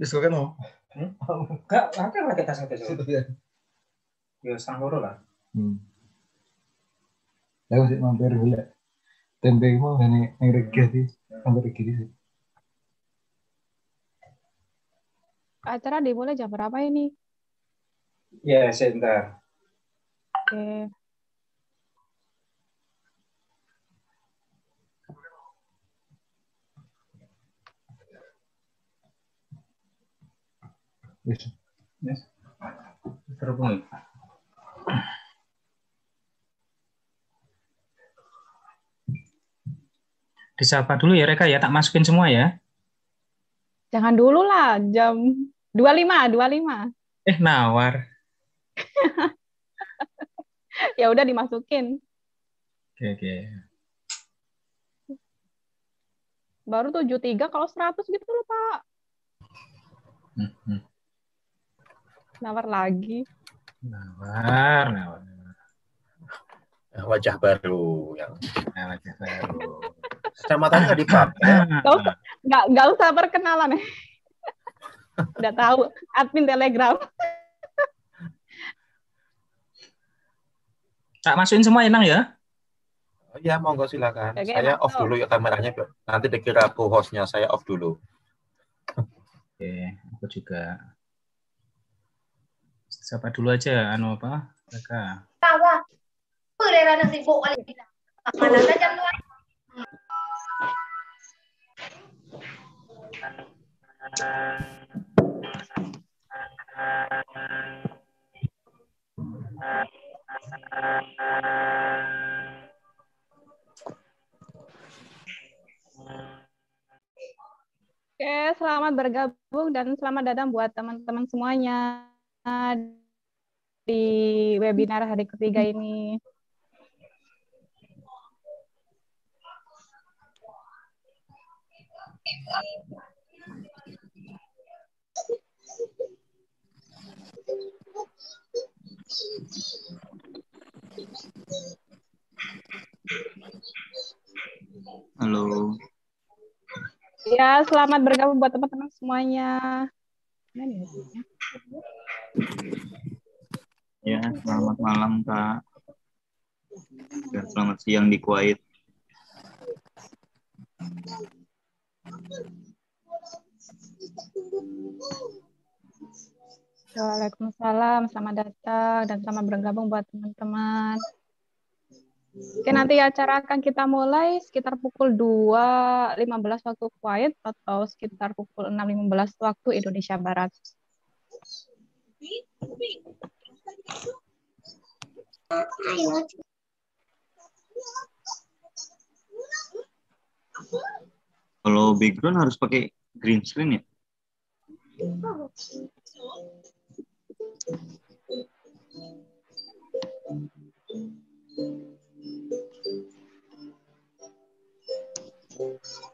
Wis kok kena. Enggak, akeh lah kita sing desa. Ya sang loro lah. Hmm. Lah sik mampir golek tempe mau ngene ning regi sih. Sampai regi sih. Acara dimulai jam berapa ini? Ya, sebentar. Oke. Okay. Yes. Yes. Terhubungi. Disapa dulu ya Reka ya, tak masukin semua ya. Jangan dulu lah, jam 25, 25. Eh, nawar. ya udah dimasukin. Oke, oke. Baru 73 kalau 100 gitu loh, Pak. Hmm, hmm nawar lagi. Nawar, nawar. Wajah baru yang wajah baru. tadi nggak dipakai. Nggak nggak usah perkenalan. Udah tahu admin Telegram. Tak masukin semua enang ya? Oh Iya, monggo silakan. Oke, saya off dulu ya kameranya. Nanti dikira aku hostnya saya off dulu. Oke, aku juga siapa dulu aja anu apa mereka tawa perera nasi kok mana saja tuan Oke, selamat bergabung dan selamat datang buat teman-teman semuanya di webinar hari ketiga hmm. ini. Halo. Ya, selamat bergabung buat teman-teman semuanya. Ya? Ya, selamat malam Kak. Dan selamat siang di Kuwait. Waalaikumsalam, selamat datang dan selamat bergabung buat teman-teman. Oke, nanti acara akan kita mulai sekitar pukul 2.15 waktu Kuwait atau sekitar pukul 6.15 waktu Indonesia Barat. Kalau background harus pakai green screen ya? Thank you.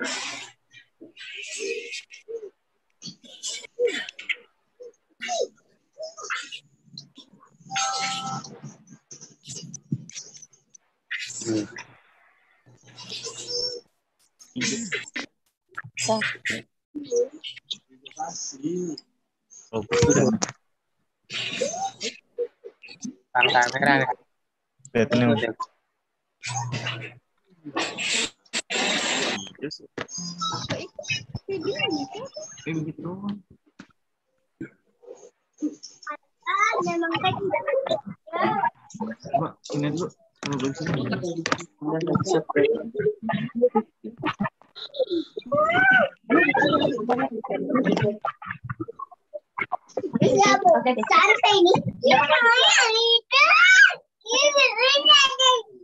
Hmm. Satu. Oh, udah. Kamera nih. Terus? Gitu? Kayak begitu. Ah, memang Coba gitu. ini dulu. Kalau belum sini. ini bisa ini.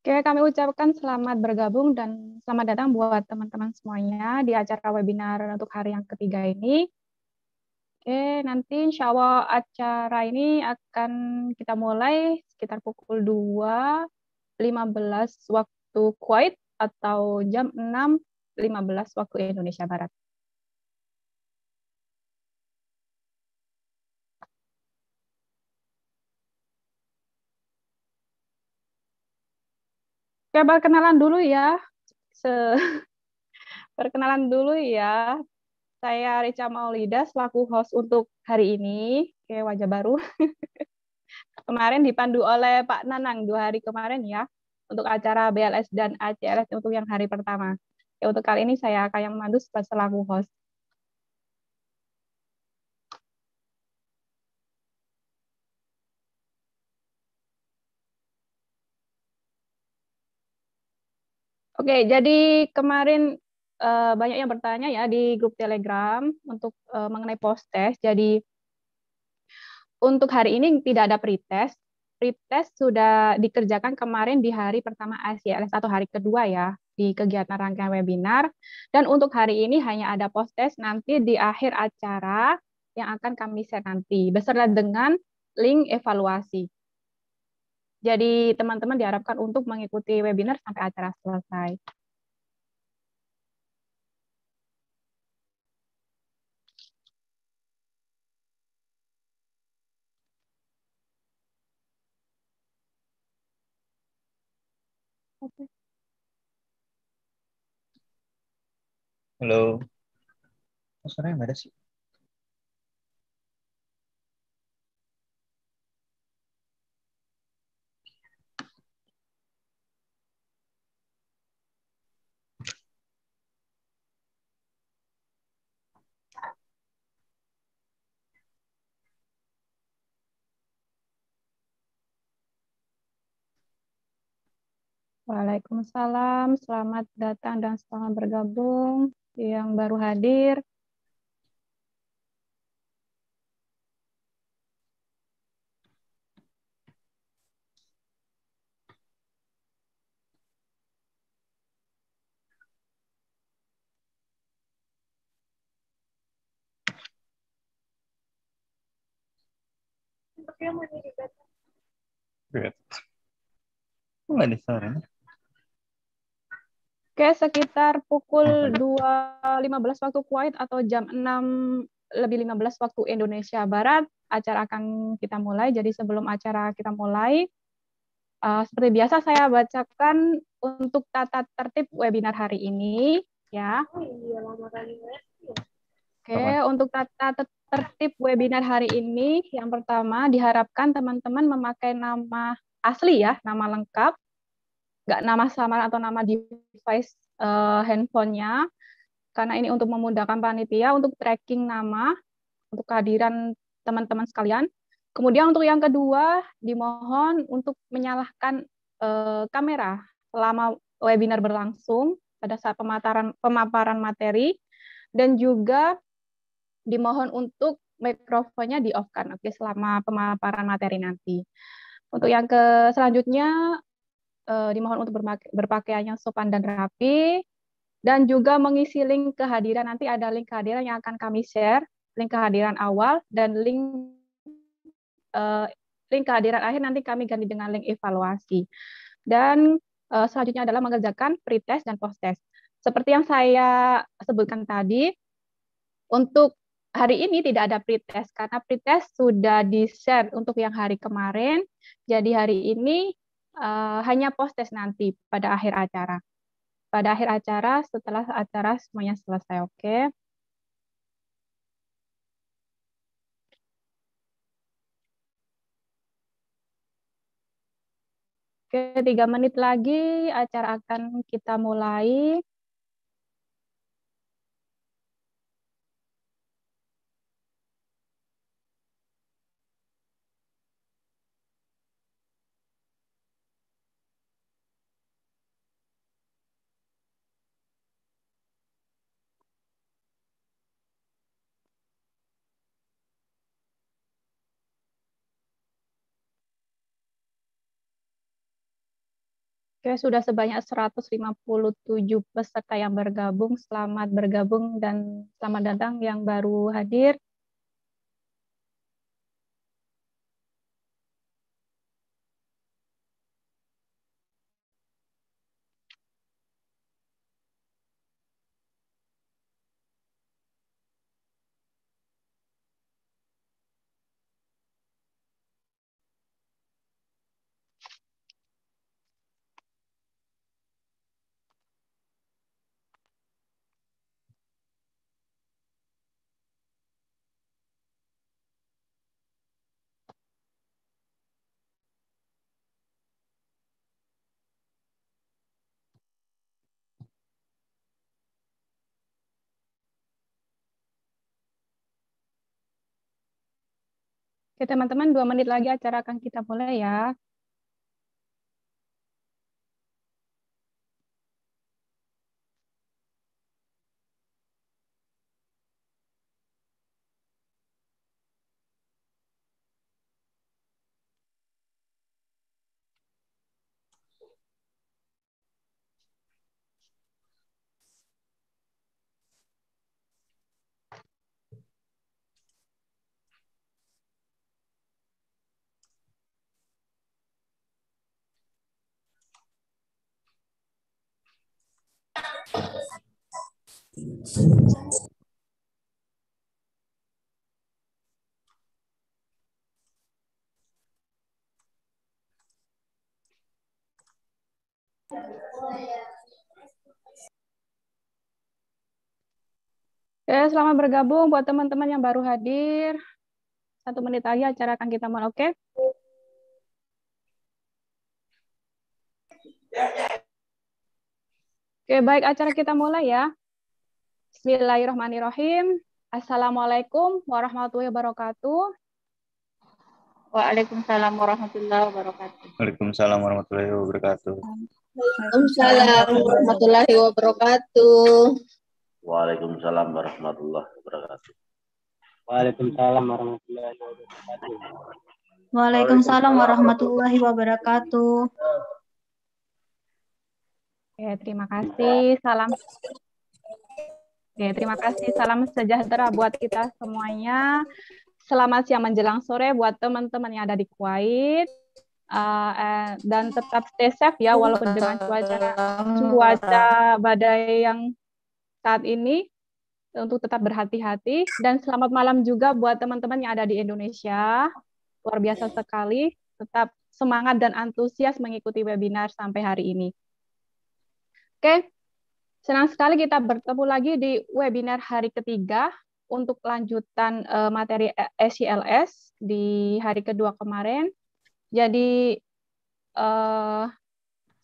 Oke, kami ucapkan selamat bergabung dan selamat datang buat teman-teman semuanya di acara webinar untuk hari yang ketiga ini. Oke, nanti insya Allah acara ini akan kita mulai sekitar pukul 2.15 waktu Kuwait atau jam 6.15 waktu Indonesia Barat. Oke, perkenalan dulu ya. Se perkenalan dulu ya. Saya Rica Maulida selaku host untuk hari ini. Oke, wajah baru. kemarin dipandu oleh Pak Nanang dua hari kemarin ya untuk acara BLS dan ACLS untuk yang hari pertama. Oke, untuk kali ini saya akan yang memandu selaku host. Oke, jadi kemarin uh, banyak yang bertanya ya di grup Telegram untuk uh, mengenai post test. Jadi untuk hari ini tidak ada pretest. Pretest sudah dikerjakan kemarin di hari pertama ACLS atau hari kedua ya di kegiatan rangkaian webinar. Dan untuk hari ini hanya ada post test nanti di akhir acara yang akan kami share nanti beserta dengan link evaluasi. Jadi teman-teman diharapkan untuk mengikuti webinar sampai acara selesai. Halo. Oh, suaranya ada sih. Waalaikumsalam. Selamat datang dan selamat bergabung yang baru hadir. Oke, sekitar pukul 2.15 waktu Kuwait atau jam 6 lebih 15 waktu Indonesia Barat, acara akan kita mulai. Jadi sebelum acara kita mulai, uh, seperti biasa saya bacakan untuk tata tertib webinar hari ini. ya. Oh iya, ya. Oke, untuk tata tertib webinar hari ini, yang pertama diharapkan teman-teman memakai nama asli ya, nama lengkap nggak nama samaran atau nama device uh, handphonenya karena ini untuk memudahkan panitia untuk tracking nama untuk kehadiran teman-teman sekalian. Kemudian untuk yang kedua dimohon untuk menyalahkan uh, eh, kamera selama webinar berlangsung pada saat pemaparan pemaparan materi dan juga dimohon untuk mikrofonnya di off kan oke selama pemaparan materi nanti. Untuk yang ke selanjutnya uh, dimohon untuk berpakaian yang sopan dan rapi dan juga mengisi link kehadiran. Nanti ada link kehadiran yang akan kami share, link kehadiran awal dan link uh, link kehadiran akhir nanti kami ganti dengan link evaluasi. Dan uh, selanjutnya adalah mengerjakan pretest dan post test. Seperti yang saya sebutkan tadi, untuk hari ini tidak ada pretest karena pretest sudah di-share untuk yang hari kemarin. Jadi hari ini uh, hanya postes nanti pada akhir acara. Pada akhir acara, setelah acara semuanya selesai, oke? Okay? Oke, tiga menit lagi acara akan kita mulai. Oke, sudah sebanyak 157 peserta yang bergabung. Selamat bergabung dan selamat datang yang baru hadir. Oke teman-teman, dua menit lagi acara akan kita mulai ya. Oke, selamat bergabung buat teman-teman yang baru hadir. Satu menit lagi acara akan kita mulai, oke? Oke, baik acara kita mulai ya. Bismillahirrahmanirrahim. Assalamualaikum warahmatullahi wabarakatuh. Waalaikumsalam warahmatullahi wabarakatuh. Waalaikumsalam warahmatullahi wabarakatuh. Waalaikumsalam warahmatullahi wabarakatuh. Waalaikumsalam warahmatullahi wabarakatuh. Waalaikumsalam warahmatullahi wabarakatuh. Waalaikumsalam warahmatullahi wabarakatuh. Ya, terima kasih. Salam Oke, terima kasih. Salam sejahtera buat kita semuanya. Selamat siang menjelang sore buat teman-teman yang ada di Kuwait. Uh, dan tetap stay safe ya walaupun dengan cuaca cuaca badai yang saat ini untuk tetap berhati-hati dan selamat malam juga buat teman-teman yang ada di Indonesia luar biasa sekali tetap semangat dan antusias mengikuti webinar sampai hari ini. Oke, okay. Senang sekali kita bertemu lagi di webinar hari ketiga untuk lanjutan eh, materi SILS eh, di hari kedua kemarin. Jadi eh,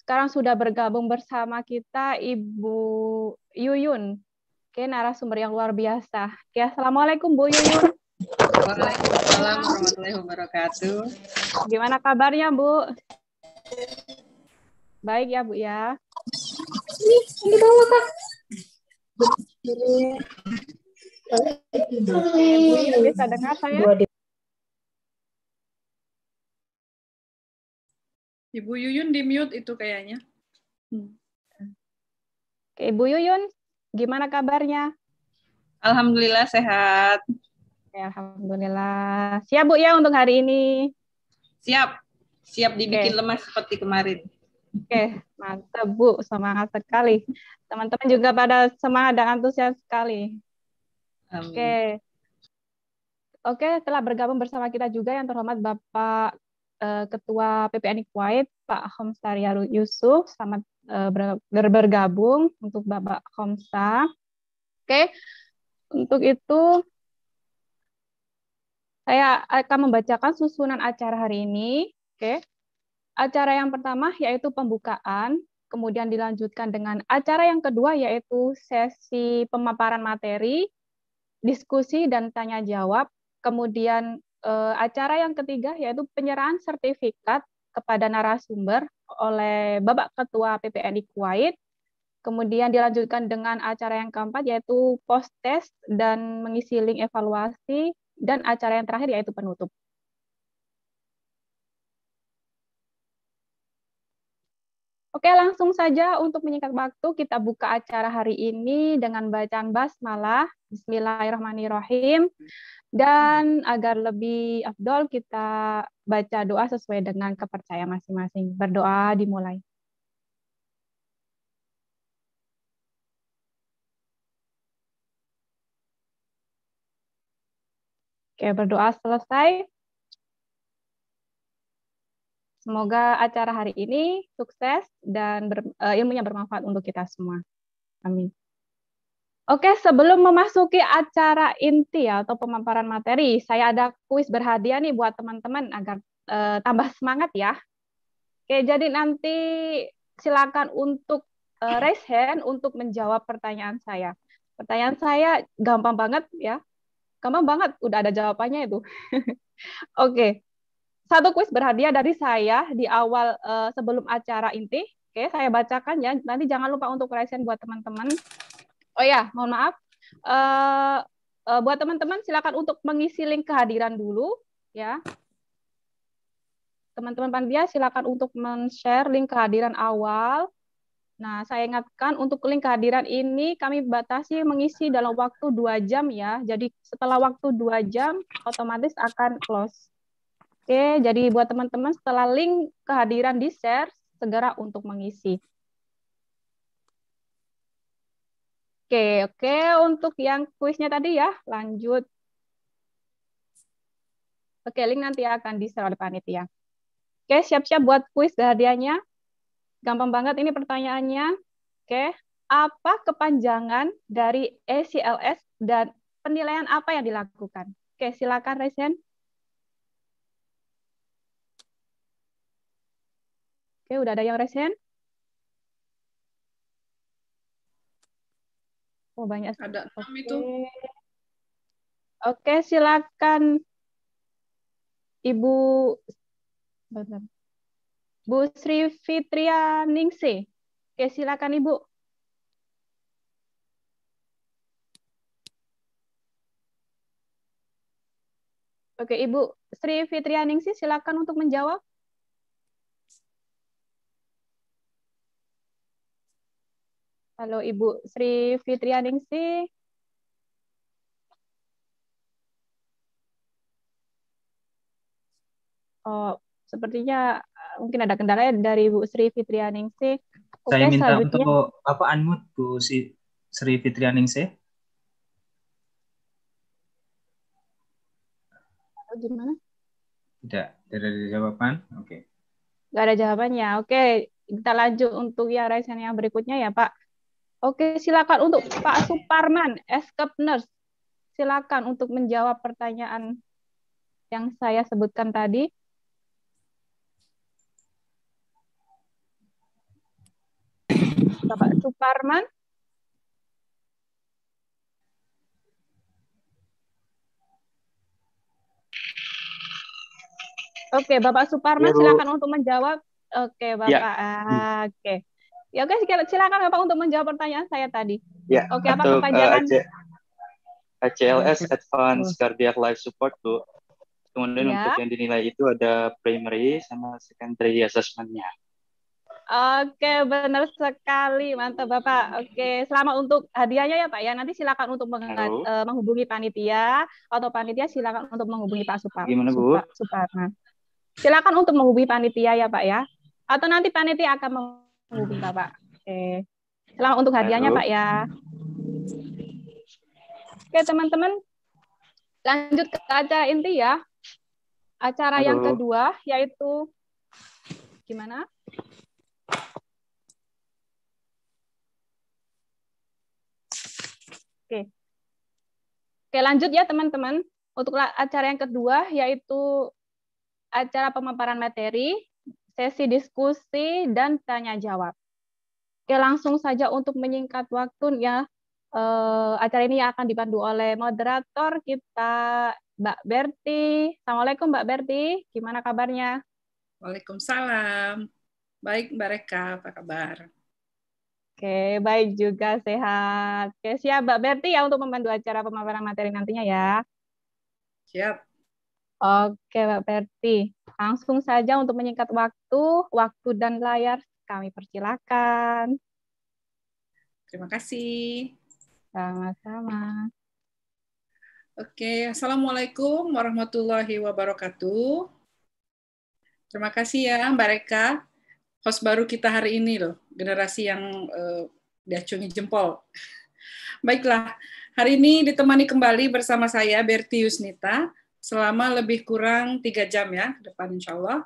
sekarang sudah bergabung bersama kita Ibu Yuyun. Oke, narasumber yang luar biasa. Oke, Assalamualaikum Bu Yuyun. Waalaikumsalam warahmatullahi wabarakatuh. Gimana kabarnya Bu? Baik ya Bu ya. Ini di kak. Bisa dengar saya? Ibu Yuyun di mute itu kayaknya. Hmm. Ibu Yuyun, gimana kabarnya? Alhamdulillah sehat. Ya, Alhamdulillah. Siap Bu ya untuk hari ini? Siap. Siap dibikin okay. lemas seperti kemarin. Oke, mantap Bu, semangat sekali. Teman-teman juga pada semangat dan antusias sekali. Amin. Oke. Oke, telah bergabung bersama kita juga yang terhormat Bapak eh, Ketua PPNI Kuwait, Pak Homstar Yusuf. Selamat eh, bergabung untuk Bapak Homsa. Oke, untuk itu saya akan membacakan susunan acara hari ini. Oke. Acara yang pertama yaitu pembukaan, kemudian dilanjutkan dengan acara yang kedua yaitu sesi pemaparan materi, diskusi dan tanya jawab, kemudian eh, acara yang ketiga yaitu penyerahan sertifikat kepada narasumber oleh Bapak Ketua PPNI Kuwait. Kemudian dilanjutkan dengan acara yang keempat yaitu post test dan mengisi link evaluasi dan acara yang terakhir yaitu penutup. Oke, langsung saja untuk menyingkat waktu kita buka acara hari ini dengan bacaan basmalah. Bismillahirrahmanirrahim. Dan agar lebih afdol kita baca doa sesuai dengan kepercayaan masing-masing. Berdoa dimulai. Oke, berdoa selesai. Semoga acara hari ini sukses dan ber, uh, ilmunya bermanfaat untuk kita semua. Amin. Oke, sebelum memasuki acara inti ya, atau pemaparan materi, saya ada kuis berhadiah nih buat teman-teman agar uh, tambah semangat ya. Oke, jadi nanti silakan untuk uh, raise hand untuk menjawab pertanyaan saya. Pertanyaan saya gampang banget ya. Gampang banget, udah ada jawabannya itu. Oke, satu kuis berhadiah dari saya di awal uh, sebelum acara inti. Oke, okay, saya bacakan ya. Nanti jangan lupa untuk present buat teman-teman. Oh ya, mohon maaf. Uh, uh, buat teman-teman silakan untuk mengisi link kehadiran dulu ya. Teman-teman panitia silakan untuk men-share link kehadiran awal. Nah, saya ingatkan untuk link kehadiran ini kami batasi mengisi dalam waktu dua jam ya. Jadi setelah waktu dua jam otomatis akan close. Oke, jadi buat teman-teman setelah link kehadiran di-share, segera untuk mengisi. Oke, oke. Untuk yang kuisnya tadi ya, lanjut. Oke, link nanti akan di-share oleh panitia. Oke, siap-siap buat kuis hadiahnya. Gampang banget ini pertanyaannya. Oke, apa kepanjangan dari ACLS dan penilaian apa yang dilakukan? Oke, silakan Resen. Oke, udah ada yang raise Oh, banyak. Ada enam Oke. itu. Oke, silakan Ibu Bu Sri Fitria Ningsih. Oke, silakan Ibu. Oke, Ibu Sri Fitria Ningsih silakan untuk menjawab. Halo Ibu Sri Fitrianingsi. Oh, sepertinya eh, mungkin ada kendala ya dari Ibu Sri Fitrianingsi. Oke, Saya minta selanjutnya. untuk Bapak Anmut Bu Sri Halo Gimana? Tidak, tidak ada jawaban. Oke. Okay. Tidak ada jawabannya. Oke, kita lanjut untuk yang resen yang berikutnya ya Pak. Oke, silakan untuk Pak Suparman, Eskep Nurse. Silakan untuk menjawab pertanyaan yang saya sebutkan tadi. Bapak Suparman. Oke, Bapak Suparman silakan untuk menjawab. Oke, ya. Bapak. Ya. Oke. Ya guys, silakan Bapak untuk menjawab pertanyaan saya tadi. Ya, oke, apa untuk, eh, kepanjangan? Uh, ACLS Advanced Cardiac Life Support, Bu. Kemudian ya. untuk yang dinilai itu ada primary sama secondary assessment-nya. Oke, benar sekali. Mantap, Bapak. Oke, selamat untuk hadiahnya ya, Pak ya. Nanti silakan untuk meng Halo. Eh, menghubungi panitia atau panitia silakan untuk menghubungi Pak Supar. Gimana, Bu? Suparna. Silakan untuk menghubungi panitia ya, Pak ya. Atau nanti panitia akan Oh, bentar, Pak. Oke. selamat untuk hadiahnya, Pak ya. Oke, teman-teman. Lanjut ke acara inti ya. Acara Halo. yang kedua yaitu gimana? Oke. Oke, lanjut ya teman-teman. Untuk acara yang kedua yaitu acara pemaparan materi sesi diskusi dan tanya jawab. Oke, langsung saja untuk menyingkat waktu ya. Uh, acara ini akan dipandu oleh moderator kita Mbak Berti. Assalamualaikum Mbak Berti, gimana kabarnya? Waalaikumsalam. Baik Mbak Reka, apa kabar? Oke, baik juga sehat. Oke, siap Mbak Berti ya untuk membantu acara pemaparan materi nantinya ya. Siap. Oke Mbak Berti. Langsung saja untuk menyingkat waktu, waktu dan layar kami persilakan. Terima kasih. Sama-sama. Oke, Assalamualaikum warahmatullahi wabarakatuh. Terima kasih ya Mbak Reka, host baru kita hari ini loh, generasi yang uh, diacungi jempol. Baiklah, hari ini ditemani kembali bersama saya Bertius Nita selama lebih kurang tiga jam ya ke depan insya Allah.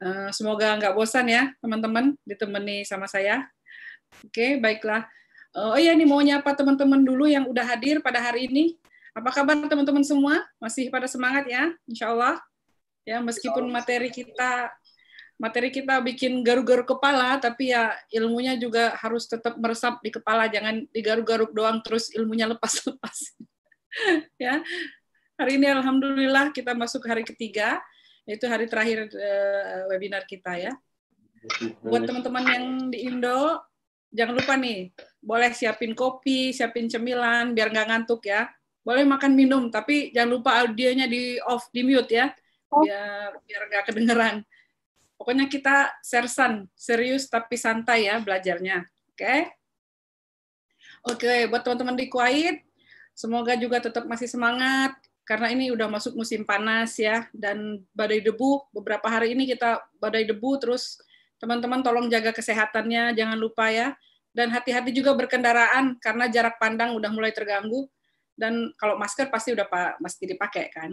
Eh, semoga nggak bosan ya teman-teman ditemani sama saya. Oke, baiklah. Eh, oh iya nih mau nyapa teman-teman dulu yang udah hadir pada hari ini. Apa kabar teman-teman semua? Masih pada semangat ya, insya Allah. Ya meskipun materi kita materi kita bikin garu-garu kepala, tapi ya ilmunya juga harus tetap meresap di kepala, jangan digaruk-garuk doang terus ilmunya lepas-lepas. ya Hari ini alhamdulillah kita masuk hari ketiga, yaitu hari terakhir eh, webinar kita ya. Buat teman-teman yang di Indo, jangan lupa nih, boleh siapin kopi, siapin cemilan biar nggak ngantuk ya. Boleh makan minum, tapi jangan lupa audionya di off, di mute ya, oh. biar biar nggak kedengeran. Pokoknya kita sersan, serius tapi santai ya belajarnya. Oke? Okay? Oke, okay, buat teman-teman di Kuwait, semoga juga tetap masih semangat, karena ini udah masuk musim panas ya dan badai debu beberapa hari ini kita badai debu terus teman-teman tolong jaga kesehatannya jangan lupa ya dan hati-hati juga berkendaraan karena jarak pandang udah mulai terganggu dan kalau masker pasti udah pak mesti dipakai kan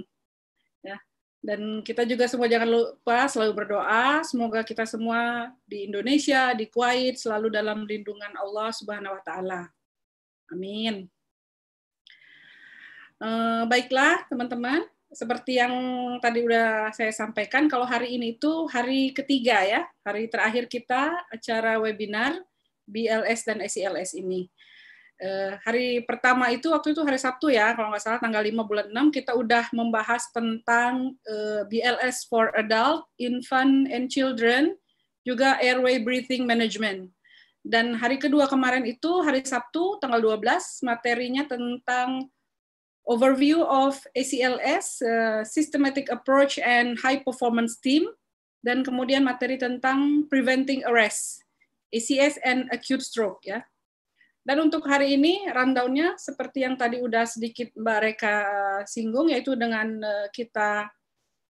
ya dan kita juga semua jangan lupa selalu berdoa semoga kita semua di Indonesia di Kuwait selalu dalam lindungan Allah Subhanahu wa taala amin Eh, baiklah teman-teman, seperti yang tadi udah saya sampaikan, kalau hari ini itu hari ketiga ya, hari terakhir kita acara webinar BLS dan SILS ini. Uh, hari pertama itu waktu itu hari Sabtu ya, kalau nggak salah tanggal 5 bulan 6 kita udah membahas tentang uh, eh, BLS for adult, infant and children, juga airway breathing management. Dan hari kedua kemarin itu hari Sabtu tanggal 12 materinya tentang overview of ACLS, uh, systematic approach and high performance team, dan kemudian materi tentang preventing arrest, ACS and acute stroke ya. Dan untuk hari ini rundownnya seperti yang tadi udah sedikit Mbak Reka uh, singgung yaitu dengan uh, kita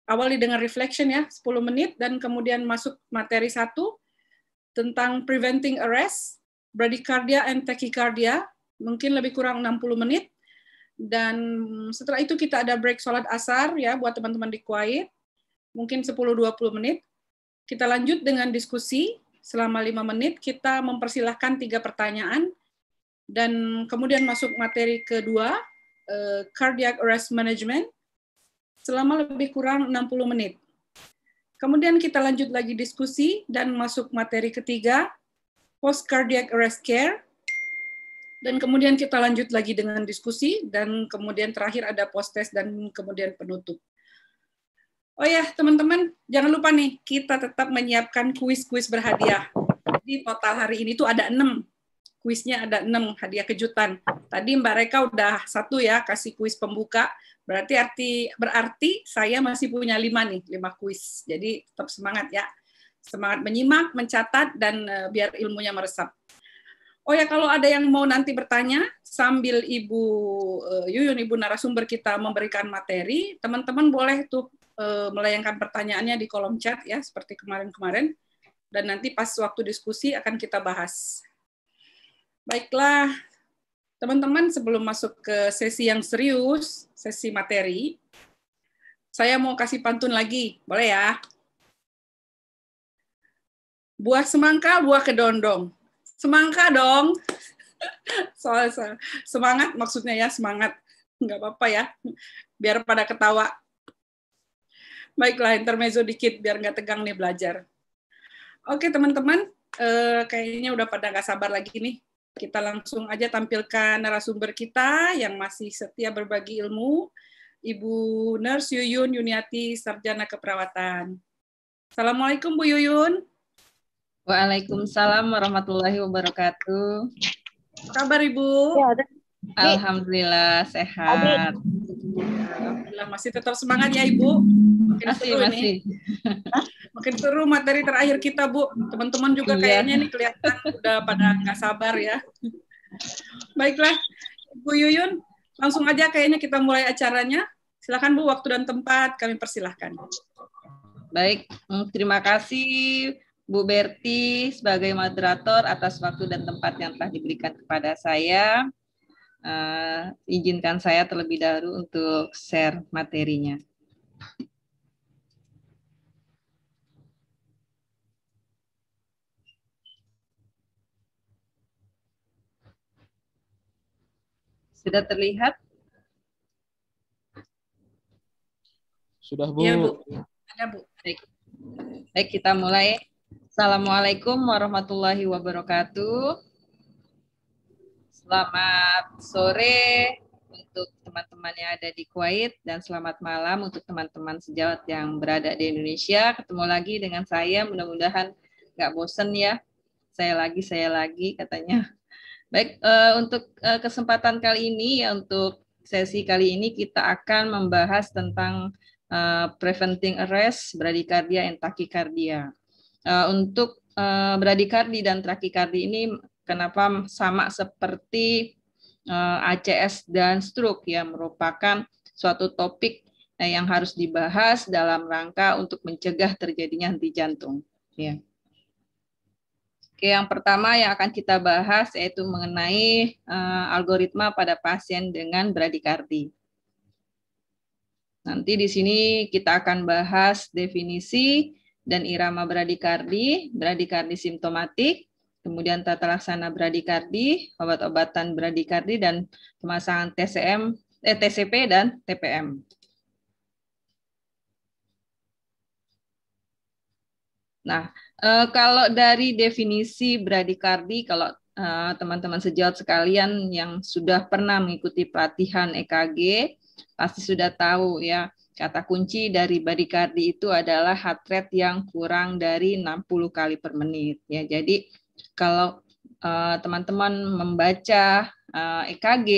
awali dengan reflection ya 10 menit dan kemudian masuk materi satu tentang preventing arrest, bradycardia and tachycardia mungkin lebih kurang 60 menit dan setelah itu kita ada break sholat asar ya buat teman-teman di Kuwait Mungkin 10-20 menit. Kita lanjut dengan diskusi selama 5 menit. Kita mempersilahkan tiga pertanyaan. Dan kemudian masuk materi kedua, uh, cardiac arrest management, selama lebih kurang 60 menit. Kemudian kita lanjut lagi diskusi dan masuk materi ketiga, post cardiac arrest care, dan kemudian kita lanjut lagi dengan diskusi dan kemudian terakhir ada post test dan kemudian penutup. Oh ya, teman-teman, jangan lupa nih kita tetap menyiapkan kuis-kuis berhadiah. Di total hari ini tuh ada enam Kuisnya ada enam hadiah kejutan. Tadi Mbak Reka udah satu ya kasih kuis pembuka. Berarti arti berarti saya masih punya lima nih, lima kuis. Jadi tetap semangat ya. Semangat menyimak, mencatat dan eh, biar ilmunya meresap. Oh ya kalau ada yang mau nanti bertanya sambil Ibu eh, Yuyun Ibu narasumber kita memberikan materi, teman-teman boleh tuh eh, melayangkan pertanyaannya di kolom chat ya seperti kemarin-kemarin dan nanti pas waktu diskusi akan kita bahas. Baiklah, teman-teman sebelum masuk ke sesi yang serius, sesi materi, saya mau kasih pantun lagi, boleh ya? Buah semangka, buah kedondong semangka dong. soal, semangat maksudnya ya semangat nggak apa-apa ya biar pada ketawa baiklah intermezzo dikit biar nggak tegang nih belajar oke teman-teman eh, kayaknya udah pada nggak sabar lagi nih kita langsung aja tampilkan narasumber kita yang masih setia berbagi ilmu Ibu Nurse Yuyun Yuniati Sarjana Keperawatan Assalamualaikum Bu Yuyun Waalaikumsalam warahmatullahi wabarakatuh. Apa kabar Ibu? Ya, Alhamdulillah sehat. Alhamdulillah masih tetap semangat ya Ibu. Makin masih, seru masih. nih. Makin seru materi terakhir kita Bu. Teman-teman juga iya. kayaknya nih kelihatan udah pada nggak sabar ya. Baiklah, Bu Yuyun, langsung aja kayaknya kita mulai acaranya. Silakan Bu, waktu dan tempat kami persilahkan. Baik, mm, terima kasih Bu Berti sebagai moderator atas waktu dan tempat yang telah diberikan kepada saya. Uh, izinkan saya terlebih dahulu untuk share materinya. Sudah terlihat? Sudah, Bu. Ya, Bu. Ada, Bu. Baik. Baik, kita mulai. Assalamualaikum warahmatullahi wabarakatuh. Selamat sore untuk teman-teman yang ada di Kuwait dan selamat malam untuk teman-teman sejawat yang berada di Indonesia. Ketemu lagi dengan saya, mudah-mudahan nggak bosen ya. Saya lagi, saya lagi katanya. Baik, eh, untuk eh, kesempatan kali ini, ya, untuk sesi kali ini kita akan membahas tentang eh, preventing arrest, bradikardia, and tachycardia Uh, untuk uh, bradikardi dan trakikardi ini kenapa sama seperti uh, eh, ACS dan stroke ya merupakan suatu topik yang harus dibahas dalam rangka untuk mencegah terjadinya henti jantung. Ya. Oke, yang pertama yang akan kita bahas yaitu mengenai uh, algoritma pada pasien dengan bradikardi. Nanti di sini kita akan bahas definisi dan irama bradikardi, bradikardi simptomatik, kemudian tata laksana bradikardi, obat-obatan bradikardi dan pemasangan TCM eh, TCP dan TPM. Nah, eh, kalau dari definisi bradikardi kalau eh, teman-teman eh, sejawat sekalian yang sudah pernah mengikuti pelatihan EKG pasti sudah tahu ya Kata kunci dari bradikardi itu adalah heart rate yang kurang dari 60 kali per menit. Ya, jadi kalau eh, teman-teman uh, membaca uh, eh, EKG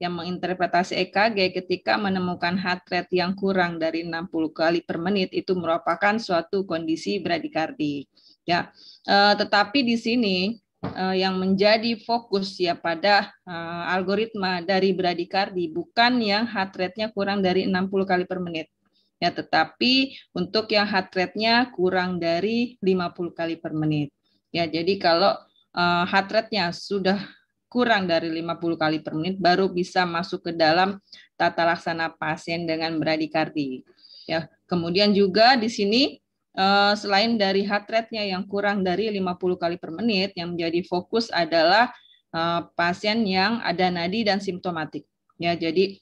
yang menginterpretasi EKG ketika menemukan heart rate yang kurang dari 60 kali per menit itu merupakan suatu kondisi bradikardi. Ya, uh, tetapi di sini Eh, yang menjadi fokus ya pada uh, algoritma dari bradikardi bukan yang heart rate-nya kurang dari 60 kali per menit. Ya, tetapi untuk yang heart rate-nya kurang dari 50 kali per menit. Ya, jadi kalau uh, heart rate-nya sudah kurang dari 50 kali per menit baru bisa masuk ke dalam tata laksana pasien dengan bradikardi. Ya, kemudian juga di sini Eh, selain dari heart rate-nya yang kurang dari 50 kali per menit, yang menjadi fokus adalah eh, pasien yang ada nadi dan simptomatik. Ya, jadi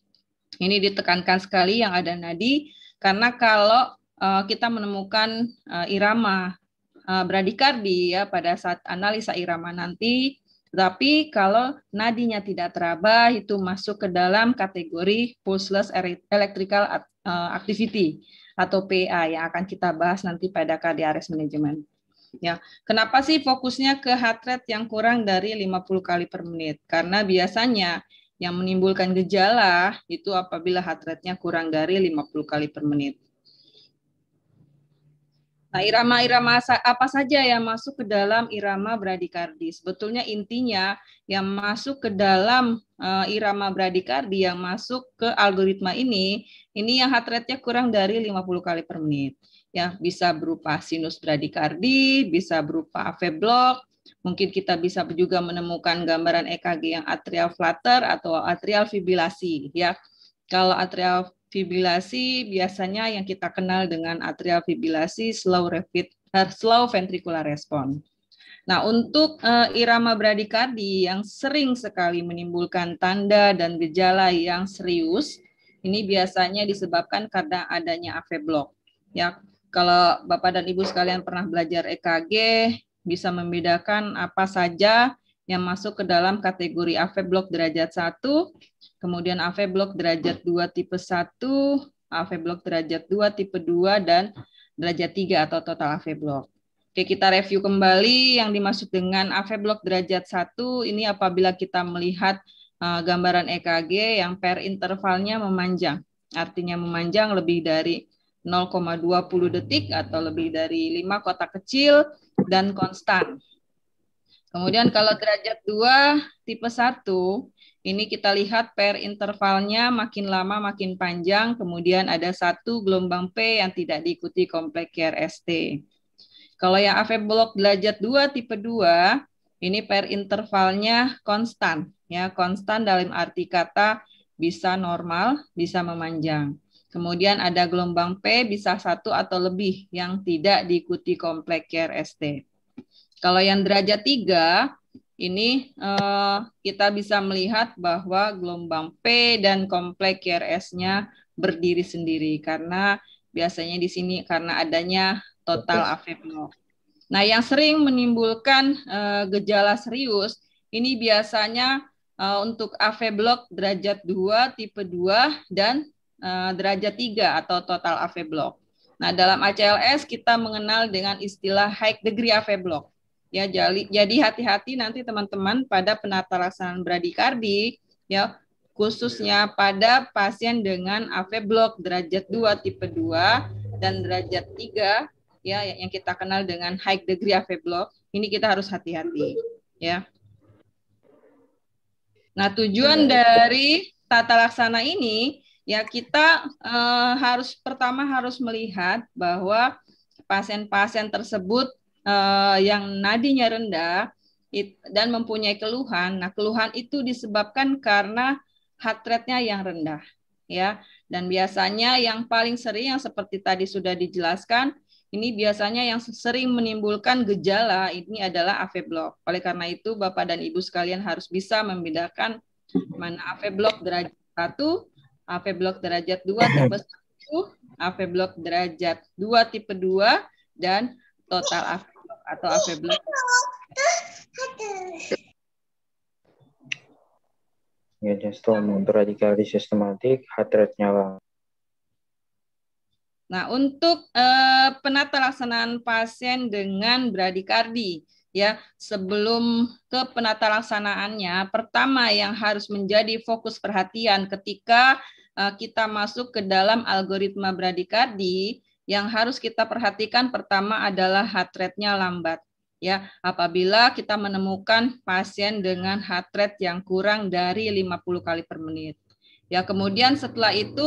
ini ditekankan sekali yang ada nadi karena kalau eh, kita menemukan irama bradikardi ya pada saat analisa irama nanti, tapi kalau nadinya tidak teraba itu masuk ke dalam kategori pulseless electrical activity atau PA yang akan kita bahas nanti pada KDRS manajemen. Ya, kenapa sih fokusnya ke heart rate yang kurang dari 50 kali per menit? Karena biasanya yang menimbulkan gejala itu apabila heart rate-nya kurang dari 50 kali per menit. Nah, irama-irama apa saja yang masuk ke dalam irama bradikardi? Sebetulnya intinya yang masuk ke dalam uh, irama bradikardi yang masuk ke algoritma ini, ini yang heart rate-nya kurang dari 50 kali per menit. Ya, bisa berupa sinus bradikardi, bisa berupa AV block, mungkin kita bisa juga menemukan gambaran EKG yang atrial flutter atau atrial fibrilasi ya. Kalau atrial fibrilasi biasanya yang kita kenal dengan atrial fibrilasi slow rapid eh, slow ventricular response. Nah, untuk uh, irama bradikardi yang sering sekali menimbulkan tanda dan gejala yang serius, ini biasanya disebabkan karena adanya AV block. Ya, kalau Bapak dan Ibu sekalian pernah belajar EKG, bisa membedakan apa saja yang masuk ke dalam kategori AV blok derajat 1, kemudian AV blok derajat 2 tipe 1, AV blok derajat 2 tipe 2 dan derajat 3 atau total AV blok. Oke, kita review kembali yang dimaksud dengan AV blok derajat 1 ini apabila kita melihat uh, gambaran EKG yang per intervalnya memanjang. Artinya memanjang lebih dari 0,20 detik atau lebih dari 5 kotak kecil dan konstan. Kemudian kalau derajat 2 tipe 1 ini kita lihat per intervalnya makin lama makin panjang, kemudian ada satu gelombang P yang tidak diikuti kompleks RST. Kalau yang AV blok derajat 2 tipe 2, ini per intervalnya konstan. ya Konstan dalam arti kata bisa normal, bisa memanjang. Kemudian ada gelombang P bisa satu atau lebih yang tidak diikuti kompleks RST. Kalau yang derajat 3, ini eh, kita bisa melihat bahwa gelombang P dan kompleks QRS-nya berdiri sendiri karena biasanya di sini karena adanya total afebno. Nah, yang sering menimbulkan uh, gejala serius ini biasanya uh, untuk AV block derajat 2, tipe 2 dan uh, derajat 3 atau total AV block. Nah, dalam ACLS kita mengenal dengan istilah high degree AV block. Ya, jadi hati-hati nanti teman-teman pada penata laksanaan bradikardi ya khususnya iya. pada pasien dengan AV block derajat 2 tipe 2 dan derajat 3 Ya, ya yang kita kenal dengan high degree block, ini kita harus hati-hati ya. Nah, tujuan dari tata laksana ini ya kita eh, harus pertama harus melihat bahwa pasien-pasien tersebut eh, yang nadinya rendah it, dan mempunyai keluhan. Nah, keluhan itu disebabkan karena heart rate-nya yang rendah ya. Dan biasanya yang paling sering yang seperti tadi sudah dijelaskan ini biasanya yang sering menimbulkan gejala ini adalah AV block. Oleh karena itu, Bapak dan Ibu sekalian harus bisa membedakan mana AV block derajat 1, AV block derajat 2 tipe 1, AV block derajat 2 tipe 2, dan total AV block atau AV block. Ya, dan setelah radikalisasi sistematik, heart rate-nya Nah, untuk eh, penata laksanaan pasien dengan bradikardi, ya, sebelum ke penata laksanaannya, pertama yang harus menjadi fokus perhatian ketika eh, kita masuk ke dalam algoritma bradikardi, yang harus kita perhatikan pertama adalah heart rate-nya lambat. Ya, apabila kita menemukan pasien dengan heart rate yang kurang dari 50 kali per menit. Ya, kemudian setelah itu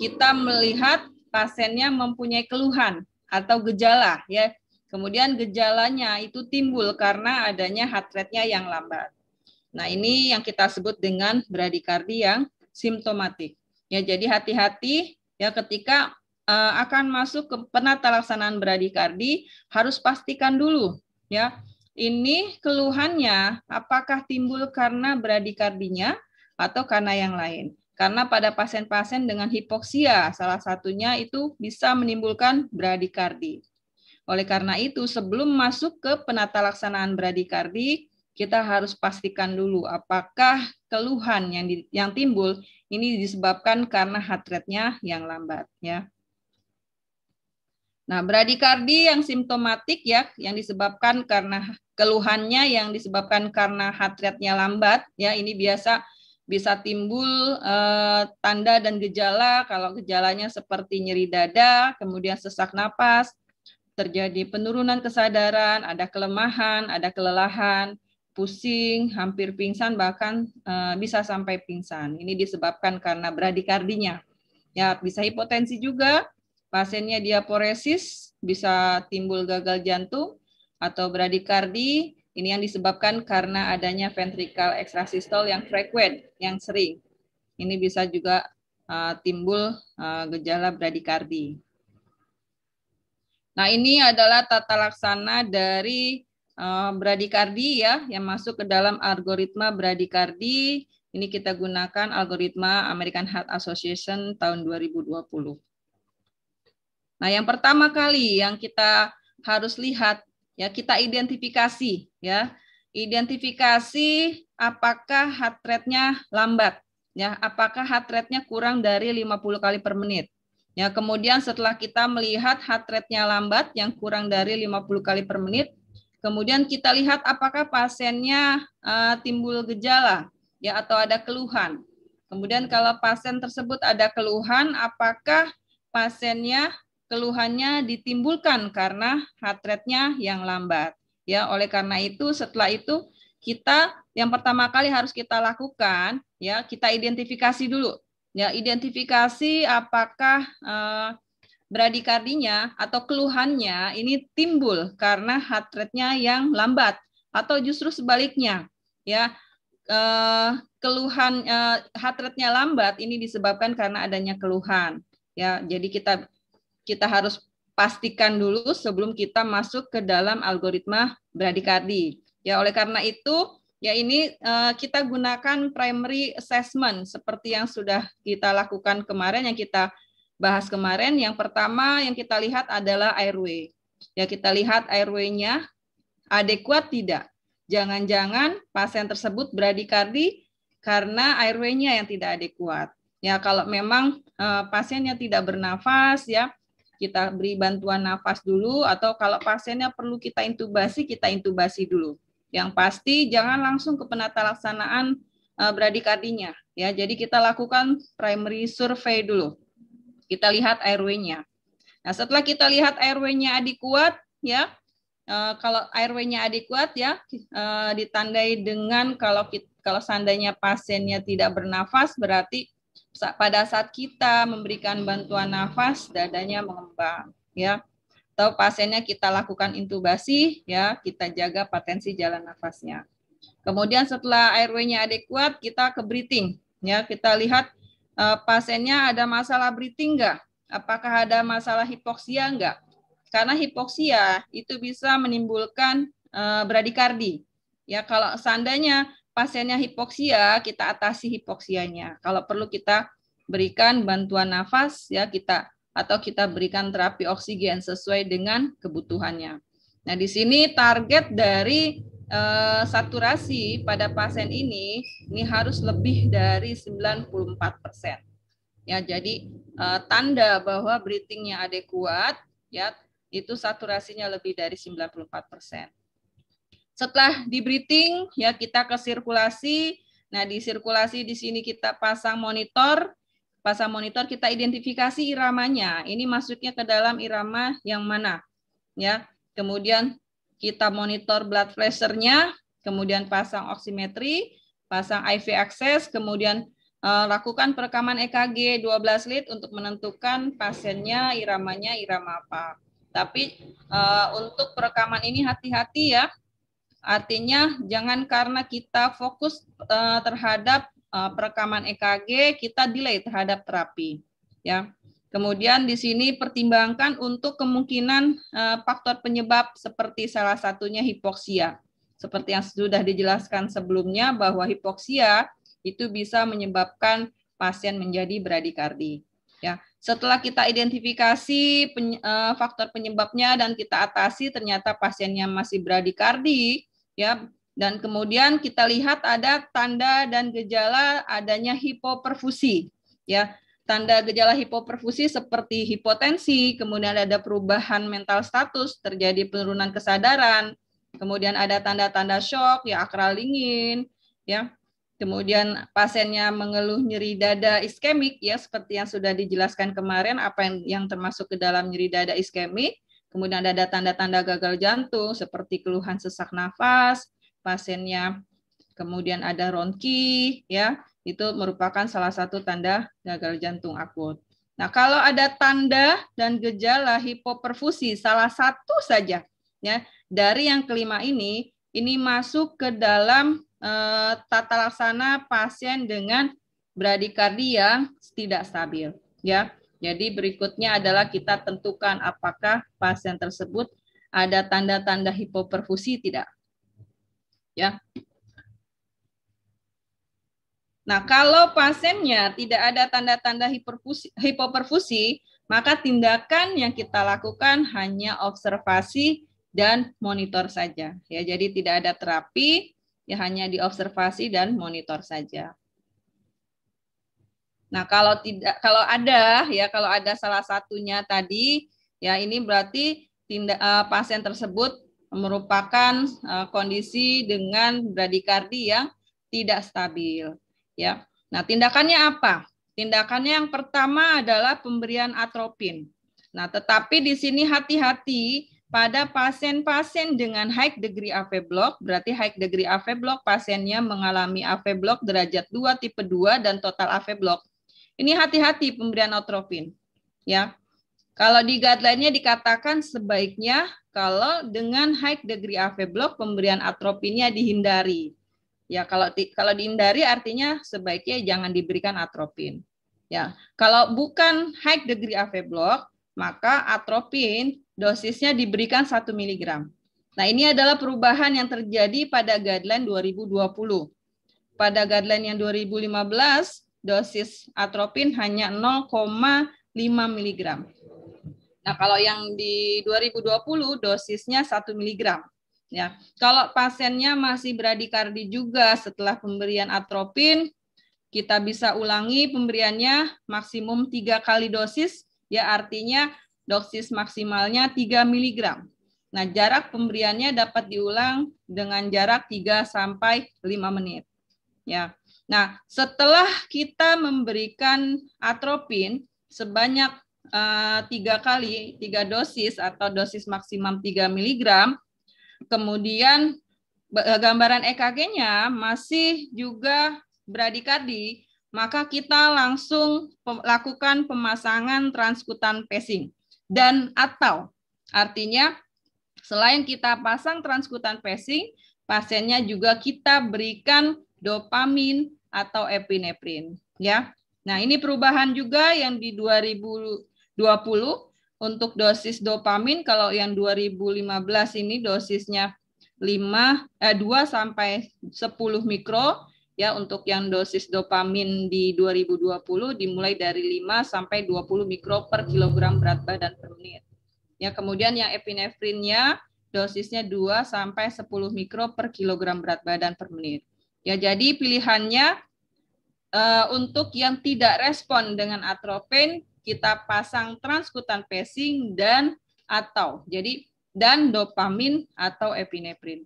kita melihat pasiennya mempunyai keluhan atau gejala ya. Kemudian gejalanya itu timbul karena adanya heart rate-nya yang lambat. Nah, ini yang kita sebut dengan bradikardi yang simptomatik. Ya, jadi hati-hati ya ketika uh, akan masuk ke penata laksanaan bradikardi harus pastikan dulu ya. Ini keluhannya apakah timbul karena bradikardinya atau karena yang lain. Karena pada pasien-pasien dengan hipoksia, salah satunya itu bisa menimbulkan bradikardi. Oleh karena itu, sebelum masuk ke penata laksanaan bradikardi, kita harus pastikan dulu apakah keluhan yang di, yang timbul ini disebabkan karena heart rate-nya yang lambat ya. Nah, bradikardi yang simptomatik ya yang disebabkan karena keluhannya yang disebabkan karena heart rate-nya lambat ya ini biasa bisa timbul eh, tanda dan gejala kalau gejalanya seperti nyeri dada, kemudian sesak napas, terjadi penurunan kesadaran, ada kelemahan, ada kelelahan, pusing, hampir pingsan bahkan eh, bisa sampai pingsan. Ini disebabkan karena bradikardinya. Ya, bisa hipotensi juga. Pasiennya diaporesis, bisa timbul gagal jantung atau bradikardi ini yang disebabkan karena adanya ventrikal ekstrasistol yang frekuen, yang sering. Ini bisa juga uh, timbul uh, gejala bradikardi. Nah, ini adalah tata laksana dari uh, bradikardi ya yang masuk ke dalam algoritma bradikardi. Ini kita gunakan algoritma American Heart Association tahun 2020. Nah, yang pertama kali yang kita harus lihat Ya, kita identifikasi ya. Identifikasi apakah heart rate-nya lambat ya, apakah heart rate-nya kurang dari 50 kali per menit. Ya, kemudian setelah kita melihat heart rate-nya lambat yang kurang dari 50 kali per menit, kemudian kita lihat apakah pasiennya uh, timbul gejala ya atau ada keluhan. Kemudian kalau pasien tersebut ada keluhan, apakah pasiennya keluhannya ditimbulkan karena heart rate-nya yang lambat. Ya, oleh karena itu setelah itu kita yang pertama kali harus kita lakukan ya kita identifikasi dulu ya identifikasi apakah eh, bradikardinya atau keluhannya ini timbul karena heart rate-nya yang lambat atau justru sebaliknya ya eh, keluhan eh, heart rate-nya lambat ini disebabkan karena adanya keluhan ya jadi kita kita harus pastikan dulu sebelum kita masuk ke dalam algoritma bradikardi. Ya, oleh karena itu, ya ini uh, kita gunakan primary assessment seperti yang sudah kita lakukan kemarin yang kita bahas kemarin. Yang pertama yang kita lihat adalah airway. Ya, kita lihat airway-nya adekuat tidak. Jangan-jangan pasien tersebut bradikardi karena airway-nya yang tidak adekuat. Ya, kalau memang uh, eh, pasiennya tidak bernafas ya, kita beri bantuan nafas dulu atau kalau pasiennya perlu kita intubasi, kita intubasi dulu. Yang pasti jangan langsung ke penata laksanaan eh, bradikardinya ya. Jadi kita lakukan primary survey dulu. Kita lihat airway-nya. Nah, setelah kita lihat airway-nya adikuat ya. Eh, kalau airway-nya adikuat ya eh, ditandai dengan kalau kita, kalau seandainya pasiennya tidak bernafas berarti pada saat kita memberikan bantuan nafas dadanya mengembang ya atau pasiennya kita lakukan intubasi ya kita jaga potensi jalan nafasnya kemudian setelah airway-nya adekuat kita ke breathing ya kita lihat uh, pasiennya ada masalah breathing enggak apakah ada masalah hipoksia enggak karena hipoksia itu bisa menimbulkan uh, bradikardi ya kalau seandainya pasiennya hipoksia, kita atasi hipoksianya. Kalau perlu kita berikan bantuan nafas ya kita atau kita berikan terapi oksigen sesuai dengan kebutuhannya. Nah, di sini target dari eh, saturasi pada pasien ini ini harus lebih dari 94%. Ya, jadi eh, tanda bahwa breathingnya adekuat ya itu saturasinya lebih dari 94%. Setelah di breathing, ya kita ke sirkulasi. Nah, di sirkulasi di sini kita pasang monitor. Pasang monitor kita identifikasi iramanya. Ini masuknya ke dalam irama yang mana. Ya. Kemudian kita monitor blood pressure-nya, kemudian pasang oximetri, pasang IV access, kemudian eh, lakukan perekaman EKG 12 lead untuk menentukan pasiennya iramanya irama apa. Tapi uh, untuk perekaman ini hati-hati ya, Artinya jangan karena kita fokus uh, terhadap uh, perekaman EKG kita delay terhadap terapi ya. Kemudian di sini pertimbangkan untuk kemungkinan uh, faktor penyebab seperti salah satunya hipoksia. Seperti yang sudah dijelaskan sebelumnya bahwa hipoksia itu bisa menyebabkan pasien menjadi bradikardi ya. Setelah kita identifikasi pen, uh, faktor penyebabnya dan kita atasi ternyata pasiennya masih bradikardi, ya dan kemudian kita lihat ada tanda dan gejala adanya hipoperfusi ya tanda gejala hipoperfusi seperti hipotensi kemudian ada perubahan mental status terjadi penurunan kesadaran kemudian ada tanda-tanda shock ya akral dingin ya kemudian pasiennya mengeluh nyeri dada iskemik ya seperti yang sudah dijelaskan kemarin apa yang, yang termasuk ke dalam nyeri dada iskemik Kemudian ada tanda-tanda gagal jantung seperti keluhan sesak nafas, pasiennya kemudian ada ronki ya, itu merupakan salah satu tanda gagal jantung akut. Nah, kalau ada tanda dan gejala hipoperfusi salah satu saja ya dari yang kelima ini ini masuk ke dalam eh, tata laksana pasien dengan bradikardia tidak stabil ya. Jadi berikutnya adalah kita tentukan apakah pasien tersebut ada tanda-tanda hipoperfusi tidak. Ya. Nah, kalau pasiennya tidak ada tanda-tanda hipoperfusi, maka tindakan yang kita lakukan hanya observasi dan monitor saja. Ya, jadi tidak ada terapi, ya hanya diobservasi dan monitor saja. Nah, kalau tidak kalau ada ya kalau ada salah satunya tadi ya ini berarti tindak uh, pasien tersebut merupakan uh, kondisi dengan bradikardi yang tidak stabil ya. Nah, tindakannya apa? Tindakannya yang pertama adalah pemberian atropin. Nah, tetapi di sini hati-hati pada pasien-pasien dengan high degree AV block, berarti high degree AV block pasiennya mengalami AV block derajat 2 tipe 2 dan total AV block. Ini hati-hati pemberian atropin, Ya. Kalau di guideline-nya dikatakan sebaiknya kalau dengan high degree AV block pemberian atropinnya dihindari. Ya, kalau kalau dihindari artinya sebaiknya jangan diberikan atropin. Ya, kalau bukan high degree AV block, maka atropin dosisnya diberikan 1 mg. Nah, ini adalah perubahan yang terjadi pada guideline 2020. Pada guideline yang 2015 dosis atropin hanya 0,5 mg. Nah, kalau yang di 2020 dosisnya 1 mg. Ya. Kalau pasiennya masih bradikardi juga setelah pemberian atropin, kita bisa ulangi pemberiannya maksimum 3 kali dosis, ya artinya dosis maksimalnya 3 mg. Nah, jarak pemberiannya dapat diulang dengan jarak 3 sampai 5 menit. Ya. Nah, setelah kita memberikan atropin sebanyak eh, tiga kali, tiga dosis atau dosis maksimum 3 mg, kemudian eh, gambaran EKG-nya masih juga bradikardi, maka kita langsung lakukan pemasangan transkutan pacing dan atau artinya selain kita pasang transkutan pacing, pasiennya juga kita berikan dopamin atau epinefrin ya. Nah, ini perubahan juga yang di 2020 untuk dosis dopamin kalau yang 2015 ini dosisnya 5 eh, 2 sampai 10 mikro ya untuk yang dosis dopamin di 2020 dimulai dari 5 sampai 20 mikro per kilogram berat badan per menit. Ya, kemudian yang epinefrinnya dosisnya 2 sampai 10 mikro per kilogram berat badan per menit. Ya, jadi pilihannya uh, untuk yang tidak respon dengan atropin kita pasang transkutan pacing dan atau. Jadi dan dopamin atau epineprin.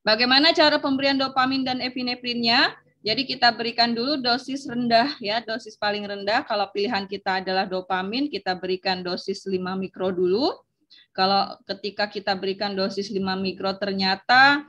Bagaimana cara pemberian dopamin dan epineprinnya? Jadi kita berikan dulu dosis rendah ya, dosis paling rendah. Kalau pilihan kita adalah dopamin, kita berikan dosis 5 mikro dulu. Kalau ketika kita berikan dosis 5 mikro ternyata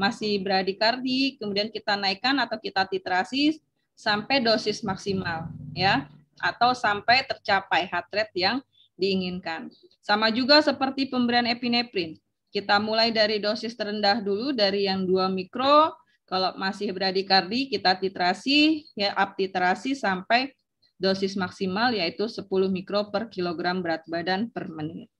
masih bradikardi, kemudian kita naikkan atau kita titrasi sampai dosis maksimal ya atau sampai tercapai heart rate yang diinginkan. Sama juga seperti pemberian epineprin. Kita mulai dari dosis terendah dulu dari yang 2 mikro, kalau masih bradikardi kita titrasi ya up titrasi sampai dosis maksimal yaitu 10 mikro per kilogram berat badan per menit.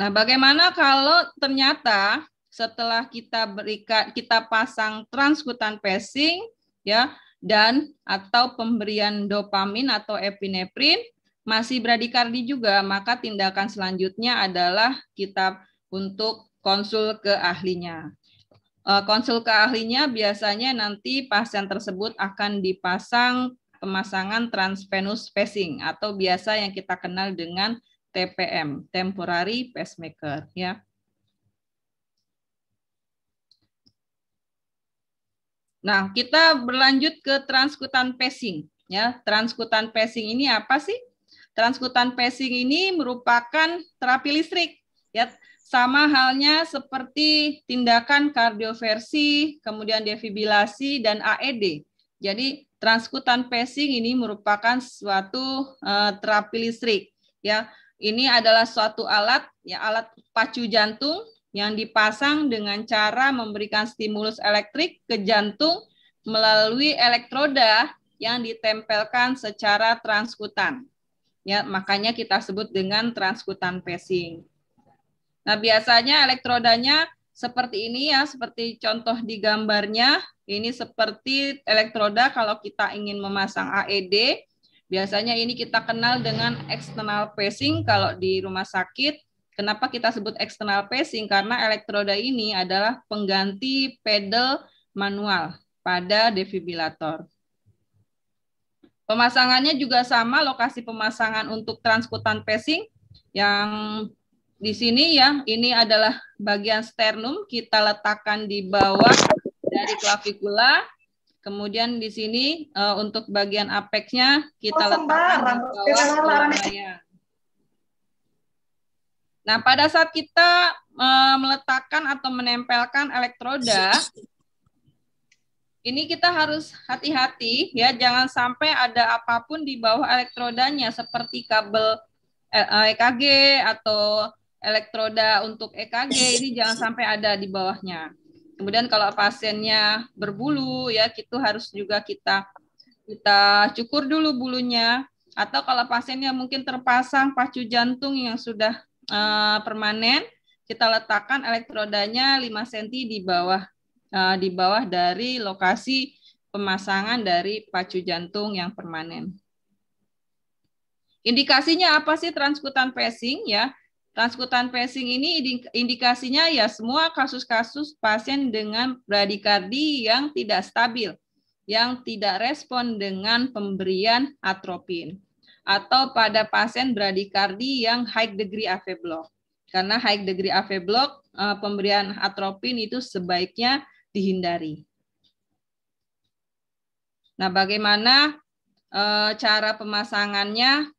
Nah, bagaimana kalau ternyata setelah kita berikan kita pasang transkutan passing ya dan atau pemberian dopamin atau epinefrin masih bradikardi juga, maka tindakan selanjutnya adalah kita untuk konsul ke ahlinya. E, konsul ke ahlinya biasanya nanti pasien tersebut akan dipasang pemasangan transvenus spacing atau biasa yang kita kenal dengan TPM, temporary pacemaker ya. Nah, kita berlanjut ke transkutan pacing ya. Transkutan pacing ini apa sih? Transkutan pacing ini merupakan terapi listrik ya. Sama halnya seperti tindakan kardioversi, kemudian defibrilasi dan AED. Jadi transkutan pacing ini merupakan suatu uh, terapi listrik ya ini adalah suatu alat, ya alat pacu jantung yang dipasang dengan cara memberikan stimulus elektrik ke jantung melalui elektroda yang ditempelkan secara transkutan. Ya, makanya kita sebut dengan transkutan pacing. Nah, biasanya elektrodanya seperti ini ya, seperti contoh di gambarnya. Ini seperti elektroda kalau kita ingin memasang AED, Biasanya ini kita kenal dengan external pacing kalau di rumah sakit. Kenapa kita sebut external pacing? Karena elektroda ini adalah pengganti pedal manual pada defibrilator. Pemasangannya juga sama lokasi pemasangan untuk transkutan pacing yang di sini ya, ini adalah bagian sternum kita letakkan di bawah dari klavikula Kemudian di sini uh, untuk bagian apexnya kita oh, letakkan di bawah Nah, pada saat kita uh, meletakkan atau menempelkan elektroda, ini kita harus hati-hati ya, jangan sampai ada apapun di bawah elektrodanya seperti kabel EKG eh, e atau elektroda untuk EKG ini jangan sampai ada di bawahnya. Kemudian kalau pasiennya berbulu ya itu harus juga kita kita cukur dulu bulunya atau kalau pasiennya mungkin terpasang pacu jantung yang sudah uh, permanen kita letakkan elektrodanya 5 cm di bawah uh, di bawah dari lokasi pemasangan dari pacu jantung yang permanen. Indikasinya apa sih transkutan pacing ya? Transkutan pacing ini indikasinya ya semua kasus-kasus pasien dengan bradikardi yang tidak stabil, yang tidak respon dengan pemberian atropin atau pada pasien bradikardi yang high degree AV block. Karena high degree AV block eh, pemberian atropin itu sebaiknya dihindari. Nah, bagaimana eh, cara pemasangannya?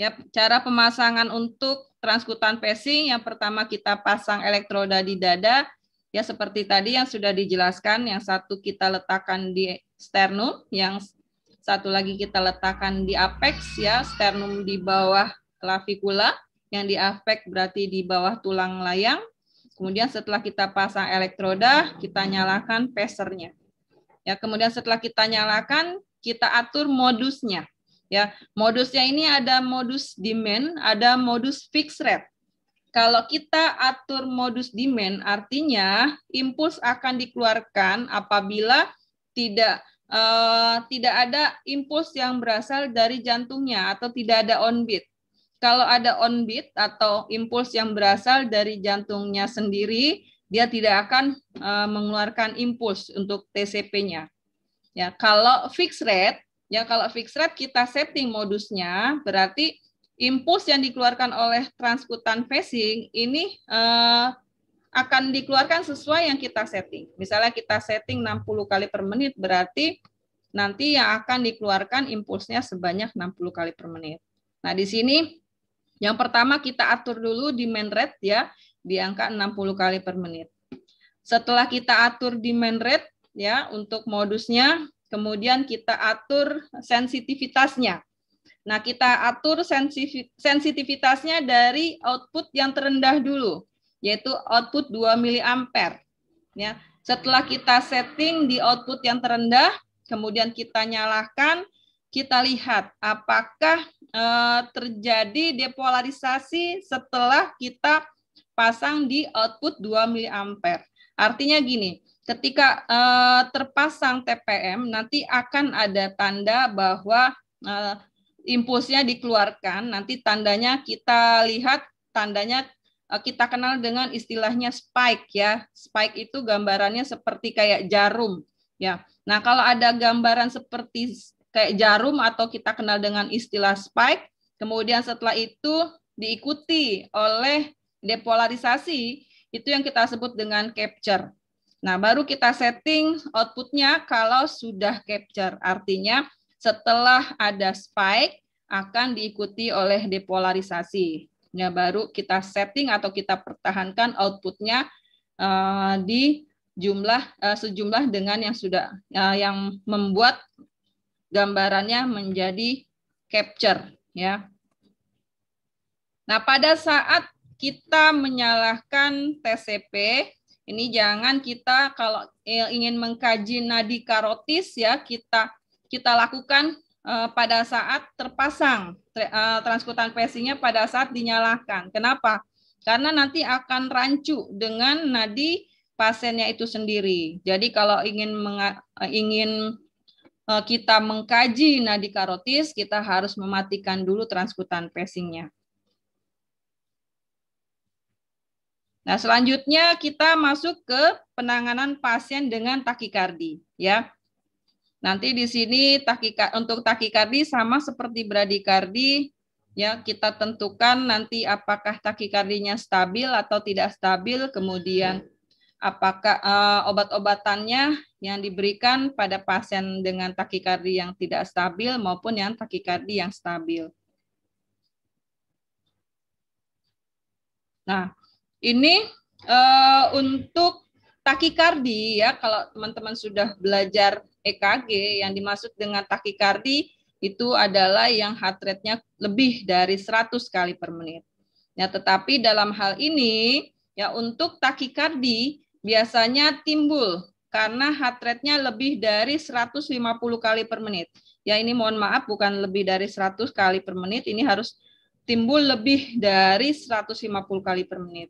Ya, cara pemasangan untuk transkutan passing yang pertama kita pasang elektroda di dada ya seperti tadi yang sudah dijelaskan yang satu kita letakkan di sternum, yang satu lagi kita letakkan di apex ya, sternum di bawah klavikula, yang di apex berarti di bawah tulang layang. Kemudian setelah kita pasang elektroda, kita nyalakan pesernya. Ya, kemudian setelah kita nyalakan, kita atur modusnya. Ya, modusnya ini ada modus demand, ada modus fixed rate. Kalau kita atur modus demand, artinya impuls akan dikeluarkan apabila tidak uh, tidak ada impuls yang berasal dari jantungnya atau tidak ada on beat. Kalau ada on beat atau impuls yang berasal dari jantungnya sendiri, dia tidak akan uh, mengeluarkan impuls untuk TCP-nya. Ya, kalau fixed rate Ya kalau fixed rate kita setting modusnya, berarti impuls yang dikeluarkan oleh transkutan facing ini eh, akan dikeluarkan sesuai yang kita setting. Misalnya kita setting 60 kali per menit, berarti nanti yang akan dikeluarkan impulsnya sebanyak 60 kali per menit. Nah, di sini yang pertama kita atur dulu di main rate ya di angka 60 kali per menit. Setelah kita atur di main rate ya untuk modusnya Kemudian kita atur sensitivitasnya. Nah, kita atur sensitivitasnya dari output yang terendah dulu, yaitu output 2 mA. Ya, setelah kita setting di output yang terendah, kemudian kita nyalakan, kita lihat apakah eh, terjadi depolarisasi setelah kita pasang di output 2 mA. Artinya gini, ketika uh, terpasang TPM nanti akan ada tanda bahwa uh, impulsnya dikeluarkan. Nanti tandanya kita lihat tandanya uh, kita kenal dengan istilahnya spike ya. Spike itu gambarannya seperti kayak jarum ya. Nah, kalau ada gambaran seperti kayak jarum atau kita kenal dengan istilah spike, kemudian setelah itu diikuti oleh depolarisasi itu yang kita sebut dengan capture. Nah, baru kita setting outputnya kalau sudah capture. Artinya setelah ada spike akan diikuti oleh depolarisasi. Nah, baru kita setting atau kita pertahankan outputnya uh, di jumlah uh, sejumlah dengan yang sudah uh, yang membuat gambarannya menjadi capture ya. Nah, pada saat kita menyalahkan TCP ini jangan kita kalau eh, ingin mengkaji nadi karotis ya kita kita lakukan eh, pada saat terpasang eh, transkutan pacingnya pada saat dinyalakan. Kenapa? Karena nanti akan rancu dengan nadi pasiennya itu sendiri. Jadi kalau ingin ingin kita mengkaji nadi karotis, kita harus mematikan dulu transkutan pesingnya. Nah, selanjutnya kita masuk ke penanganan pasien dengan takikardi, ya. Nanti di sini takika, untuk takikardi sama seperti bradikardi, ya kita tentukan nanti apakah takikardinya stabil atau tidak stabil, kemudian apakah uh, obat-obatannya yang diberikan pada pasien dengan takikardi yang tidak stabil maupun yang takikardi yang stabil. Nah, ini uh, untuk takikardi ya kalau teman-teman sudah belajar EKG yang dimaksud dengan takikardi itu adalah yang heart rate-nya lebih dari 100 kali per menit. Ya, tetapi dalam hal ini ya untuk takikardi biasanya timbul karena heart rate-nya lebih dari 150 kali per menit. Ya ini mohon maaf bukan lebih dari 100 kali per menit, ini harus timbul lebih dari 150 kali per menit.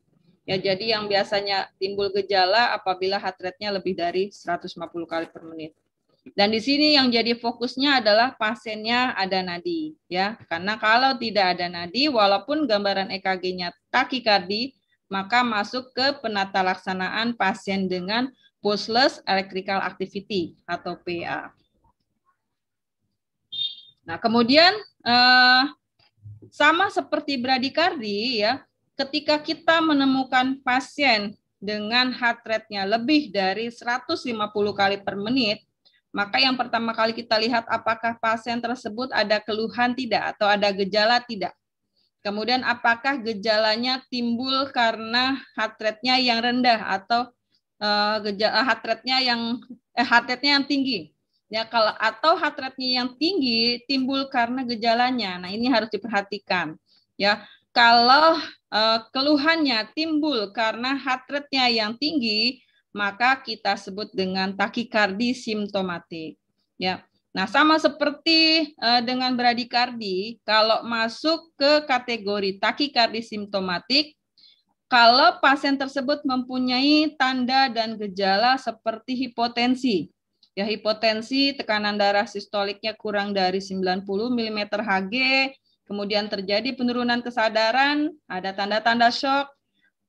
Ya, jadi yang biasanya timbul gejala apabila heart rate-nya lebih dari 150 kali per menit. Dan di sini yang jadi fokusnya adalah pasiennya ada nadi, ya. Karena kalau tidak ada nadi, walaupun gambaran EKG-nya takikardi, maka masuk ke penata laksanaan pasien dengan pulseless electrical activity atau PA. Nah, kemudian eh, sama seperti bradikardi, ya, ketika kita menemukan pasien dengan heart rate-nya lebih dari 150 kali per menit, maka yang pertama kali kita lihat apakah pasien tersebut ada keluhan tidak atau ada gejala tidak. Kemudian apakah gejalanya timbul karena heart rate-nya yang rendah atau uh, gejala eh, heart rate-nya yang eh, heart rate-nya yang tinggi. Ya kalau atau heart rate-nya yang tinggi timbul karena gejalanya. Nah, ini harus diperhatikan. Ya, kalau uh, keluhannya timbul karena heart rate-nya yang tinggi, maka kita sebut dengan takikardi simptomatik. Ya. Nah, sama seperti uh, dengan bradikardi, kalau masuk ke kategori takikardi simptomatik, kalau pasien tersebut mempunyai tanda dan gejala seperti hipotensi. Ya, hipotensi, tekanan darah sistoliknya kurang dari 90 mmHg, kemudian terjadi penurunan kesadaran, ada tanda-tanda shock,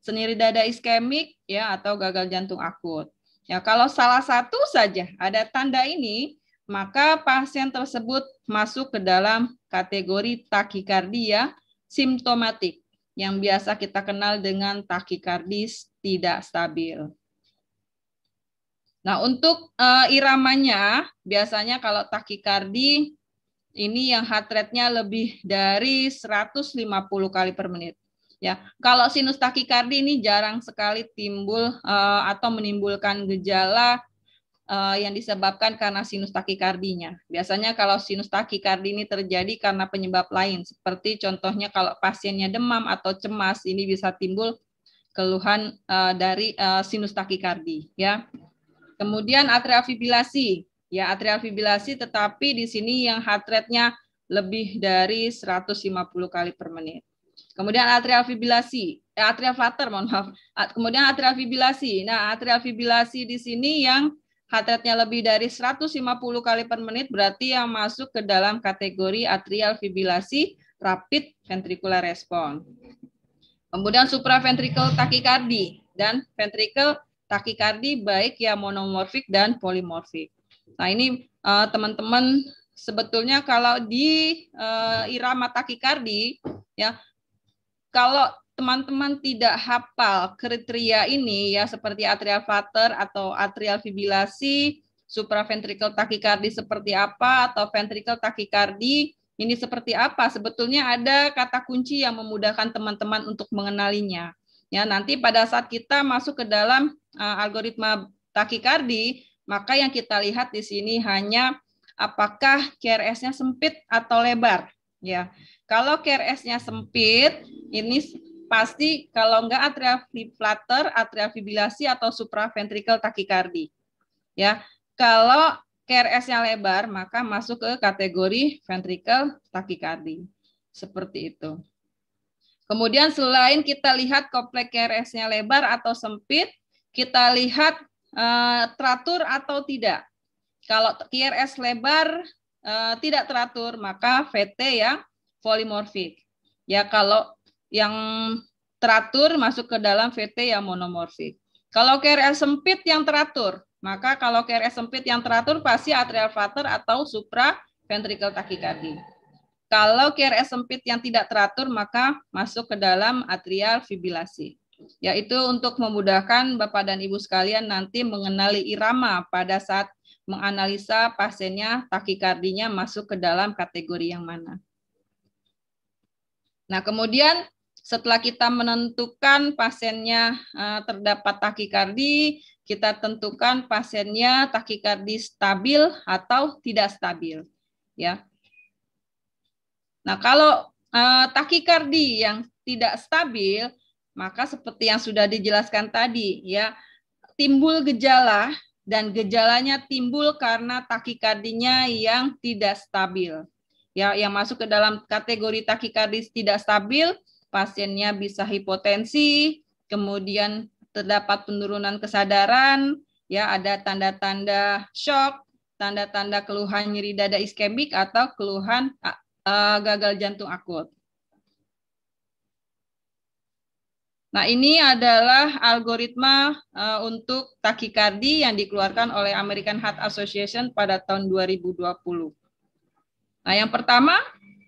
seniri dada iskemik ya atau gagal jantung akut. Ya, kalau salah satu saja ada tanda ini, maka pasien tersebut masuk ke dalam kategori takikardia simptomatik yang biasa kita kenal dengan takikardis tidak stabil. Nah, untuk eh, iramanya biasanya kalau takikardi ini yang heart rate-nya lebih dari 150 kali per menit. Ya, kalau sinus takikardi ini jarang sekali timbul uh, atau menimbulkan gejala uh, yang disebabkan karena sinus takikardinya. Biasanya kalau sinus takikardi ini terjadi karena penyebab lain, seperti contohnya kalau pasiennya demam atau cemas, ini bisa timbul keluhan uh, dari uh, sinus takikardi. Ya, kemudian atrial fibrilasi ya atrial fibrilasi tetapi di sini yang heart rate-nya lebih dari 150 kali per menit. Kemudian atrial fibrilasi, eh, atrial flutter, mohon maaf. Kemudian atrial fibrilasi. Nah, atrial fibrilasi di sini yang heart rate-nya lebih dari 150 kali per menit berarti yang masuk ke dalam kategori atrial fibrilasi rapid ventricular response. Kemudian supraventricular takikardi dan ventricle takikardi baik yang monomorfik dan polimorfik. Nah ini eh, teman-teman sebetulnya kalau di irama eh, takikardi ya kalau teman-teman tidak hafal kriteria ini ya seperti atrial flutter atau atrial fibrilasi, supraventrikel takikardi seperti apa atau ventrikel takikardi ini seperti apa? Sebetulnya ada kata kunci yang memudahkan teman-teman untuk mengenalinya. Ya, nanti pada saat kita masuk ke dalam uh, algoritma takikardi, maka yang kita lihat di sini hanya apakah KRS-nya sempit atau lebar. Ya, kalau KRS-nya sempit, ini pasti kalau enggak atrial flutter, atrial fibrilasi atau supraventrikel takikardi. Ya, kalau KRS-nya lebar, maka masuk ke kategori ventrikel takikardi. Seperti itu. Kemudian selain kita lihat komplek KRS-nya lebar atau sempit, kita lihat Eh, teratur atau tidak. Kalau QRS lebar eh, tidak teratur, maka VT yang polimorfik. Ya kalau yang teratur masuk ke dalam VT yang monomorfik. Kalau KRS sempit yang teratur, maka kalau KRS sempit yang teratur pasti atrial flutter atau supra ventricle tachycardi. Kalau KRS sempit yang tidak teratur, maka masuk ke dalam atrial fibrilasi yaitu untuk memudahkan Bapak dan Ibu sekalian nanti mengenali irama pada saat menganalisa pasiennya takikardinya masuk ke dalam kategori yang mana. Nah, kemudian setelah kita menentukan pasiennya eh, terdapat takikardi, kita tentukan pasiennya takikardi stabil atau tidak stabil, ya. Nah, kalau eh, takikardi yang tidak stabil, maka seperti yang sudah dijelaskan tadi ya, timbul gejala dan gejalanya timbul karena takikardinya yang tidak stabil. Ya, yang masuk ke dalam kategori takikardi tidak stabil, pasiennya bisa hipotensi, kemudian terdapat penurunan kesadaran, ya ada tanda-tanda shock, tanda-tanda keluhan nyeri dada iskemik atau keluhan uh, gagal jantung akut. Nah, ini adalah algoritma uh, untuk takikardi yang dikeluarkan oleh American Heart Association pada tahun 2020. Nah, yang pertama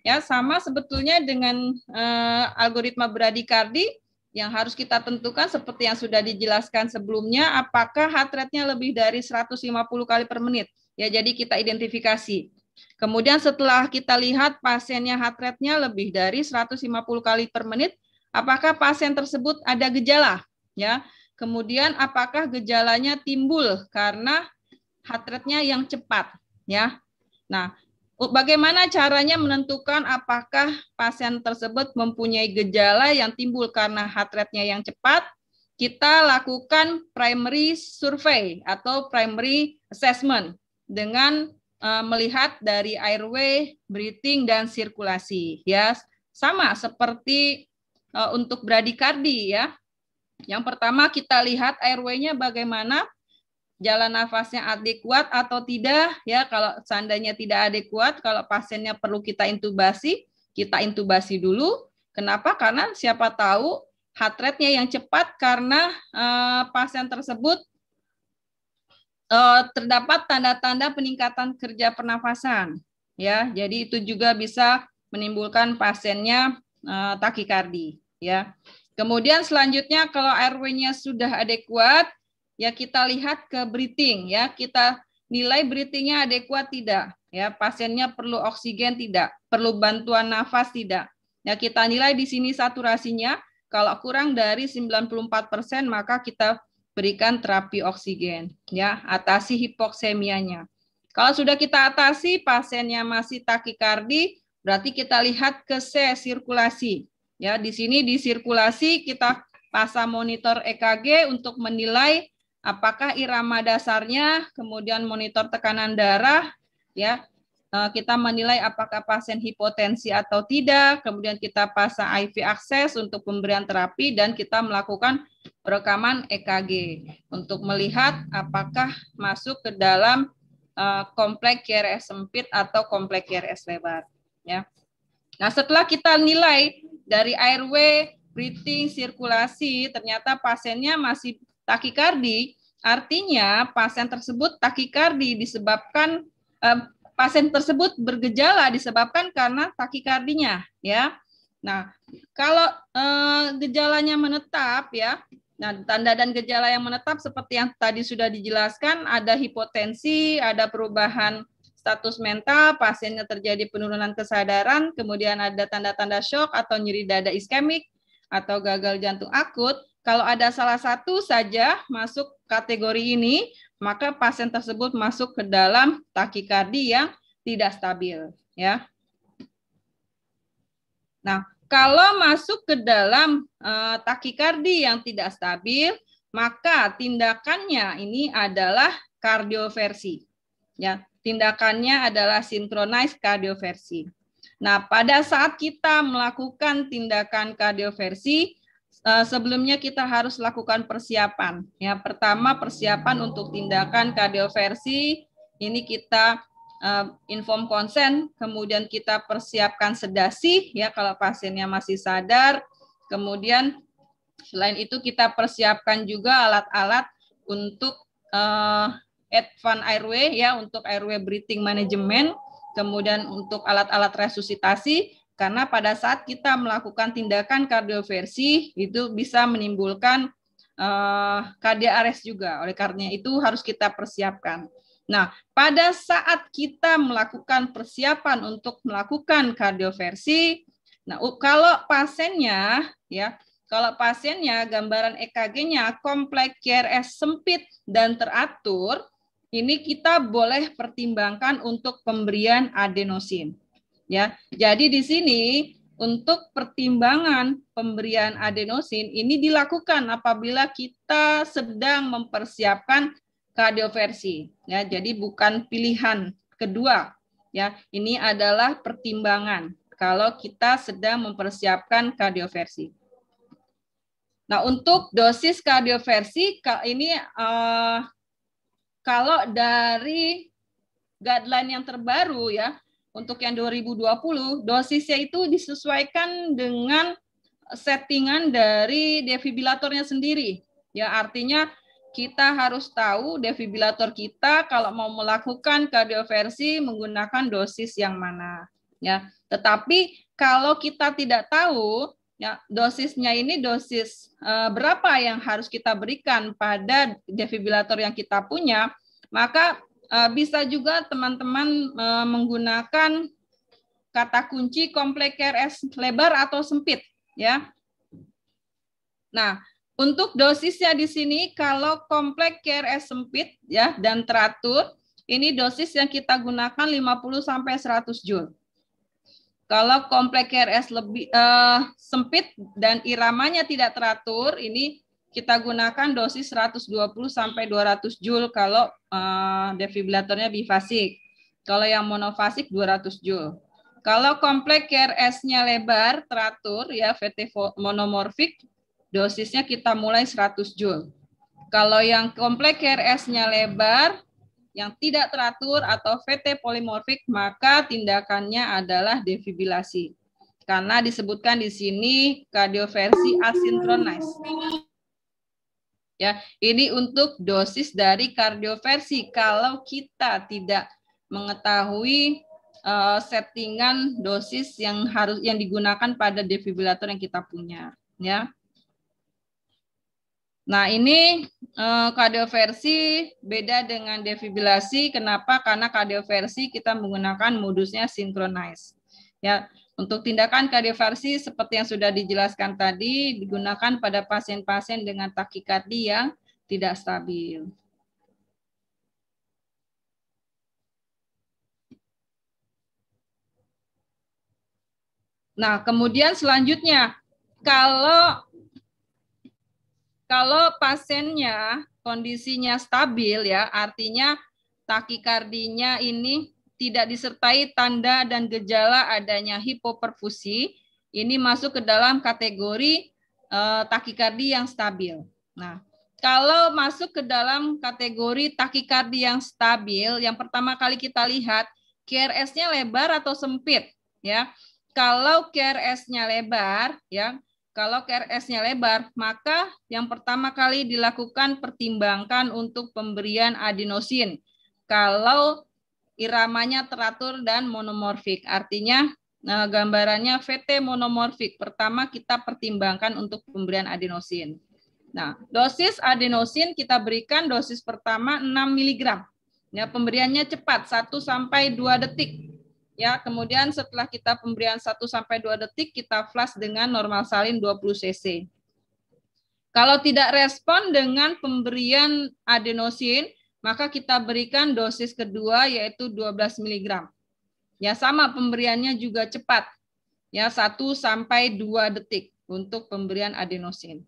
ya sama sebetulnya dengan uh, algoritma bradikardi yang harus kita tentukan seperti yang sudah dijelaskan sebelumnya apakah heart rate-nya lebih dari 150 kali per menit. Ya, jadi kita identifikasi. Kemudian setelah kita lihat pasiennya heart rate-nya lebih dari 150 kali per menit, apakah pasien tersebut ada gejala ya. Kemudian apakah gejalanya timbul karena heart rate-nya yang cepat ya. Nah, bagaimana caranya menentukan apakah pasien tersebut mempunyai gejala yang timbul karena heart rate-nya yang cepat? Kita lakukan primary survey atau primary assessment dengan e, melihat dari airway, breathing dan sirkulasi ya. Sama seperti Eh, untuk bradikardi ya. Yang pertama kita lihat airway-nya bagaimana jalan nafasnya adekuat atau tidak ya kalau seandainya tidak adekuat kalau pasiennya perlu kita intubasi kita intubasi dulu kenapa karena siapa tahu heart rate-nya yang cepat karena uh, pasien tersebut uh, terdapat tanda-tanda peningkatan kerja pernafasan ya jadi itu juga bisa menimbulkan pasiennya uh, takikardi ya. Kemudian selanjutnya kalau RW-nya sudah adekuat, ya kita lihat ke breathing ya, kita nilai breathingnya adekuat tidak, ya pasiennya perlu oksigen tidak, perlu bantuan nafas tidak. Ya kita nilai di sini saturasinya, kalau kurang dari 94% maka kita berikan terapi oksigen ya, atasi hipoksemianya. Kalau sudah kita atasi pasiennya masih takikardi, berarti kita lihat ke C sirkulasi Ya, di sini di sirkulasi kita pasang monitor EKG untuk menilai apakah irama dasarnya, kemudian monitor tekanan darah, ya e, kita menilai apakah pasien hipotensi atau tidak, kemudian kita pasang IV akses untuk pemberian terapi dan kita melakukan rekaman EKG untuk melihat apakah masuk ke dalam e, kompleks QRS sempit atau kompleks QRS lebar ya. Nah, setelah kita nilai dari airway, breathing, sirkulasi, ternyata pasiennya masih takikardi, artinya pasien tersebut takikardi disebabkan eh, pasien tersebut bergejala disebabkan karena takikardinya, ya. Nah, kalau eh, gejalanya menetap, ya, Nah, tanda dan gejala yang menetap seperti yang tadi sudah dijelaskan, ada hipotensi, ada perubahan status mental, pasiennya terjadi penurunan kesadaran, kemudian ada tanda-tanda shock atau nyeri dada iskemik, atau gagal jantung akut, kalau ada salah satu saja masuk kategori ini, maka pasien tersebut masuk ke dalam takikardi yang tidak stabil, ya. Nah, kalau masuk ke dalam e, eh, takikardi yang tidak stabil, maka tindakannya ini adalah kardioversi, ya. Tindakannya adalah synchronized kardioversi. Nah, pada saat kita melakukan tindakan kardioversi, eh, sebelumnya kita harus lakukan persiapan. Ya, pertama persiapan untuk tindakan kardioversi ini kita eh, inform konsen, kemudian kita persiapkan sedasi ya kalau pasiennya masih sadar. Kemudian selain itu kita persiapkan juga alat-alat untuk uh, Advan Airway ya untuk airway breathing management, kemudian untuk alat-alat resusitasi karena pada saat kita melakukan tindakan kardioversi itu bisa menimbulkan uh, eh, cardiac arrest juga. Oleh karena itu harus kita persiapkan. Nah, pada saat kita melakukan persiapan untuk melakukan kardioversi, nah kalau pasiennya ya, kalau pasiennya gambaran EKG-nya kompleks KRS sempit dan teratur, ini kita boleh pertimbangkan untuk pemberian adenosin. Ya, jadi di sini untuk pertimbangan pemberian adenosin ini dilakukan apabila kita sedang mempersiapkan kardioversi. Ya, jadi bukan pilihan kedua. Ya, ini adalah pertimbangan kalau kita sedang mempersiapkan kardioversi. Nah, untuk dosis kardioversi ini eh, kalau dari guideline yang terbaru ya, untuk yang 2020, dosisnya itu disesuaikan dengan settingan dari defibrilatornya sendiri. Ya, artinya kita harus tahu defibrilator kita kalau mau melakukan kardioversi menggunakan dosis yang mana. Ya, tetapi kalau kita tidak tahu Ya, dosisnya ini dosis uh, berapa yang harus kita berikan pada defibrilator yang kita punya, maka uh, bisa juga teman-teman uh, menggunakan kata kunci kompleks RS lebar atau sempit, ya. Nah, untuk dosisnya di sini kalau kompleks KRS sempit ya dan teratur, ini dosis yang kita gunakan 50 sampai 100 joule. Kalau kompleks KRS lebih uh, sempit dan iramanya tidak teratur, ini kita gunakan dosis 120 sampai 200 joule kalau uh, defibrilatornya bifasik. Kalau yang monofasik 200 joule. Kalau kompleks KRS-nya lebar, teratur ya VT monomorfik, dosisnya kita mulai 100 joule. Kalau yang kompleks KRS-nya lebar, yang tidak teratur atau VT polimorfik, maka tindakannya adalah defibrilasi. Karena disebutkan di sini kardioversi asinkronis. Ya, ini untuk dosis dari kardioversi. Kalau kita tidak mengetahui uh, settingan dosis yang harus yang digunakan pada defibrilator yang kita punya, ya. Nah, ini eh, kardioversi beda dengan defibrilasi. Kenapa? Karena kardioversi kita menggunakan modusnya synchronize. Ya, untuk tindakan kardioversi seperti yang sudah dijelaskan tadi digunakan pada pasien-pasien dengan takikardi yang tidak stabil. Nah, kemudian selanjutnya kalau kalau pasiennya kondisinya stabil ya, artinya takikardinya ini tidak disertai tanda dan gejala adanya hipoperfusi, ini masuk ke dalam kategori eh, takikardi yang stabil. Nah, kalau masuk ke dalam kategori takikardi yang stabil, yang pertama kali kita lihat QRS-nya lebar atau sempit, ya. Kalau QRS-nya lebar, ya, kalau KRS-nya lebar, maka yang pertama kali dilakukan pertimbangkan untuk pemberian adenosin. Kalau iramanya teratur dan monomorfik, artinya nah, gambarannya VT monomorfik. Pertama kita pertimbangkan untuk pemberian adenosin. Nah, dosis adenosin kita berikan dosis pertama 6 mg. Ya, pemberiannya cepat, 1 sampai 2 detik. Ya, kemudian setelah kita pemberian 1 sampai 2 detik kita flash dengan normal salin 20 cc. Kalau tidak respon dengan pemberian adenosin, maka kita berikan dosis kedua yaitu 12 mg. Ya, sama pemberiannya juga cepat. Ya, 1 sampai 2 detik untuk pemberian adenosin.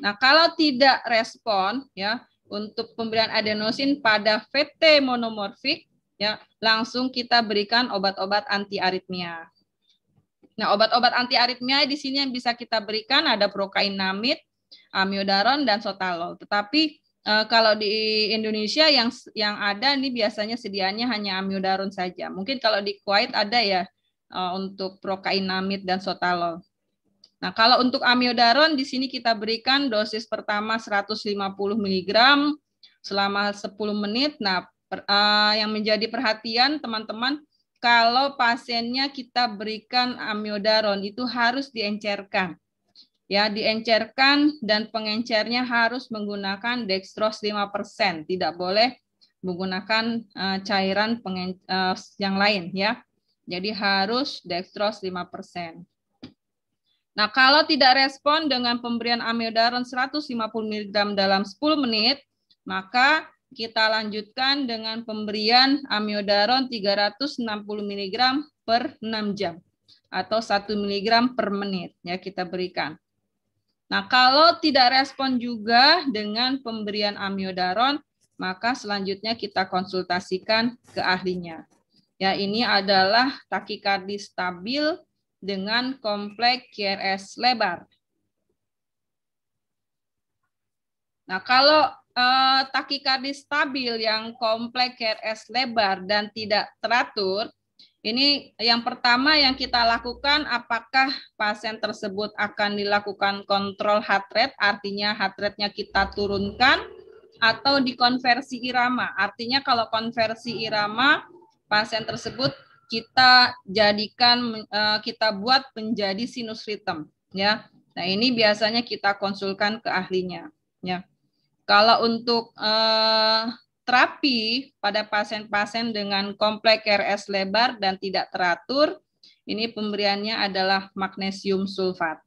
Nah, kalau tidak respon ya untuk pemberian adenosin pada VT monomorfik, ya langsung kita berikan obat-obat anti aritmia. Nah, obat-obat anti aritmia di sini yang bisa kita berikan ada prokainamid, amiodaron dan sotalol. Tetapi eh, kalau di Indonesia yang yang ada ini biasanya sediaannya hanya amiodaron saja. Mungkin kalau di Kuwait ada ya eh, untuk prokainamid dan sotalol. Nah, kalau untuk amiodaron di sini kita berikan dosis pertama 150 mg selama 10 menit. Nah, per, uh, yang menjadi perhatian teman-teman kalau pasiennya kita berikan amiodaron itu harus diencerkan. Ya, diencerkan dan pengencernya harus menggunakan dextrose 5%, tidak boleh menggunakan uh, cairan pengen, uh, yang lain ya. Jadi harus dextrose 5%. Nah, kalau tidak respon dengan pemberian amiodaron 150 mg dalam 10 menit, maka kita lanjutkan dengan pemberian amiodaron 360 mg per 6 jam atau 1 mg per menit ya kita berikan. Nah, kalau tidak respon juga dengan pemberian amiodaron, maka selanjutnya kita konsultasikan ke ahlinya. Ya, ini adalah takikardi stabil dengan kompleks QRS lebar. Nah, kalau uh, takikardi stabil yang kompleks KRS lebar dan tidak teratur, ini yang pertama yang kita lakukan apakah pasien tersebut akan dilakukan kontrol heart rate, artinya heart rate-nya kita turunkan atau dikonversi irama. Artinya kalau konversi irama pasien tersebut kita jadikan eh, kita buat menjadi sinus rhythm ya. Nah, ini biasanya kita konsulkan ke ahlinya ya. Kalau untuk eh, terapi pada pasien-pasien dengan kompleks RS lebar dan tidak teratur, ini pemberiannya adalah magnesium sulfat.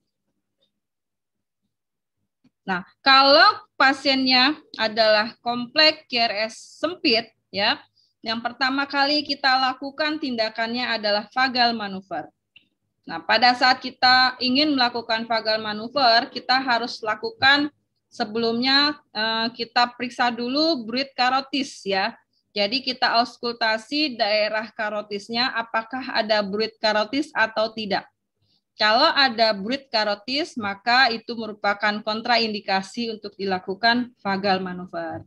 Nah, kalau pasiennya adalah kompleks KRS sempit, ya, yang pertama kali kita lakukan tindakannya adalah vagal manuver. Nah, pada saat kita ingin melakukan vagal manuver, kita harus lakukan sebelumnya eh, kita periksa dulu breed karotis ya. Jadi kita auskultasi daerah karotisnya apakah ada breed karotis atau tidak. Kalau ada breed karotis maka itu merupakan kontraindikasi untuk dilakukan vagal manuver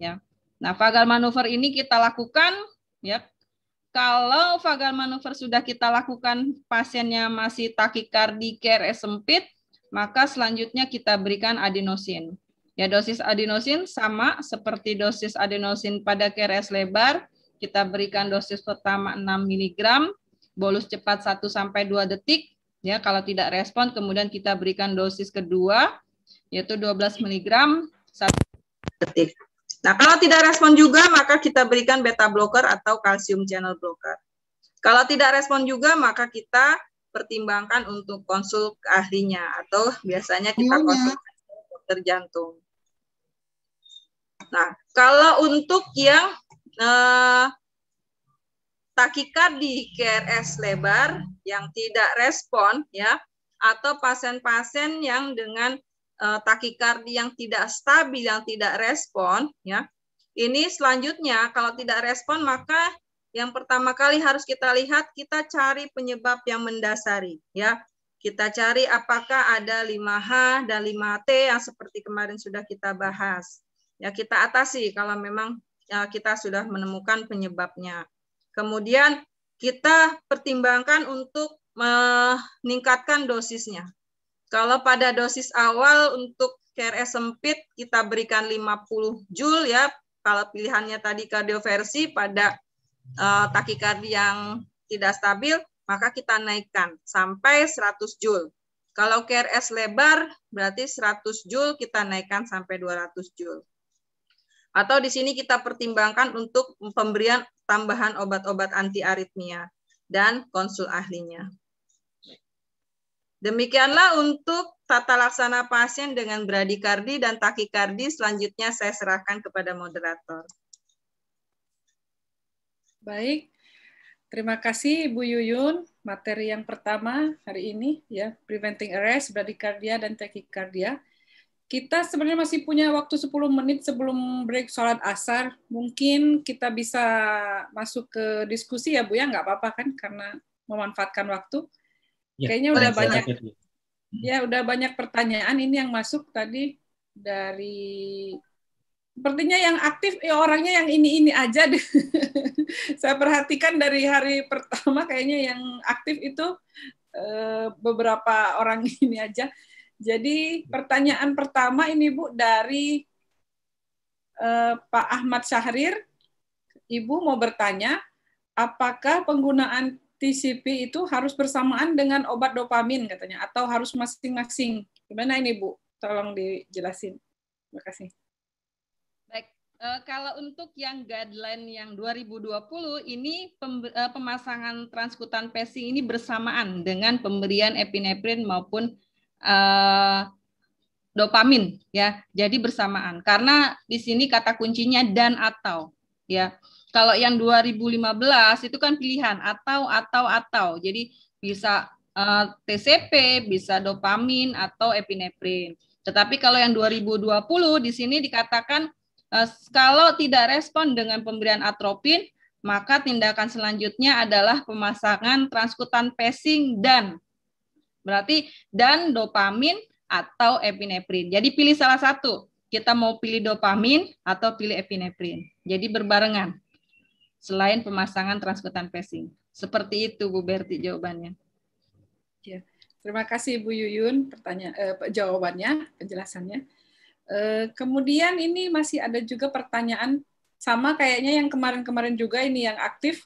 ya. Nah, vagal manuver ini kita lakukan ya kalau vagal manuver sudah kita lakukan pasiennya masih takikardi KRS sempit maka selanjutnya kita berikan adenosin. Ya, dosis adenosin sama seperti dosis adenosin pada KRS lebar, kita berikan dosis pertama 6 mg, bolus cepat 1 sampai 2 detik. Ya, kalau tidak respon kemudian kita berikan dosis kedua yaitu 12 mg 1 detik. Nah, kalau tidak respon juga, maka kita berikan beta blocker atau kalsium channel blocker. Kalau tidak respon juga, maka kita pertimbangkan untuk konsul ke ahlinya atau biasanya kita konsul ke dokter jantung. Nah, kalau untuk yang eh, takikardi KRS lebar yang tidak respon ya atau pasien-pasien yang dengan eh, takikardi yang tidak stabil yang tidak respon ya. Ini selanjutnya kalau tidak respon maka yang pertama kali harus kita lihat kita cari penyebab yang mendasari ya kita cari apakah ada 5H dan 5T yang seperti kemarin sudah kita bahas. Ya, kita atasi kalau memang ya, kita sudah menemukan penyebabnya. Kemudian kita pertimbangkan untuk meningkatkan dosisnya. Kalau pada dosis awal untuk KRS sempit kita berikan 50 Joule ya, kalau pilihannya tadi kardioversi pada uh, eh, takikardi yang tidak stabil, maka kita naikkan sampai 100 Joule. Kalau KRS lebar, berarti 100 Joule kita naikkan sampai 200 Joule. Atau di sini kita pertimbangkan untuk pemberian tambahan obat-obat antiaritmia dan konsul ahlinya. Demikianlah untuk tata laksana pasien dengan bradikardi dan takikardi. Selanjutnya saya serahkan kepada moderator. Baik, terima kasih Bu Yuyun. Materi yang pertama hari ini ya preventing arrest, bradikardia dan tachycardia. Kita sebenarnya masih punya waktu 10 menit sebelum break sholat asar. Mungkin kita bisa masuk ke diskusi ya Bu ya, nggak apa-apa kan karena memanfaatkan waktu. Ya, Kayaknya udah banyak. Saya Ya udah banyak pertanyaan ini yang masuk tadi dari sepertinya yang aktif ya orangnya yang ini-ini aja deh. Saya perhatikan dari hari pertama kayaknya yang aktif itu eh, beberapa orang ini aja. Jadi pertanyaan pertama ini Bu dari eh, Pak Ahmad Syahrir. Ibu mau bertanya, apakah penggunaan TCP itu harus bersamaan dengan obat dopamin katanya atau harus masing-masing? Gimana ini Bu? Tolong dijelasin. Terima kasih. Uh, kalau untuk yang guideline yang 2020 ini pem, uh, eh, pemasangan transkutan pacing ini bersamaan dengan pemberian epineprin maupun uh, dopamin ya. Jadi bersamaan karena di sini kata kuncinya dan atau ya. Kalau yang 2015 itu kan pilihan atau atau atau. Jadi bisa uh, TCP, bisa dopamin atau epineprin. Tetapi kalau yang 2020 di sini dikatakan Eh, kalau tidak respon dengan pemberian atropin, maka tindakan selanjutnya adalah pemasangan transkutan pacing dan berarti dan dopamin atau epinefrin. Jadi pilih salah satu. Kita mau pilih dopamin atau pilih epinefrin. Jadi berbarengan. Selain pemasangan transkutan pacing. Seperti itu Bu Berti jawabannya. Ya, terima kasih Bu Yuyun pertanyaan eh, jawabannya, penjelasannya. Eh, kemudian ini masih ada juga pertanyaan sama kayaknya yang kemarin-kemarin juga ini yang aktif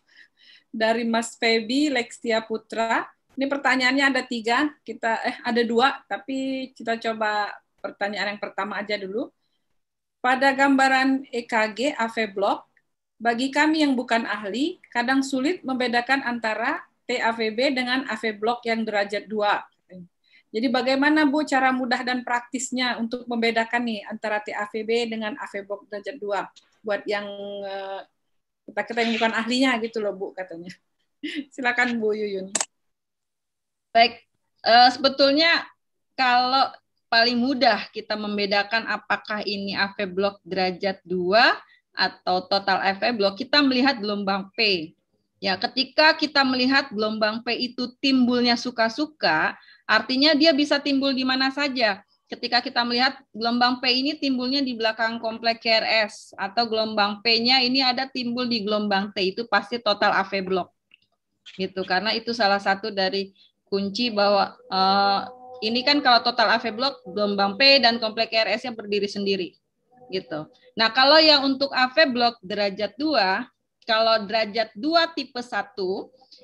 dari Mas Feby Lextia Putra. Ini pertanyaannya ada tiga, kita eh ada dua, tapi kita coba pertanyaan yang pertama aja dulu. Pada gambaran EKG AV block, bagi kami yang bukan ahli, kadang sulit membedakan antara TAVB dengan AV block yang derajat 2 jadi bagaimana Bu cara mudah dan praktisnya untuk membedakan nih antara TAVB dengan AVBOK derajat 2 buat yang eh, kita kita yang bukan ahlinya gitu loh Bu katanya. Silakan Bu Yuyun. Baik, uh, sebetulnya kalau paling mudah kita membedakan apakah ini AV block derajat 2 atau total AV block kita melihat gelombang P. Ya, ketika kita melihat gelombang P itu timbulnya suka-suka, Artinya dia bisa timbul di mana saja. Ketika kita melihat gelombang P ini timbulnya di belakang kompleks KRS atau gelombang P-nya ini ada timbul di gelombang T itu pasti total AV block. Gitu karena itu salah satu dari kunci bahwa uh, ini kan kalau total AV block gelombang P dan kompleks KRS-nya berdiri sendiri. Gitu. Nah, kalau yang untuk AV block derajat 2 kalau derajat 2 tipe 1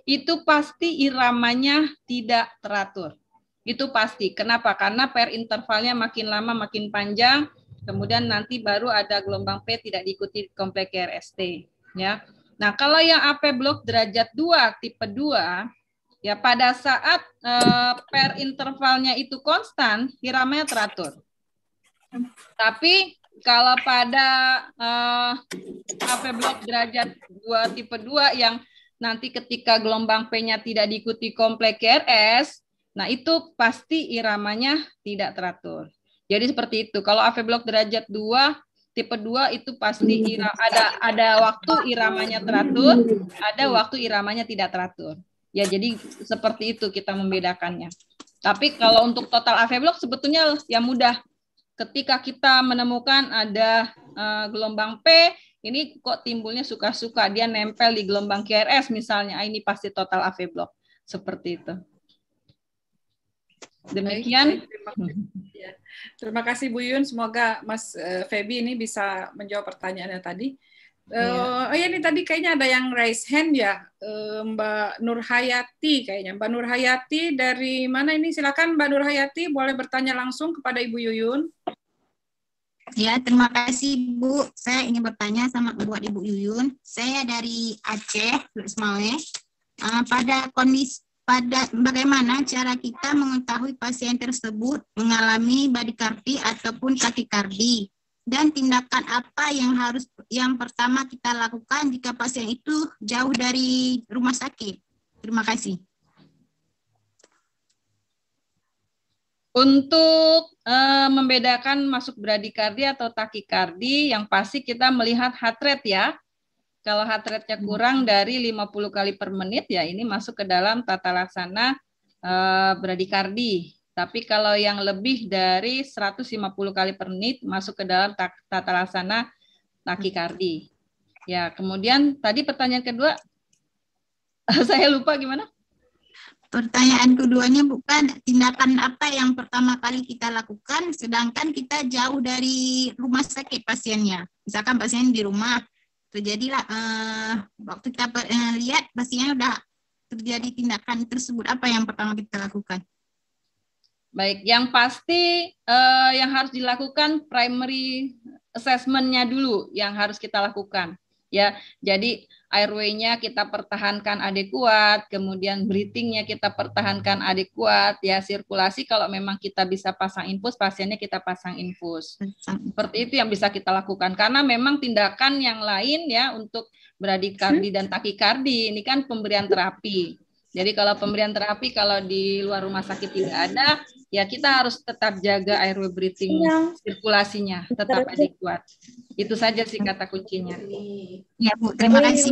itu pasti iramanya tidak teratur. Itu pasti. Kenapa? Karena per intervalnya makin lama makin panjang, kemudian nanti baru ada gelombang P tidak diikuti komplek RST. Ya. Nah, kalau yang AP blok derajat 2 tipe 2, ya pada saat eh, per intervalnya itu konstan, hiramanya teratur. Tapi kalau pada eh, AP blok derajat 2 tipe 2 yang nanti ketika gelombang P-nya tidak diikuti komplek rst Nah, itu pasti iramanya tidak teratur. Jadi seperti itu. Kalau AV blok derajat 2, tipe 2 itu pasti ira, ada ada waktu iramanya teratur, ada waktu iramanya tidak teratur. Ya, jadi seperti itu kita membedakannya. Tapi kalau untuk total AV blok sebetulnya ya mudah. Ketika kita menemukan ada uh, gelombang P, ini kok timbulnya suka-suka dia nempel di gelombang QRS misalnya, ah, ini pasti total AV blok. Seperti itu. Demikian. Iya. Terima kasih Bu Yun. Semoga Mas eh, Febi ini bisa menjawab pertanyaannya tadi. Iya. Eh, oh ya ini tadi kayaknya ada yang raise hand ya eh, Mbak Nurhayati kayaknya Mbak Nurhayati dari mana ini silakan Mbak Nurhayati boleh bertanya langsung kepada Ibu Yuyun. Ya terima kasih Bu. Saya ingin bertanya sama buat Ibu Yuyun. Saya dari Aceh, Lusmawe. pada kondisi pada bagaimana cara kita mengetahui pasien tersebut mengalami bradikardi ataupun takikardi dan tindakan apa yang harus yang pertama kita lakukan jika pasien itu jauh dari rumah sakit. Terima kasih. Untuk e, membedakan masuk bradikardi atau takikardi, yang pasti kita melihat heart rate ya. Kalau heart rate-nya hmm. kurang dari 50 kali per menit ya ini masuk ke dalam tata laksana eh, bradikardi. Tapi kalau yang lebih dari 150 kali per menit masuk ke dalam tata laksana takikardi. Ya, kemudian tadi pertanyaan kedua saya lupa gimana? Pertanyaan keduanya bukan tindakan apa yang pertama kali kita lakukan sedangkan kita jauh dari rumah sakit pasiennya. Misalkan pasien di rumah, terjadilah gitu. uh, eh, waktu kita uh, lihat pastinya udah terjadi tindakan tersebut apa yang pertama kita lakukan? Baik, yang pasti uh, yang harus dilakukan primary assessmentnya dulu yang harus kita lakukan. Ya, jadi airway-nya kita pertahankan adekuat, kemudian breathing-nya kita pertahankan adekuat, ya sirkulasi kalau memang kita bisa pasang infus, pasiennya kita pasang infus. Seperti itu yang bisa kita lakukan karena memang tindakan yang lain ya untuk bradikardi dan takikardi ini kan pemberian terapi. Jadi kalau pemberian terapi kalau di luar rumah sakit tidak ada, ya kita harus tetap jaga airway breathing ya. sirkulasinya tetap ada kuat. Itu saja sih kata kuncinya. Ya Bu, terima iya, kasih.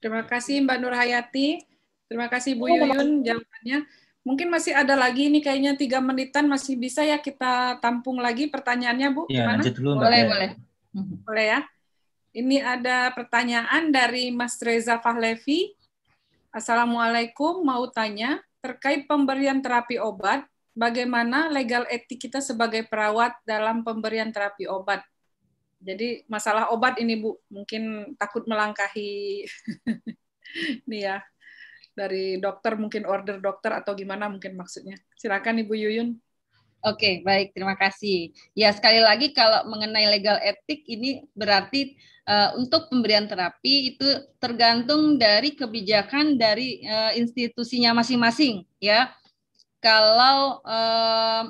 Terima kasih Mbak Nurhayati. Terima kasih Bu iya, Yuyun jawabannya. Mungkin masih ada lagi ini kayaknya tiga menitan masih bisa ya kita tampung lagi pertanyaannya Bu. Iya, lanjut dulu Mbak. Boleh, boleh. Boleh ya. Ini ada pertanyaan dari Mas Reza Fahlevi. Assalamualaikum, mau tanya terkait pemberian terapi obat, bagaimana legal etik kita sebagai perawat dalam pemberian terapi obat? Jadi masalah obat ini Bu, mungkin takut melangkahi nih ya dari dokter mungkin order dokter atau gimana mungkin maksudnya. Silakan Ibu Yuyun. Oke, okay, baik, terima kasih. Ya, sekali lagi kalau mengenai legal etik ini berarti uh, untuk pemberian terapi itu tergantung dari kebijakan dari uh, institusinya masing-masing ya. Kalau uh,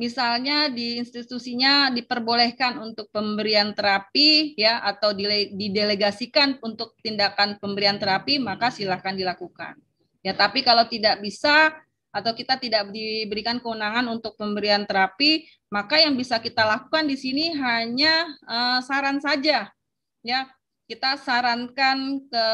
misalnya di institusinya diperbolehkan untuk pemberian terapi ya atau dile didelegasikan untuk tindakan pemberian terapi maka silahkan dilakukan ya tapi kalau tidak bisa atau kita tidak diberikan kewenangan untuk pemberian terapi maka yang bisa kita lakukan di sini hanya uh, saran saja ya kita sarankan ke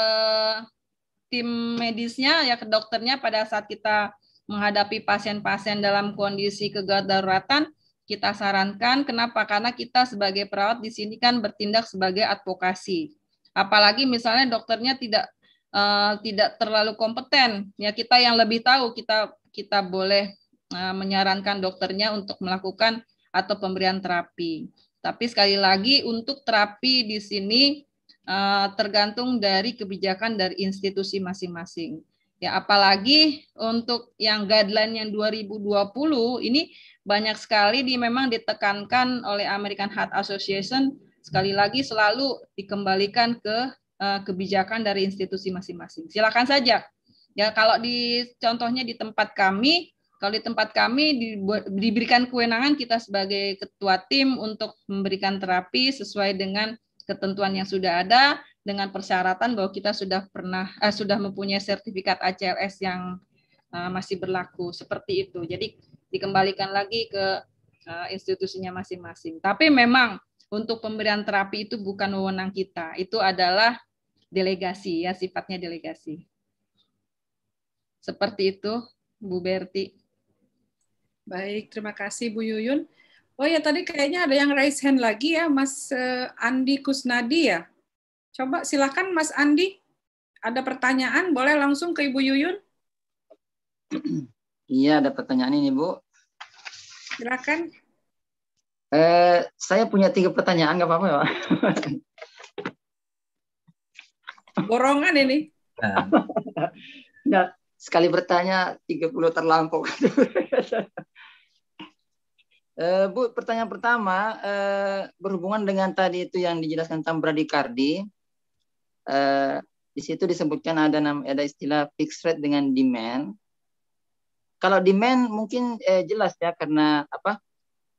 tim medisnya ya ke dokternya pada saat kita menghadapi pasien-pasien dalam kondisi daruratan. kita sarankan kenapa karena kita sebagai perawat di sini kan bertindak sebagai advokasi apalagi misalnya dokternya tidak uh, tidak terlalu kompeten ya kita yang lebih tahu kita kita boleh uh, menyarankan dokternya untuk melakukan atau pemberian terapi tapi sekali lagi untuk terapi di sini eh, tergantung dari kebijakan dari institusi masing-masing. Ya, apalagi untuk yang guideline yang 2020 ini banyak sekali di memang ditekankan oleh American Heart Association sekali lagi selalu dikembalikan ke uh, kebijakan dari institusi masing-masing. Silakan saja. Ya, kalau di contohnya di tempat kami kalau di tempat kami dibuat, diberikan kewenangan kita sebagai ketua tim untuk memberikan terapi sesuai dengan ketentuan yang sudah ada dengan persyaratan bahwa kita sudah pernah eh, sudah mempunyai sertifikat ACLS yang uh, masih berlaku seperti itu. Jadi dikembalikan lagi ke uh, institusinya masing-masing. Tapi memang untuk pemberian terapi itu bukan wewenang kita. Itu adalah delegasi ya sifatnya delegasi. Seperti itu Bu Berti. Baik, terima kasih Bu Yuyun. Oh ya tadi kayaknya ada yang raise hand lagi ya Mas eh, Andi Kusnadi ya. Coba silakan Mas Andi. Ada pertanyaan boleh langsung ke Ibu Yuyun? Iya, ada pertanyaan ini, Bu. Silakan. Eh, saya punya tiga pertanyaan, nggak apa-apa ya, Pak? Borongan ini. Nah, sekali bertanya 30 terlampau. Eh, Bu, pertanyaan pertama eh, berhubungan dengan tadi itu yang dijelaskan tentang bradikardi. Eh, di situ disebutkan ada ada istilah fixed rate dengan demand. Kalau demand mungkin jelas ya karena apa?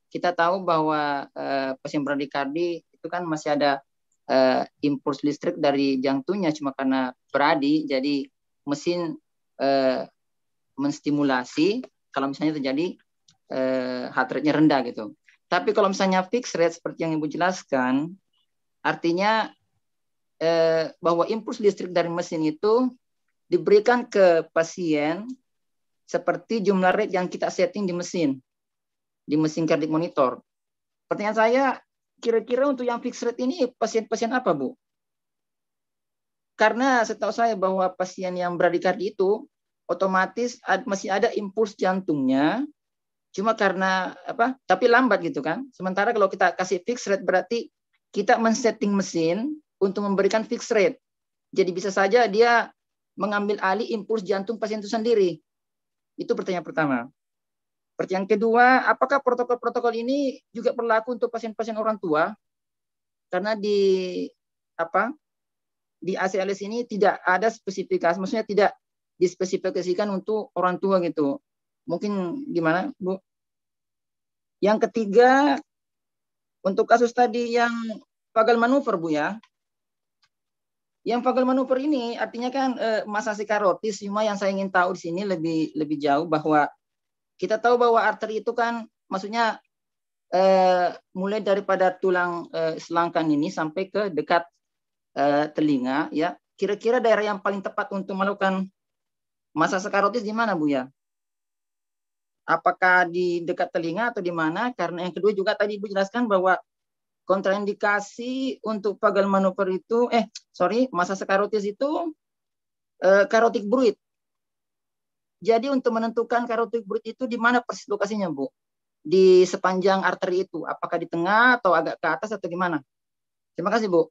Kita tahu bahwa eh, pasien bradikardi itu kan masih ada eh, impuls listrik dari jantungnya cuma karena bradi jadi mesin menstimulasi kalau misalnya terjadi eh, heart rate-nya rendah gitu. Tapi kalau misalnya fixed rate seperti yang Ibu jelaskan, artinya eh, bahwa impuls listrik dari mesin itu diberikan ke pasien seperti jumlah rate yang kita setting di mesin, di mesin cardiac monitor. Pertanyaan saya, kira-kira untuk yang fixed rate ini pasien-pasien apa, Bu? Karena setahu saya bahwa pasien yang beradikardi itu otomatis masih ada impuls jantungnya cuma karena apa tapi lambat gitu kan sementara kalau kita kasih fixed rate berarti kita men-setting mesin untuk memberikan fixed rate jadi bisa saja dia mengambil alih impuls jantung pasien itu sendiri itu pertanyaan pertama pertanyaan kedua apakah protokol-protokol ini juga berlaku untuk pasien-pasien orang tua karena di apa di ACLS ini tidak ada spesifikasi maksudnya tidak dispesifikasikan untuk orang tua gitu Mungkin gimana, Bu? Yang ketiga, untuk kasus tadi yang fagal manuver, Bu ya. Yang fagal manuver ini artinya kan e, masa sikarotis, cuma yang saya ingin tahu di sini lebih lebih jauh bahwa kita tahu bahwa arteri itu kan maksudnya e, mulai daripada tulang e, selangkan ini sampai ke dekat e, telinga ya. Kira-kira daerah yang paling tepat untuk melakukan masa sekarotis di mana Bu ya? apakah di dekat telinga atau di mana? Karena yang kedua juga tadi Ibu jelaskan bahwa kontraindikasi untuk pagal manuver itu eh sorry masa sekarotis itu eh, karotik bruit. Jadi untuk menentukan karotik bruit itu di mana persis lokasinya, Bu? Di sepanjang arteri itu, apakah di tengah atau agak ke atas atau gimana? Terima kasih, Bu.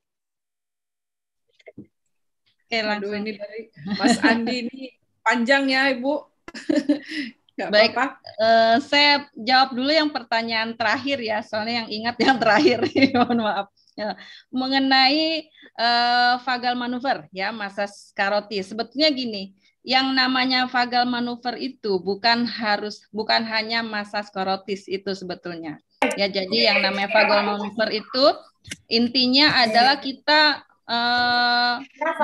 Oke, langsung ini dari Mas Andi ini panjang ya, Ibu. Gak Baik, apa -apa. Uh, eh, saya jawab dulu yang pertanyaan terakhir ya, soalnya yang ingat yang terakhir, mohon maaf. Ya. Mengenai uh, vagal manuver ya, masa karoti. Sebetulnya gini, yang namanya vagal manuver itu bukan harus bukan hanya masa skorotis itu sebetulnya. Ya, jadi yang namanya vagal manuver itu intinya adalah kita uh,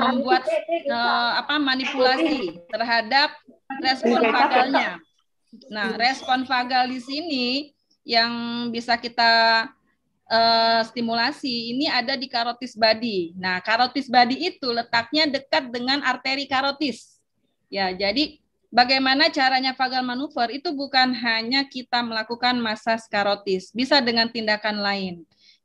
membuat uh, apa manipulasi terhadap respon vagalnya. Nah, iya. respon vagal di sini yang bisa kita uh, stimulasi ini ada di karotis body. Nah, karotis body itu letaknya dekat dengan arteri karotis. Ya, jadi bagaimana caranya vagal manuver itu bukan hanya kita melakukan masas karotis, bisa dengan tindakan lain.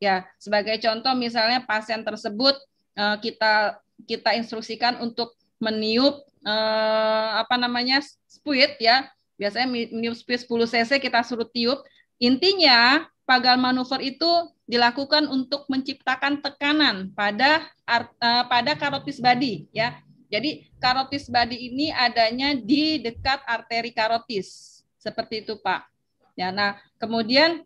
Ya, sebagai contoh misalnya pasien tersebut uh, kita kita instruksikan untuk meniup uh, apa namanya spuit ya Biasanya meniup speed 10 cc kita suruh tiup. Intinya pagal manuver itu dilakukan untuk menciptakan tekanan pada eh, pada karotis body ya. Jadi karotis body ini adanya di dekat arteri karotis. Seperti itu, Pak. Ya, nah, kemudian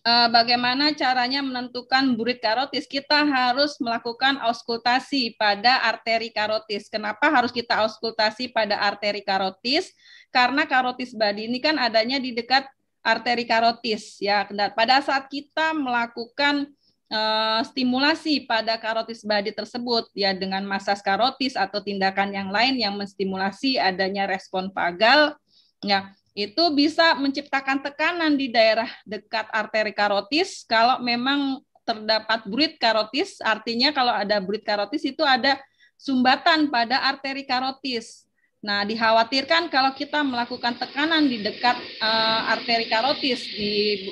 Eh, bagaimana caranya menentukan burit karotis? Kita harus melakukan auskultasi pada arteri karotis. Kenapa harus kita auskultasi pada arteri karotis? Karena karotis badi ini kan adanya di dekat arteri karotis ya. Pada saat kita melakukan eh, stimulasi pada karotis badi tersebut ya dengan masas karotis atau tindakan yang lain yang menstimulasi adanya respon pagal ya itu bisa menciptakan tekanan di daerah dekat arteri karotis kalau memang terdapat burit karotis artinya kalau ada burit karotis itu ada sumbatan pada arteri karotis nah dikhawatirkan kalau kita melakukan tekanan di dekat uh, arteri karotis di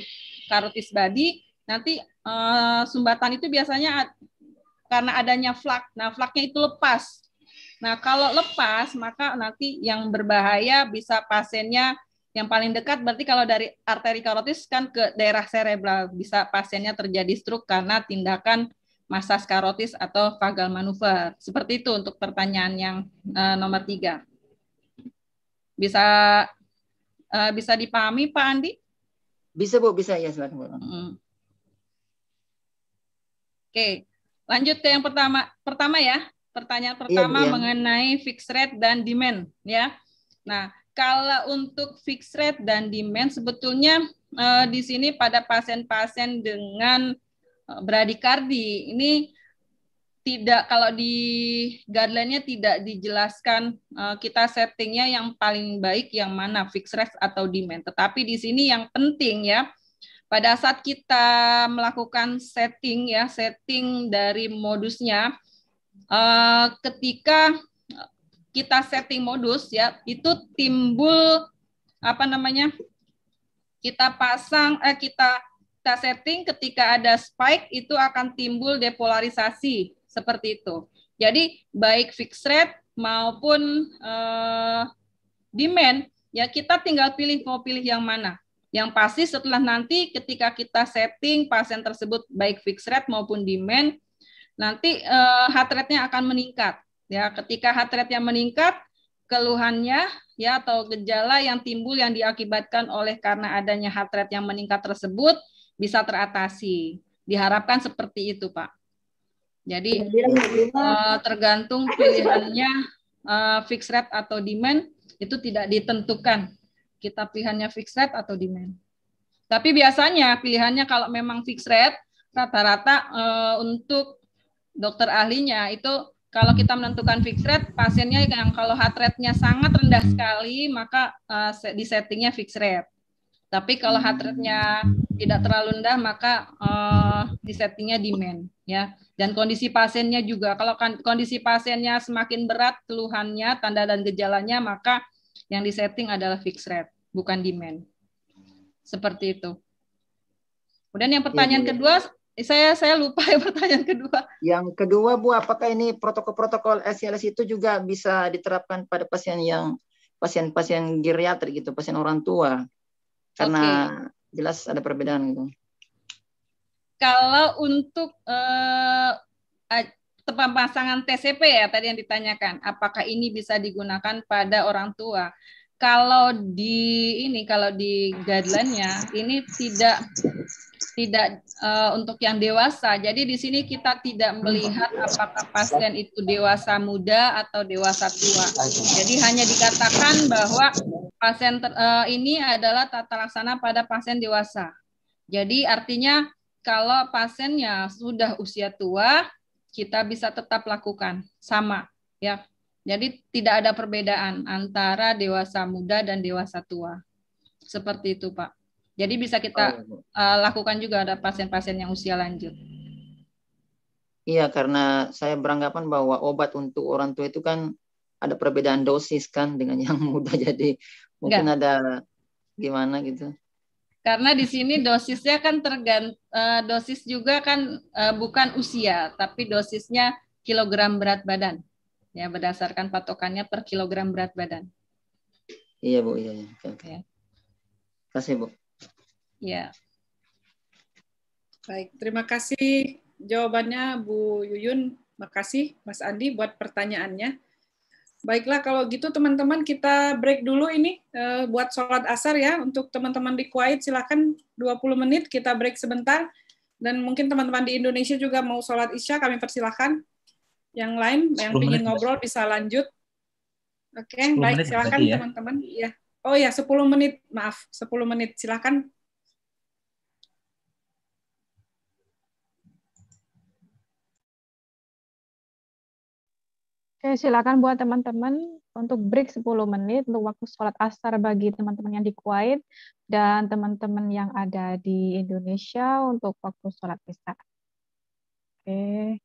karotis badi nanti uh, sumbatan itu biasanya karena adanya flak nah flaknya itu lepas Nah, kalau lepas maka nanti yang berbahaya bisa pasiennya yang paling dekat berarti kalau dari arteri karotis kan ke daerah cerebral bisa pasiennya terjadi stroke karena tindakan masa karotis atau vagal manuver. Seperti itu untuk pertanyaan yang uh, nomor tiga. Bisa uh, bisa dipahami Pak Andi? Bisa Bu, bisa ya selamat malam Hmm. Oke, lanjut ke yang pertama pertama ya. Pertanyaan iya, pertama iya, mengenai fixed rate dan demand ya. Nah, kalau untuk fixed rate dan demand sebetulnya uh, di sini pada pasien-pasien dengan uh, bradikardi ini tidak kalau di guideline-nya tidak dijelaskan uh, kita settingnya yang paling baik yang mana fixed rate atau demand. Tetapi di sini yang penting ya pada saat kita melakukan setting ya setting dari modusnya uh, ketika kita setting modus ya itu timbul apa namanya kita pasang eh, kita kita setting ketika ada spike itu akan timbul depolarisasi seperti itu. Jadi baik fixed rate maupun eh, demand ya kita tinggal pilih mau pilih yang mana. Yang pasti setelah nanti ketika kita setting pasien tersebut baik fixed rate maupun demand nanti eh, heart rate-nya akan meningkat Ya, ketika heart rate yang meningkat, keluhannya ya atau gejala yang timbul yang diakibatkan oleh karena adanya heart rate yang meningkat tersebut bisa teratasi. Diharapkan seperti itu, Pak. Jadi iya, eh, tergantung pilihannya eh, fix rate atau demand itu tidak ditentukan. Kita pilihannya fix rate atau demand. Tapi biasanya pilihannya kalau memang fix rate rata-rata eh, untuk dokter ahlinya itu kalau kita menentukan fixed rate, pasiennya yang kalau heart rate-nya sangat rendah hmm. sekali, maka uh, di settingnya fixed rate. Tapi kalau heart rate-nya tidak terlalu rendah, maka uh, di settingnya demand, ya. Dan kondisi pasiennya juga, kalau kan, kondisi pasiennya semakin berat keluhannya, tanda dan gejalanya, maka yang di setting adalah fixed rate, bukan demand. Seperti itu. Kemudian yang pertanyaan iya, ya. kedua, Eh, saya saya lupa ya pertanyaan kedua. Yang kedua Bu, apakah ini protokol-protokol SLS itu juga bisa diterapkan pada pasien yang pasien-pasien geriatri gitu, pasien orang tua? Karena okay. jelas ada perbedaan gitu. Kalau untuk eh, pasangan TCP ya tadi yang ditanyakan, apakah ini bisa digunakan pada orang tua? Kalau di ini kalau di guideline-nya ini tidak tidak uh, untuk yang dewasa. Jadi di sini kita tidak melihat apakah pasien itu dewasa muda atau dewasa tua. Jadi hanya dikatakan bahwa pasien ter, uh, ini adalah tata laksana pada pasien dewasa. Jadi artinya kalau pasiennya sudah usia tua, kita bisa tetap lakukan sama, ya. Jadi tidak ada perbedaan antara dewasa muda dan dewasa tua. Seperti itu, Pak. Jadi bisa kita oh, uh, lakukan juga ada pasien-pasien yang usia lanjut. Iya, karena saya beranggapan bahwa obat untuk orang tua itu kan ada perbedaan dosis kan dengan yang muda. Jadi mungkin Enggak. ada gimana gitu. Karena di sini dosisnya kan tergant eh, dosis juga kan eh, bukan usia, tapi dosisnya kilogram berat badan. Ya, berdasarkan patokannya per kilogram berat badan. Iya, Bu. Iya, iya. Oke. Okay. Ya. Terima kasih, Bu. Ya. Baik, terima kasih jawabannya Bu Yuyun. Makasih Mas Andi buat pertanyaannya. Baiklah kalau gitu teman-teman kita break dulu ini uh, buat sholat asar ya. Untuk teman-teman di Kuwait silakan 20 menit kita break sebentar. Dan mungkin teman-teman di Indonesia juga mau sholat isya kami persilahkan. Yang lain yang ingin ngobrol mas. bisa lanjut. Oke, okay, baik silakan ya. teman-teman. Ya. ya. Oh ya 10 menit, maaf 10 menit silakan Oke, silakan buat teman-teman untuk break 10 menit untuk waktu sholat asar bagi teman-teman yang di Kuwait dan teman-teman yang ada di Indonesia untuk waktu sholat isya. Oke.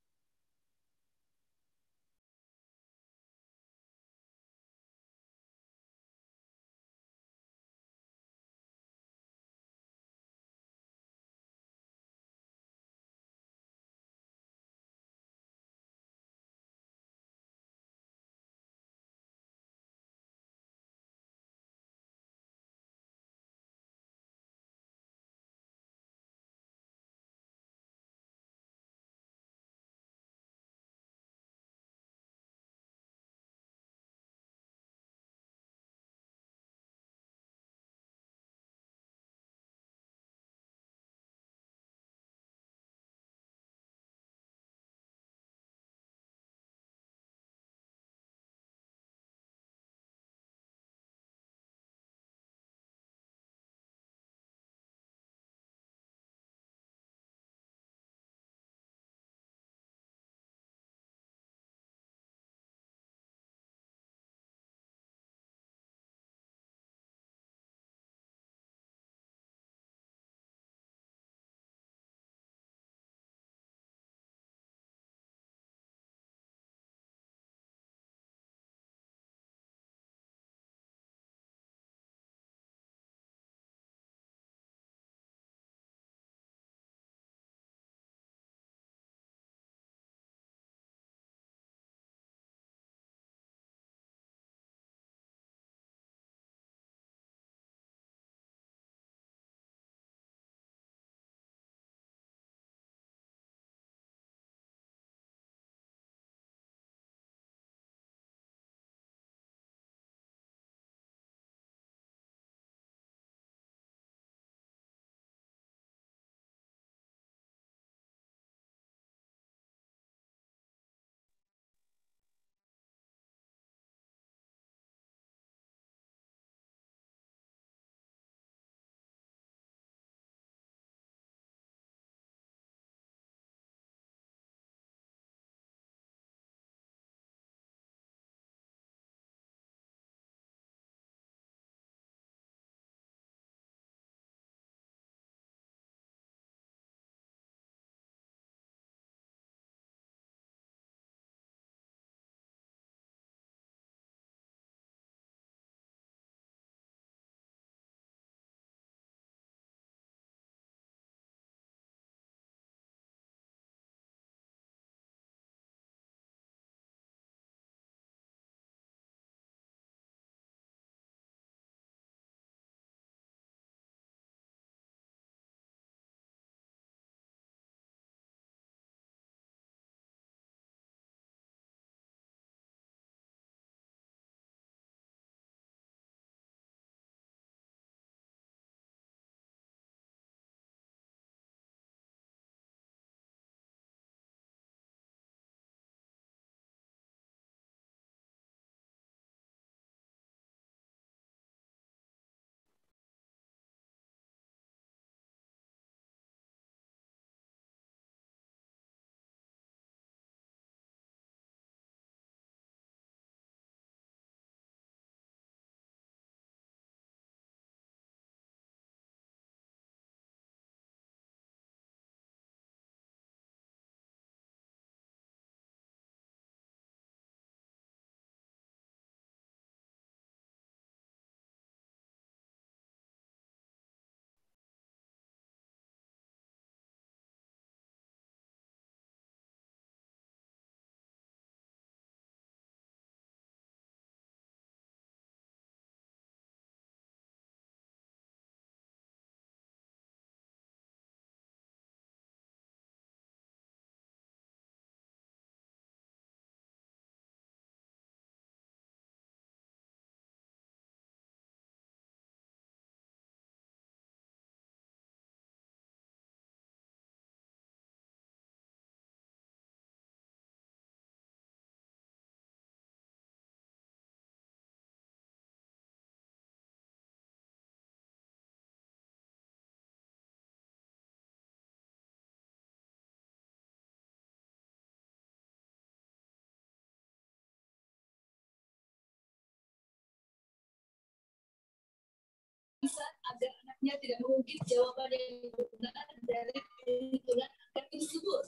bisa agar anaknya tidak mungkin jawaban yang benar dari perhitungan angka tersebut.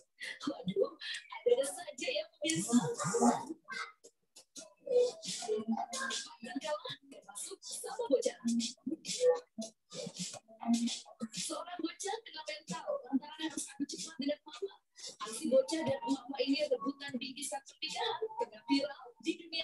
Waduh, ada saja ya pemirsa. Dan kalah, masuk sama bocah. Seorang bocah kena mental lantaran harus adu cepat dengan mama. Aksi bocah dan mama ini rebutan bingkisan pernikahan tengah viral di dunia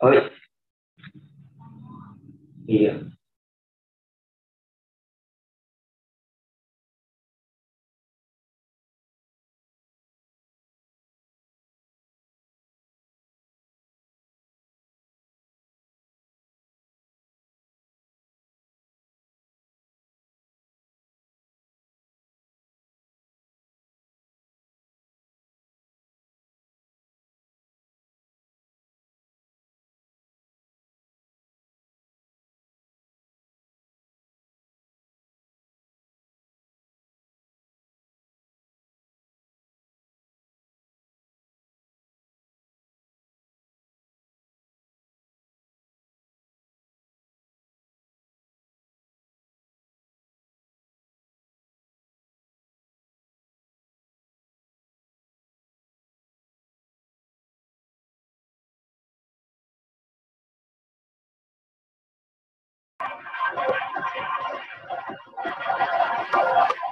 Oh iya. Thank you.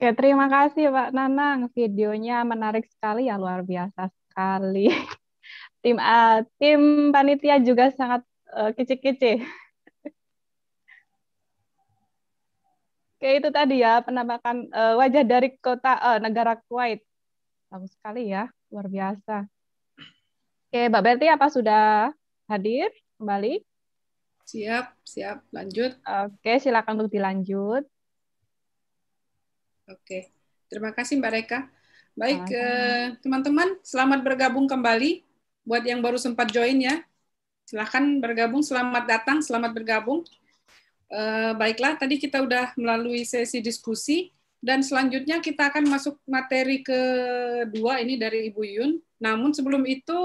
Oke, ya, terima kasih Pak Nanang. Videonya menarik sekali ya, luar biasa sekali. Tim uh, tim panitia juga sangat uh, kece-kece. Oke, itu tadi ya penampakan uh, eh, wajah dari kota uh, negara Kuwait. Bagus sekali ya, luar biasa. Oke, Mbak Berti apa sudah hadir kembali? Siap, siap. Lanjut. Oke, silakan untuk dilanjut. Oke, terima kasih Mbak Reka. Baik, eh, teman-teman, eh, selamat bergabung kembali buat yang baru sempat join ya. Silahkan bergabung, selamat datang, selamat bergabung. Eh, baiklah, tadi kita udah melalui sesi diskusi dan selanjutnya kita akan masuk materi kedua ini dari Ibu Yun. Namun sebelum itu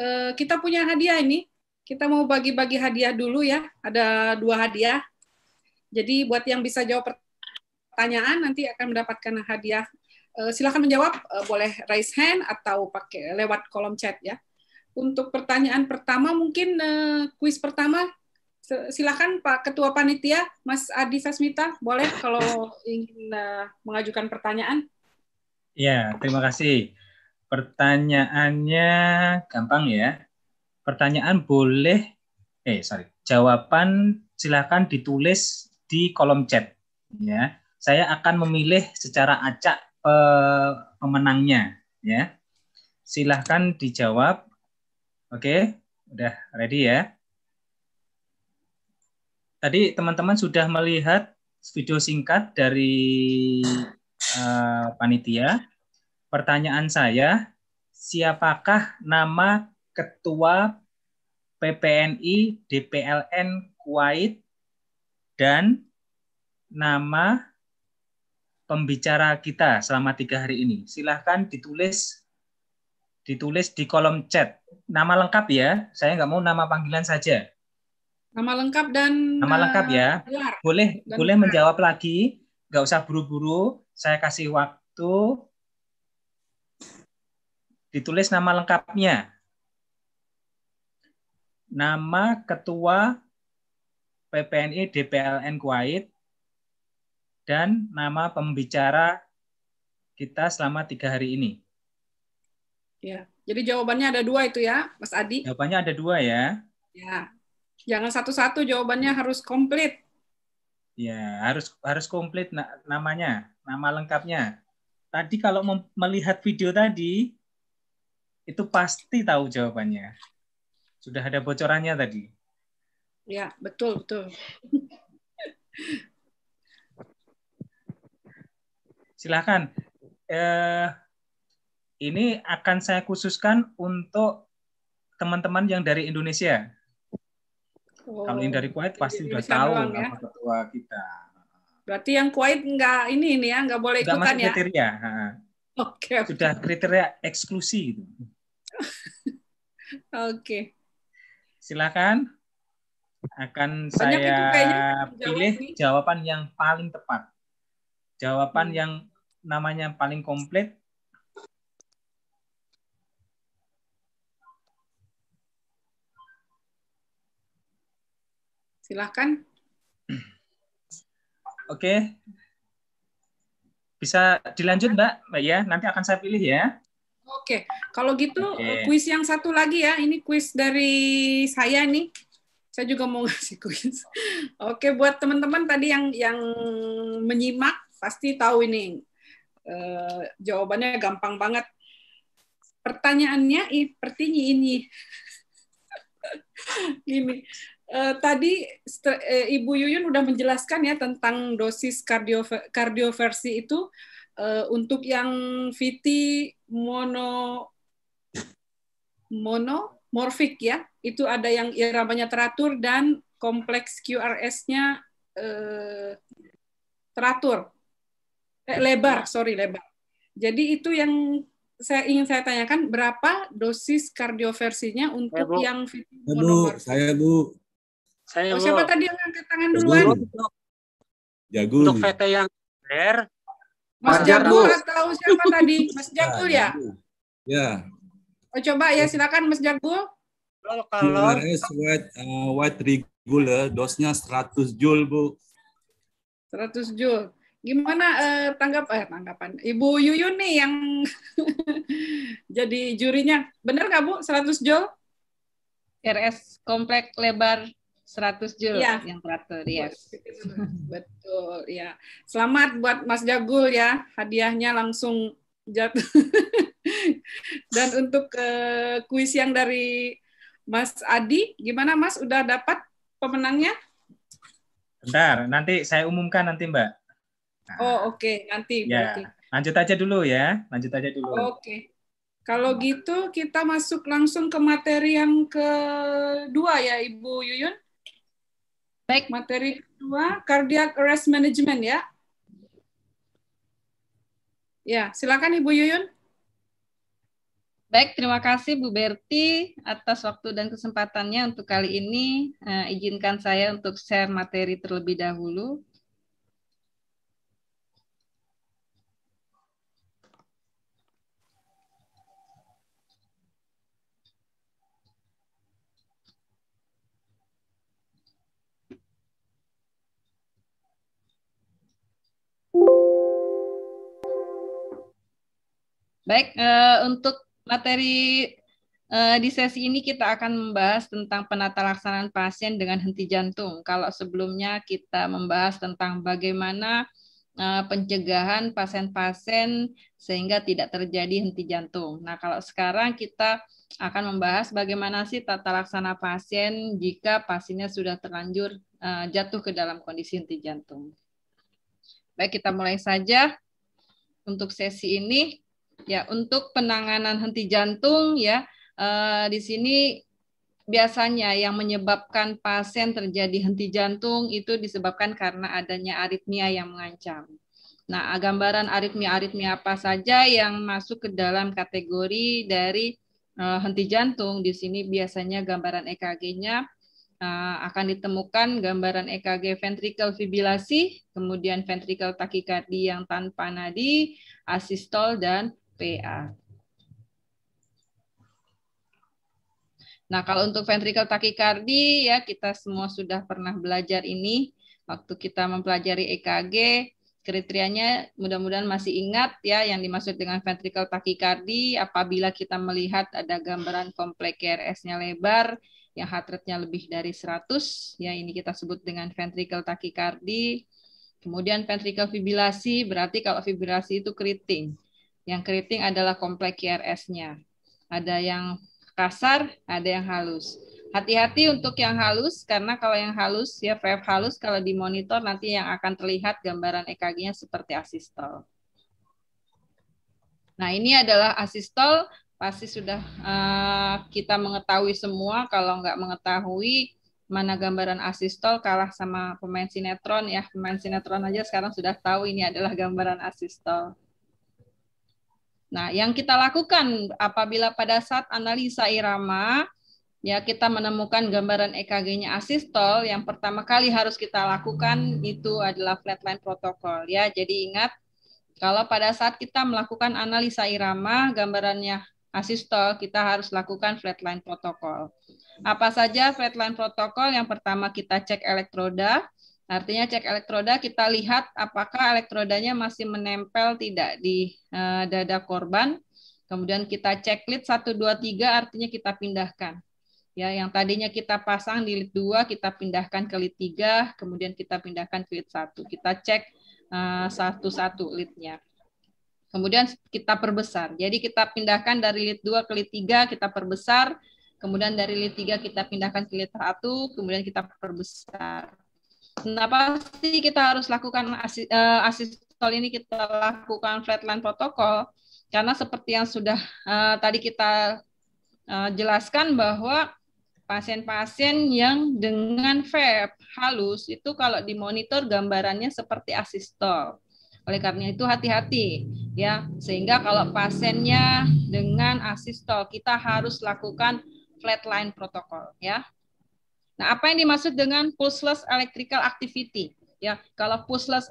eh, kita punya hadiah ini. Kita mau bagi-bagi hadiah dulu ya. Ada dua hadiah. Jadi buat yang bisa jawab pertanyaan, pertanyaan nanti akan mendapatkan hadiah. Eh, silahkan menjawab, eh, boleh raise hand atau pakai lewat kolom chat ya. Untuk pertanyaan pertama mungkin eh, kuis pertama silahkan Pak Ketua Panitia Mas Adi Sasmita boleh kalau ingin mengajukan pertanyaan. Ya, terima kasih. Pertanyaannya gampang ya. Pertanyaan boleh eh sorry, jawaban silahkan ditulis di kolom chat ya saya akan memilih secara acak eh, pemenangnya ya. Silahkan dijawab. Oke, udah ready ya. Tadi teman-teman sudah melihat video singkat dari eh, panitia. Pertanyaan saya, siapakah nama ketua PPNI DPLN Kuwait dan nama pembicara kita selama tiga hari ini. Silahkan ditulis ditulis di kolom chat. Nama lengkap ya, saya nggak mau nama panggilan saja. Nama lengkap dan nama lengkap ya. Eh, gelar. Boleh dan boleh gelar. menjawab lagi, nggak usah buru-buru. Saya kasih waktu. Ditulis nama lengkapnya. Nama Ketua PPNI DPLN Kuwait dan nama pembicara kita selama tiga hari ini. Ya, jadi jawabannya ada dua itu ya, Mas Adi. Jawabannya ada dua ya. Ya, jangan satu-satu jawabannya harus komplit. Ya, harus harus komplit namanya, nama lengkapnya. Tadi kalau melihat video tadi, itu pasti tahu jawabannya. Sudah ada bocorannya tadi. Ya, betul betul. silahkan. Eh, ini akan saya khususkan untuk teman-teman yang dari Indonesia. Oh. Kalau yang dari Kuwait pasti sudah tahu ya? nama ketua kita. Berarti yang Kuwait nggak ini ini ya nggak boleh ikutan masuk ya? kriteria. Oke. Okay. Sudah kriteria eksklusi itu Oke. okay. Silakan. Akan Banyak saya pilih jawaban yang paling tepat. Jawaban hmm. yang namanya paling komplit silahkan. Oke. Bisa dilanjut, Mbak? Mbak ya, nanti akan saya pilih ya. Oke, kalau gitu Oke. kuis yang satu lagi ya. Ini kuis dari saya nih. Saya juga mau ngasih kuis. Oke, buat teman-teman tadi yang yang menyimak pasti tahu ini Eh, jawabannya gampang banget. Pertanyaannya pertinya ini. Gini, uh, eh, tadi uh, Ibu Yuyun udah menjelaskan ya tentang dosis kardio kardioversi itu uh, untuk yang VT mono monomorfik ya. Itu ada yang iramanya teratur dan kompleks QRS-nya teratur eh, lebar, sorry lebar. Jadi itu yang saya ingin saya tanyakan berapa dosis kardioversinya untuk saya, yang fitur saya, saya Bu. Saya oh, Bu. siapa tadi yang angkat tangan duluan? Jagung. Untuk VT yang R Mas Jagung. atau siapa tadi? Mas Jagung ya? Ya? ya. Oh coba ya silakan Mas Jagung. Kalau kalau QRS white, uh, white regular dosnya 100 joule, Bu. 100 joule gimana eh, tanggap eh, tanggapan Ibu Yuyun nih yang jadi jurinya. Benar nggak Bu 100 jol? RS komplek lebar 100 jul ya. yang teratur, ya Betul, ya. Selamat buat Mas Jagul ya, hadiahnya langsung jatuh. Dan untuk ke eh, kuis yang dari Mas Adi, gimana Mas, udah dapat pemenangnya? Bentar, nanti saya umumkan nanti Mbak. Nah, oh oke, okay. nanti. Ya. Okay. Lanjut aja dulu ya, lanjut aja dulu. Oke. Okay. Kalau gitu kita masuk langsung ke materi yang kedua ya Ibu Yuyun. Baik. Materi kedua, cardiac arrest management ya. Ya, silakan Ibu Yuyun. Baik, terima kasih Bu Berti atas waktu dan kesempatannya untuk kali ini. Uh, izinkan saya untuk share materi terlebih dahulu. Baik, uh, untuk materi uh, di sesi ini kita akan membahas tentang penata laksanaan pasien dengan henti jantung. Kalau sebelumnya kita membahas tentang bagaimana uh, pencegahan pasien-pasien sehingga tidak terjadi henti jantung. Nah, kalau sekarang kita akan membahas bagaimana sih tata laksana pasien jika pasiennya sudah terlanjur uh, jatuh ke dalam kondisi henti jantung. Baik, kita mulai saja untuk sesi ini Ya, untuk penanganan henti jantung ya eh, di sini biasanya yang menyebabkan pasien terjadi henti jantung itu disebabkan karena adanya aritmia yang mengancam. Nah, gambaran aritmia-aritmia apa saja yang masuk ke dalam kategori dari eh, henti jantung di sini biasanya gambaran EKG-nya eh, akan ditemukan gambaran EKG ventricle fibrilasi, kemudian ventricle takikardi yang tanpa nadi, asistol dan VA. Nah, kalau untuk ventricle tachycardi ya kita semua sudah pernah belajar ini waktu kita mempelajari EKG. Kriterianya mudah-mudahan masih ingat ya yang dimaksud dengan ventricle tachycardi apabila kita melihat ada gambaran kompleks KRS-nya lebar yang heart rate-nya lebih dari 100 ya ini kita sebut dengan ventricle tachycardi. Kemudian ventricle fibrilasi berarti kalau fibrilasi itu keriting. Yang keriting adalah komplek irs nya Ada yang kasar, ada yang halus. Hati-hati untuk yang halus, karena kalau yang halus, ya VF halus, kalau dimonitor nanti yang akan terlihat gambaran EKG-nya seperti asistol. Nah, ini adalah asistol, pasti sudah uh, kita mengetahui semua, kalau nggak mengetahui mana gambaran asistol kalah sama pemain sinetron ya. Pemain sinetron aja sekarang sudah tahu ini adalah gambaran asistol. Nah, yang kita lakukan apabila pada saat analisa irama ya kita menemukan gambaran EKG-nya asistol, yang pertama kali harus kita lakukan itu adalah flatline protokol ya. Jadi ingat kalau pada saat kita melakukan analisa irama gambarannya asistol, kita harus lakukan flatline protokol. Apa saja flatline protokol? Yang pertama kita cek elektroda, Artinya cek elektroda kita lihat apakah elektrodanya masih menempel tidak di eh, dada korban. Kemudian kita cek lead 1 2 3 artinya kita pindahkan. Ya, yang tadinya kita pasang di lead 2 kita pindahkan ke lead 3, kemudian kita pindahkan ke lead 1. Kita cek eh, satu-satu leadnya. Kemudian kita perbesar. Jadi kita pindahkan dari lead 2 ke lead 3 kita perbesar, kemudian dari lead 3 kita pindahkan ke lead 1, kemudian kita perbesar Kenapa sih kita harus lakukan eh, asis, uh, asistol ini kita lakukan flatline protokol? Karena seperti yang sudah uh, tadi kita uh, jelaskan bahwa pasien-pasien yang dengan vape halus itu kalau dimonitor gambarannya seperti asistol. Oleh karena itu hati-hati ya, sehingga kalau pasiennya dengan asistol kita harus lakukan flatline protokol ya. Nah, apa yang dimaksud dengan pulseless electrical activity? Ya, kalau pulseless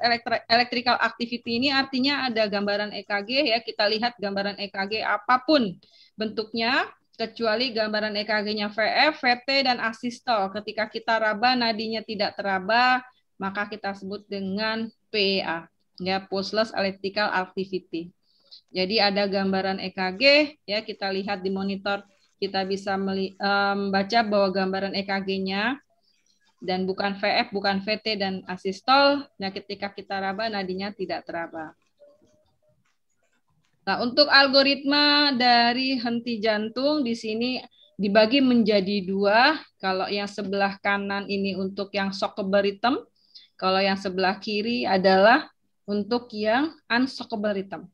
electrical activity ini artinya ada gambaran EKG ya, kita lihat gambaran EKG apapun bentuknya kecuali gambaran EKG-nya VF, VT dan asistol. Ketika kita raba nadinya tidak teraba, maka kita sebut dengan PEA, ya pulseless electrical activity. Jadi ada gambaran EKG ya kita lihat di monitor kita bisa membaca bahwa gambaran EKG-nya dan bukan VF, bukan VT dan asistol. Nah, ketika kita raba nadinya tidak teraba. Nah, untuk algoritma dari henti jantung di sini dibagi menjadi dua. Kalau yang sebelah kanan ini untuk yang shockable rhythm, kalau yang sebelah kiri adalah untuk yang unshockable rhythm.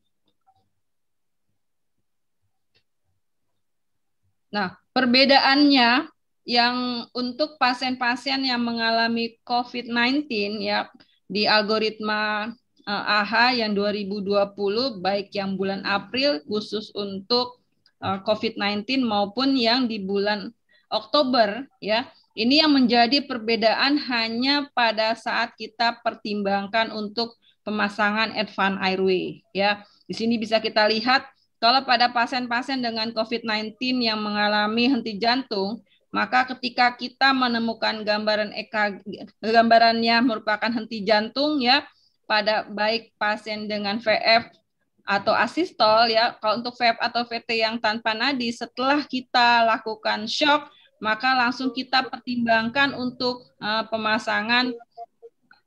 Nah, perbedaannya yang untuk pasien-pasien yang mengalami COVID-19 ya di algoritma uh, eh, AHA yang 2020 baik yang bulan April khusus untuk uh, eh, COVID-19 maupun yang di bulan Oktober ya. Ini yang menjadi perbedaan hanya pada saat kita pertimbangkan untuk pemasangan advance airway ya. Di sini bisa kita lihat kalau pada pasien-pasien dengan COVID-19 yang mengalami henti jantung, maka ketika kita menemukan gambaran EKG, gambarannya merupakan henti jantung ya, pada baik pasien dengan VF atau asistol ya, kalau untuk VF atau VT yang tanpa nadi, setelah kita lakukan shock, maka langsung kita pertimbangkan untuk uh, pemasangan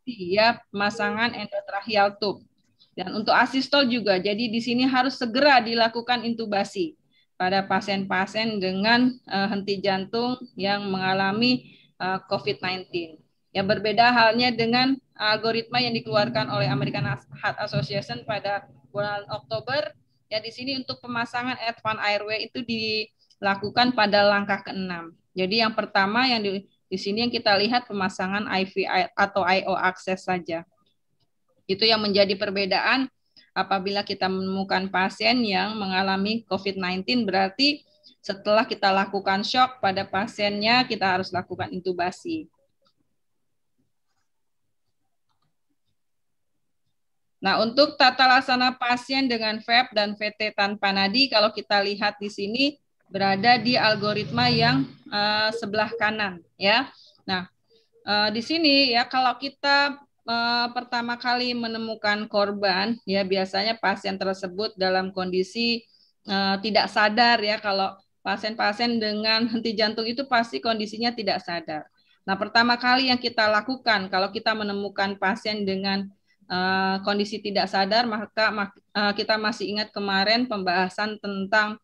ya, pemasangan endotracheal tube. Dan untuk asistol juga, jadi di sini harus segera dilakukan intubasi pada pasien-pasien dengan uh, henti jantung yang mengalami uh, eh, COVID-19. Ya berbeda halnya dengan algoritma yang dikeluarkan oleh American Heart Association pada bulan Oktober. Ya di sini untuk pemasangan advanced airway itu dilakukan pada langkah keenam. Jadi yang pertama yang di, di sini yang kita lihat pemasangan IV atau IO access saja. Itu yang menjadi perbedaan apabila kita menemukan pasien yang mengalami COVID-19 berarti setelah kita lakukan shock pada pasiennya kita harus lakukan intubasi. Nah, untuk tata laksana pasien dengan VAP e dan VT tanpa nadi, kalau kita lihat di sini berada di algoritma yang uh, sebelah kanan, ya. Nah, uh, di sini ya kalau kita Eh, pertama kali menemukan korban, ya biasanya pasien tersebut dalam kondisi uh, tidak sadar ya kalau pasien-pasien dengan henti jantung itu pasti kondisinya tidak sadar. Nah, pertama kali yang kita lakukan kalau kita menemukan pasien dengan uh, kondisi tidak sadar, maka uh, kita masih ingat kemarin pembahasan tentang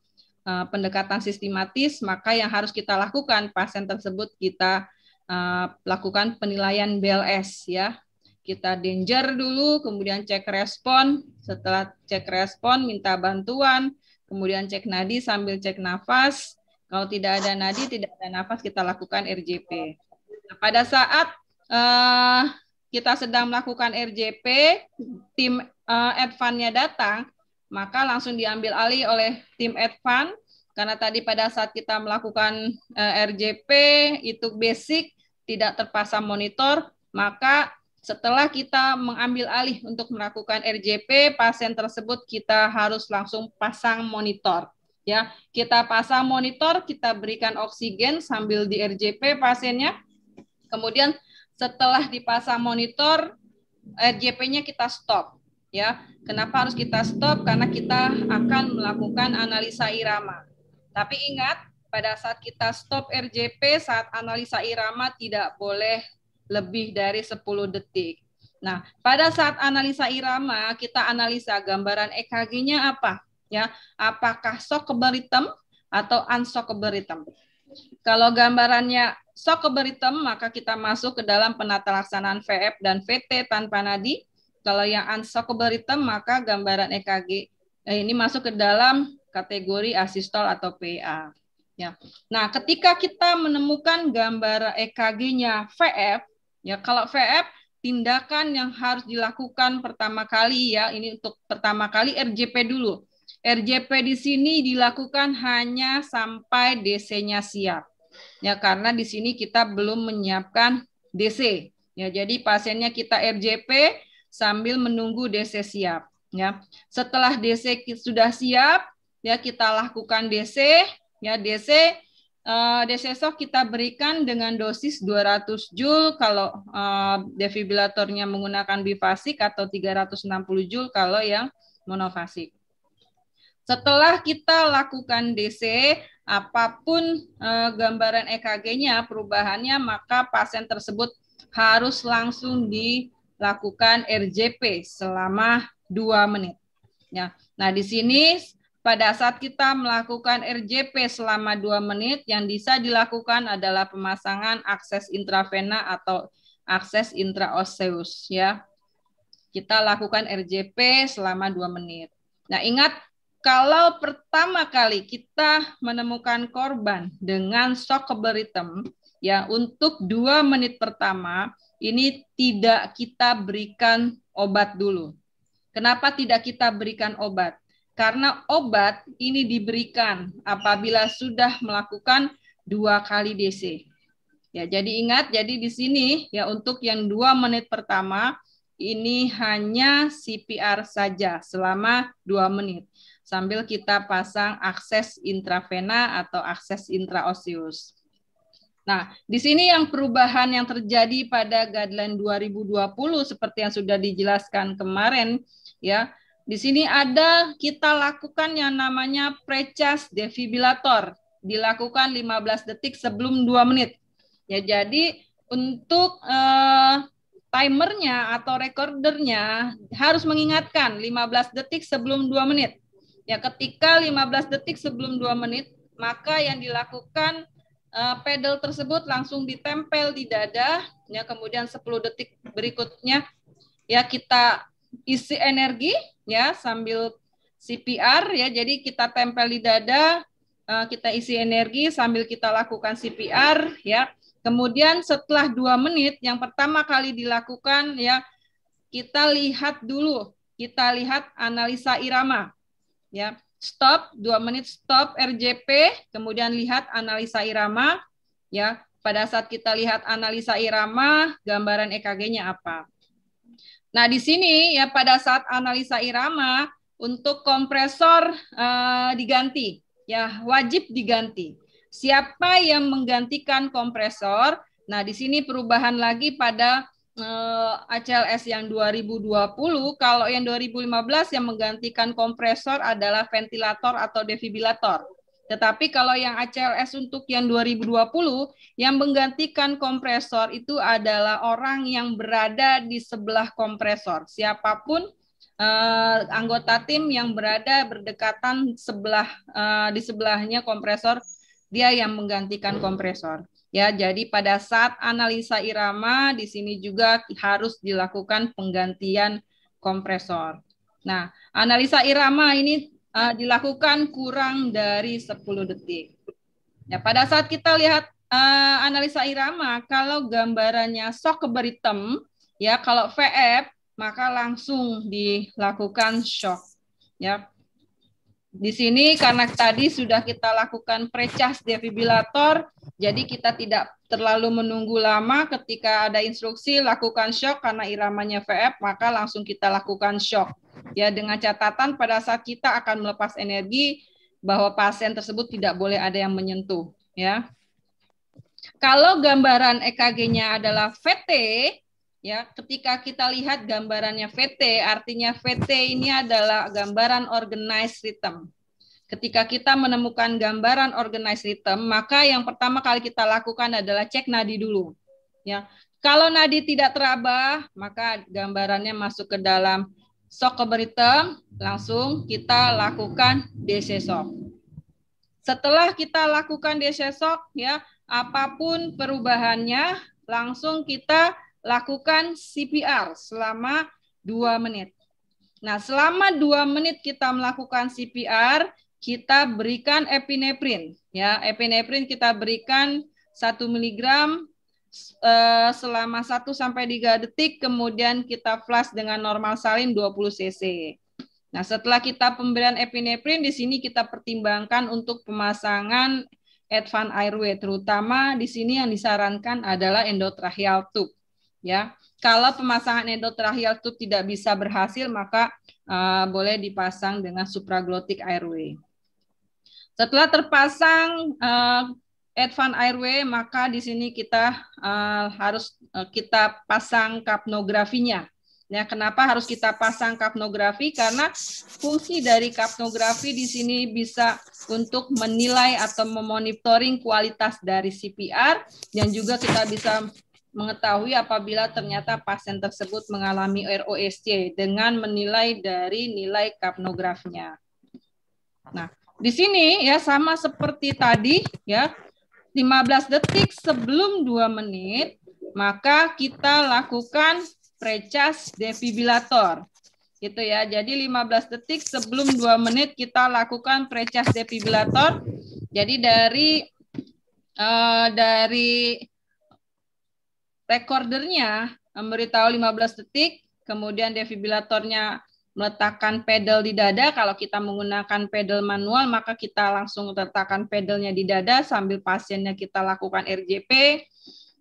pendekatan sistematis, maka yang harus kita lakukan pasien tersebut kita uh, lakukan penilaian BLS ya kita danger dulu, kemudian cek respon, setelah cek respon minta bantuan, kemudian cek nadi sambil cek nafas. Kalau tidak ada nadi, tidak ada nafas, kita lakukan RJP. Nah, pada saat uh, kita sedang melakukan RJP, tim uh, advan-nya datang, maka langsung diambil alih oleh tim advan karena tadi pada saat kita melakukan uh, eh, RJP itu basic tidak terpasang monitor, maka setelah kita mengambil alih untuk melakukan RJP, pasien tersebut kita harus langsung pasang monitor. Ya, kita pasang monitor, kita berikan oksigen sambil di RJP pasiennya. Kemudian setelah dipasang monitor, RJP-nya kita stop. Ya, kenapa harus kita stop? Karena kita akan melakukan analisa irama. Tapi ingat, pada saat kita stop RJP saat analisa irama tidak boleh lebih dari 10 detik. Nah, pada saat analisa irama, kita analisa gambaran EKG-nya apa? Ya, apakah shockable rhythm atau unshockable rhythm? Kalau gambarannya shockable rhythm, maka kita masuk ke dalam penata laksanaan VF dan VT tanpa nadi. Kalau yang unshockable rhythm, maka gambaran EKG eh, ini masuk ke dalam kategori asistol atau PA. Ya. Nah, ketika kita menemukan gambar EKG-nya VF, Ya, kalau VF tindakan yang harus dilakukan pertama kali ya, ini untuk pertama kali RJP dulu. RJP di sini dilakukan hanya sampai DC-nya siap. Ya, karena di sini kita belum menyiapkan DC. Ya, jadi pasiennya kita RJP sambil menunggu DC siap, ya. Setelah DC sudah siap, ya kita lakukan DC, ya DC Uh, eh, deseso kita berikan dengan dosis 200 Joule kalau uh, defibrilatornya menggunakan bifasik atau 360 Joule kalau yang monofasik. Setelah kita lakukan DC, apapun uh, gambaran EKG-nya perubahannya, maka pasien tersebut harus langsung dilakukan RJP selama dua menit. Ya. Nah, di sini pada saat kita melakukan RJP selama dua menit, yang bisa dilakukan adalah pemasangan akses intravena atau akses intraoseus ya. Kita lakukan RJP selama dua menit. Nah, ingat kalau pertama kali kita menemukan korban dengan shockable rhythm ya untuk dua menit pertama ini tidak kita berikan obat dulu. Kenapa tidak kita berikan obat? karena obat ini diberikan apabila sudah melakukan dua kali DC. Ya, jadi ingat, jadi di sini ya untuk yang dua menit pertama ini hanya CPR saja selama dua menit sambil kita pasang akses intravena atau akses intraosius. Nah, di sini yang perubahan yang terjadi pada guideline 2020 seperti yang sudah dijelaskan kemarin ya, di sini ada kita lakukan yang namanya precas defibrillator. Dilakukan 15 detik sebelum 2 menit. Ya, jadi untuk eh, timernya atau recordernya harus mengingatkan 15 detik sebelum 2 menit. Ya, ketika 15 detik sebelum 2 menit, maka yang dilakukan eh, pedal tersebut langsung ditempel di dada, ya kemudian 10 detik berikutnya ya kita isi energi ya sambil CPR ya. Jadi kita tempel di dada, eh, kita isi energi sambil kita lakukan CPR ya. Kemudian setelah dua menit yang pertama kali dilakukan ya kita lihat dulu, kita lihat analisa irama ya. Stop dua menit stop RJP, kemudian lihat analisa irama ya. Pada saat kita lihat analisa irama, gambaran EKG-nya apa? Nah, di sini ya pada saat analisa irama untuk kompresor uh, diganti, ya wajib diganti. Siapa yang menggantikan kompresor? Nah, di sini perubahan lagi pada uh, eh, ACLS yang 2020. Kalau yang 2015 yang menggantikan kompresor adalah ventilator atau defibrilator. Tetapi kalau yang ACLS untuk yang 2020 yang menggantikan kompresor itu adalah orang yang berada di sebelah kompresor. Siapapun eh, anggota tim yang berada berdekatan sebelah eh, di sebelahnya kompresor dia yang menggantikan kompresor. Ya, jadi pada saat analisa irama di sini juga harus dilakukan penggantian kompresor. Nah, analisa irama ini uh, dilakukan kurang dari 10 detik. Ya, pada saat kita lihat uh, analisa irama, kalau gambarannya shock keberitem, ya kalau VF maka langsung dilakukan shock. Ya. Di sini karena tadi sudah kita lakukan precast defibrilator, jadi kita tidak terlalu menunggu lama ketika ada instruksi lakukan shock karena iramanya VF maka langsung kita lakukan shock ya dengan catatan pada saat kita akan melepas energi bahwa pasien tersebut tidak boleh ada yang menyentuh ya kalau gambaran EKG-nya adalah VT ya ketika kita lihat gambarannya VT artinya VT ini adalah gambaran organized rhythm Ketika kita menemukan gambaran organized rhythm, maka yang pertama kali kita lakukan adalah cek nadi dulu. Ya, kalau nadi tidak teraba, maka gambarannya masuk ke dalam shock rhythm, langsung kita lakukan desesok. Setelah kita lakukan desesok, ya apapun perubahannya, langsung kita lakukan CPR selama 2 menit. Nah, selama dua menit kita melakukan CPR, kita berikan epineprin ya epineprin kita berikan 1 mg eh, selama 1 sampai 3 detik kemudian kita flush dengan normal salin 20 cc. Nah, setelah kita pemberian epineprin di sini kita pertimbangkan untuk pemasangan advan airway terutama di sini yang disarankan adalah endotracheal tube ya. Kalau pemasangan endotracheal tube tidak bisa berhasil maka uh, boleh dipasang dengan supraglotik airway. Setelah terpasang uh, advance airway, maka di sini kita uh, harus uh, kita pasang kapnografinya. Nah, kenapa harus kita pasang kapnografi? Karena fungsi dari kapnografi di sini bisa untuk menilai atau memonitoring kualitas dari CPR dan juga kita bisa mengetahui apabila ternyata pasien tersebut mengalami ROSC dengan menilai dari nilai kapnografinya. Nah, di sini ya sama seperti tadi ya 15 detik sebelum 2 menit maka kita lakukan precas defibrilator. Gitu ya. Jadi 15 detik sebelum 2 menit kita lakukan precas defibrilator. Jadi dari uh, dari recordernya memberitahu 15 detik, kemudian defibrilatornya meletakkan pedal di dada. Kalau kita menggunakan pedal manual, maka kita langsung letakkan pedalnya di dada sambil pasiennya kita lakukan RJP.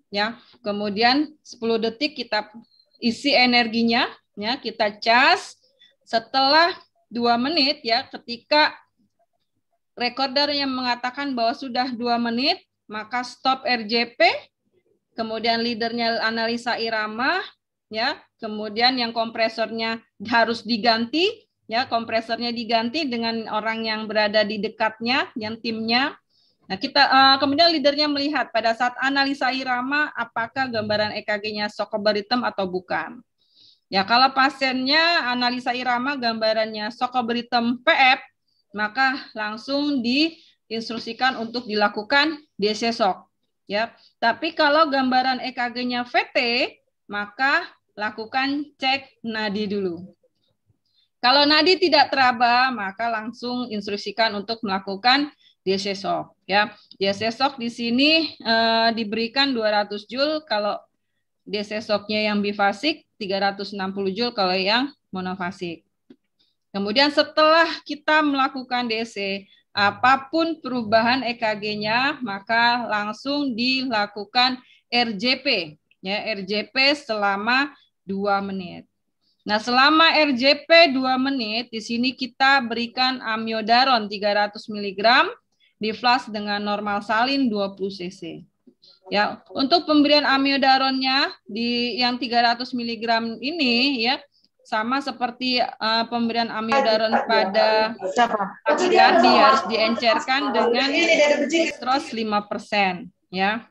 Ya, kemudian 10 detik kita isi energinya, ya kita cas. Setelah dua menit, ya ketika yang mengatakan bahwa sudah dua menit, maka stop RJP. Kemudian leadernya analisa irama, ya. Kemudian yang kompresornya harus diganti, ya, kompresornya diganti dengan orang yang berada di dekatnya, yang timnya. Nah, kita uh, kemudian leadernya melihat pada saat analisa irama apakah gambaran EKG-nya sokobar atau bukan. Ya, kalau pasiennya analisa irama gambarannya sokobar PF, maka langsung diinstruksikan untuk dilakukan desesok. Ya, tapi kalau gambaran EKG-nya VT, maka lakukan cek nadi dulu. Kalau nadi tidak teraba, maka langsung instruksikan untuk melakukan diesesok. Ya, diesesok di sini e, diberikan 200 joule kalau diesesoknya yang bifasik 360 joule kalau yang monofasik. Kemudian setelah kita melakukan DC, e apapun perubahan EKG-nya maka langsung dilakukan RJP ya RJP selama dua menit. Nah, selama RJP 2 menit, di sini kita berikan amiodaron 300 mg di flash dengan normal salin 20 cc. Ya, untuk pemberian amiodaronnya di yang 300 mg ini ya sama seperti uh, pemberian amiodaron pada pasien harus diencerkan dengan lima 5% ya.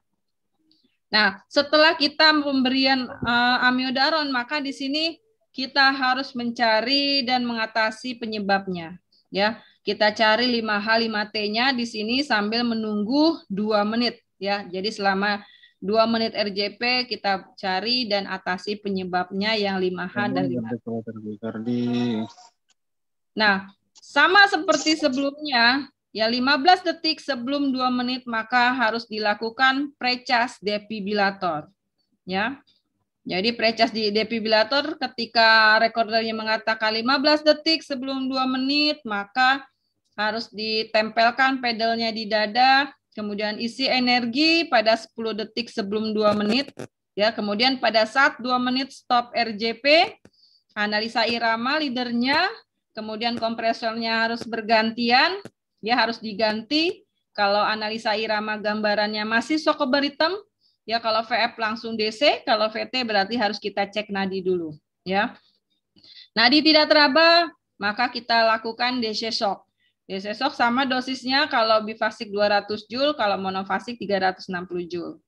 Nah, setelah kita pemberian uh, amiodaron, maka di sini kita harus mencari dan mengatasi penyebabnya. Ya, kita cari 5H 5T-nya di sini sambil menunggu dua menit ya. Jadi selama dua menit RJP kita cari dan atasi penyebabnya yang 5H dan 5T. Nah, sama seperti sebelumnya, Ya 15 detik sebelum 2 menit maka harus dilakukan precas defibrilator. Ya. Jadi precas di defibrilator ketika rekordernya mengatakan 15 detik sebelum 2 menit maka harus ditempelkan pedalnya di dada, kemudian isi energi pada 10 detik sebelum 2 menit ya, kemudian pada saat 2 menit stop RJP, analisa irama leadernya, kemudian kompresornya harus bergantian, ya harus diganti. Kalau analisa irama gambarannya masih sokobar hitam, ya kalau VF langsung DC, kalau VT berarti harus kita cek nadi dulu, ya. Nadi tidak teraba, maka kita lakukan DC shock. DC shock sama dosisnya kalau bifasik 200 Joule, kalau monofasik 360 Joule.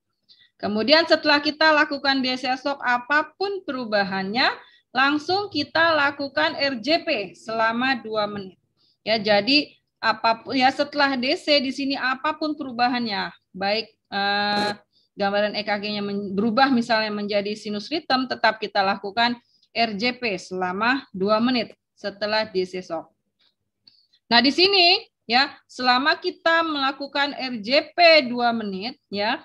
Kemudian setelah kita lakukan DC shock apapun perubahannya, langsung kita lakukan RJP selama 2 menit. Ya, jadi apapun ya setelah DC di sini apapun perubahannya baik eh, gambaran EKG-nya berubah misalnya menjadi sinus ritm tetap kita lakukan RJP selama dua menit setelah DC shock. Nah, di sini ya selama kita melakukan RJP dua menit ya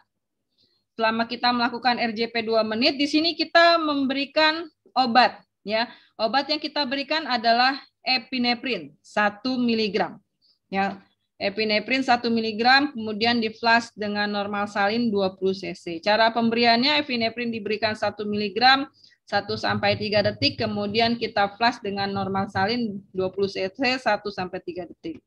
selama kita melakukan RJP dua menit di sini kita memberikan obat ya. Obat yang kita berikan adalah epineprin 1 miligram. Ya, epinefrin 1 mg kemudian di flash dengan normal salin 20 cc. Cara pemberiannya epinefrin diberikan 1 mg 1 sampai 3 detik kemudian kita flash dengan normal salin 20 cc 1 sampai 3 detik.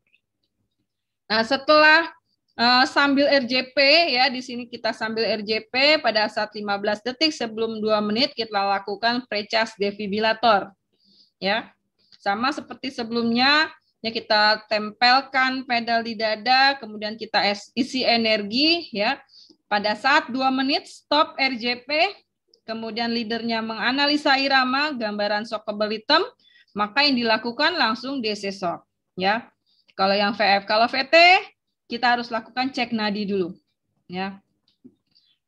Nah, setelah uh, sambil RJP ya di sini kita sambil RJP pada saat 15 detik sebelum 2 menit kita lakukan precharge defibrillator. Ya. Sama seperti sebelumnya ya kita tempelkan pedal di dada, kemudian kita isi energi ya. Pada saat 2 menit stop RJP, kemudian leadernya menganalisa irama gambaran shockable item, maka yang dilakukan langsung DC shock ya. Kalau yang VF, kalau VT kita harus lakukan cek nadi dulu ya.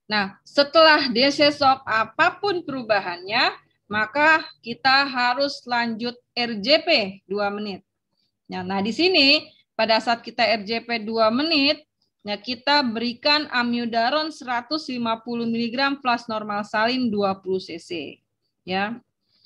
Nah, setelah DC shock apapun perubahannya, maka kita harus lanjut RJP 2 menit Ya, nah, di sini pada saat kita RJP 2 menit, ya kita berikan amiodaron 150 mg plus normal salin 20 cc. Ya.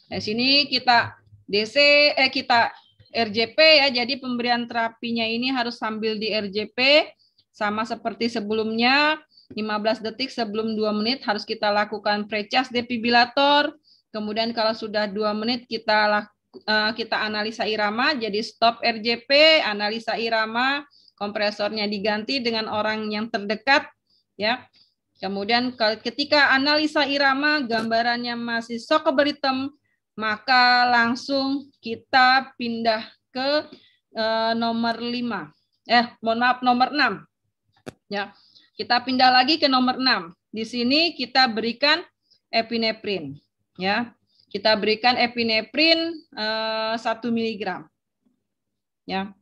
Nah, di sini kita DC eh kita RJP ya. Jadi pemberian terapinya ini harus sambil di RJP sama seperti sebelumnya 15 detik sebelum 2 menit harus kita lakukan precas defibrilator. Kemudian kalau sudah 2 menit kita Eh, kita analisa irama jadi stop RJP, analisa irama, kompresornya diganti dengan orang yang terdekat ya. Kemudian ketika analisa irama gambarannya masih sok hitam, maka langsung kita pindah ke uh, nomor 5. Eh, mohon maaf nomor 6. Ya. Kita pindah lagi ke nomor 6. Di sini kita berikan epineprin ya. Kita berikan epineprin eh, satu 1 mg. Ya.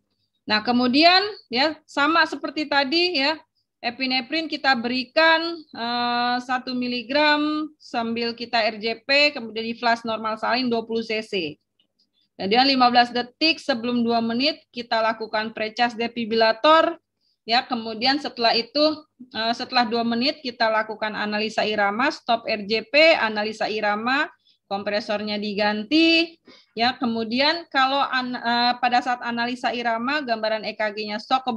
Nah, kemudian ya sama seperti tadi ya, epineprin kita berikan eh, satu 1 mg sambil kita RJP kemudian di flash normal saling 20 cc. Kemudian 15 detik sebelum 2 menit kita lakukan precas defibrilator ya kemudian setelah itu eh, setelah 2 menit kita lakukan analisa irama stop RJP analisa irama kompresornya diganti ya kemudian kalau an, uh, pada saat analisa irama gambaran EKG-nya shock ke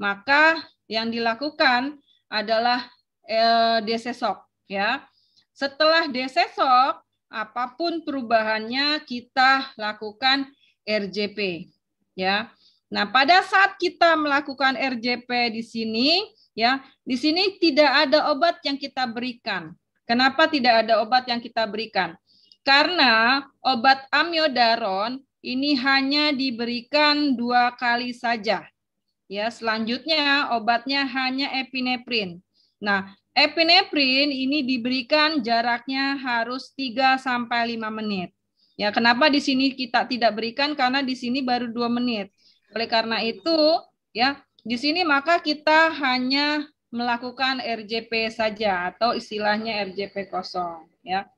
maka yang dilakukan adalah uh, eh, DC shock ya setelah DC shock apapun perubahannya kita lakukan RJP ya nah pada saat kita melakukan RJP di sini ya di sini tidak ada obat yang kita berikan Kenapa tidak ada obat yang kita berikan? Karena obat amiodaron ini hanya diberikan dua kali saja. Ya, selanjutnya obatnya hanya epineprin. Nah, epineprin ini diberikan jaraknya harus 3 sampai 5 menit. Ya, kenapa di sini kita tidak berikan karena di sini baru 2 menit. Oleh karena itu, ya, di sini maka kita hanya melakukan RJP saja atau istilahnya RJP kosong ya.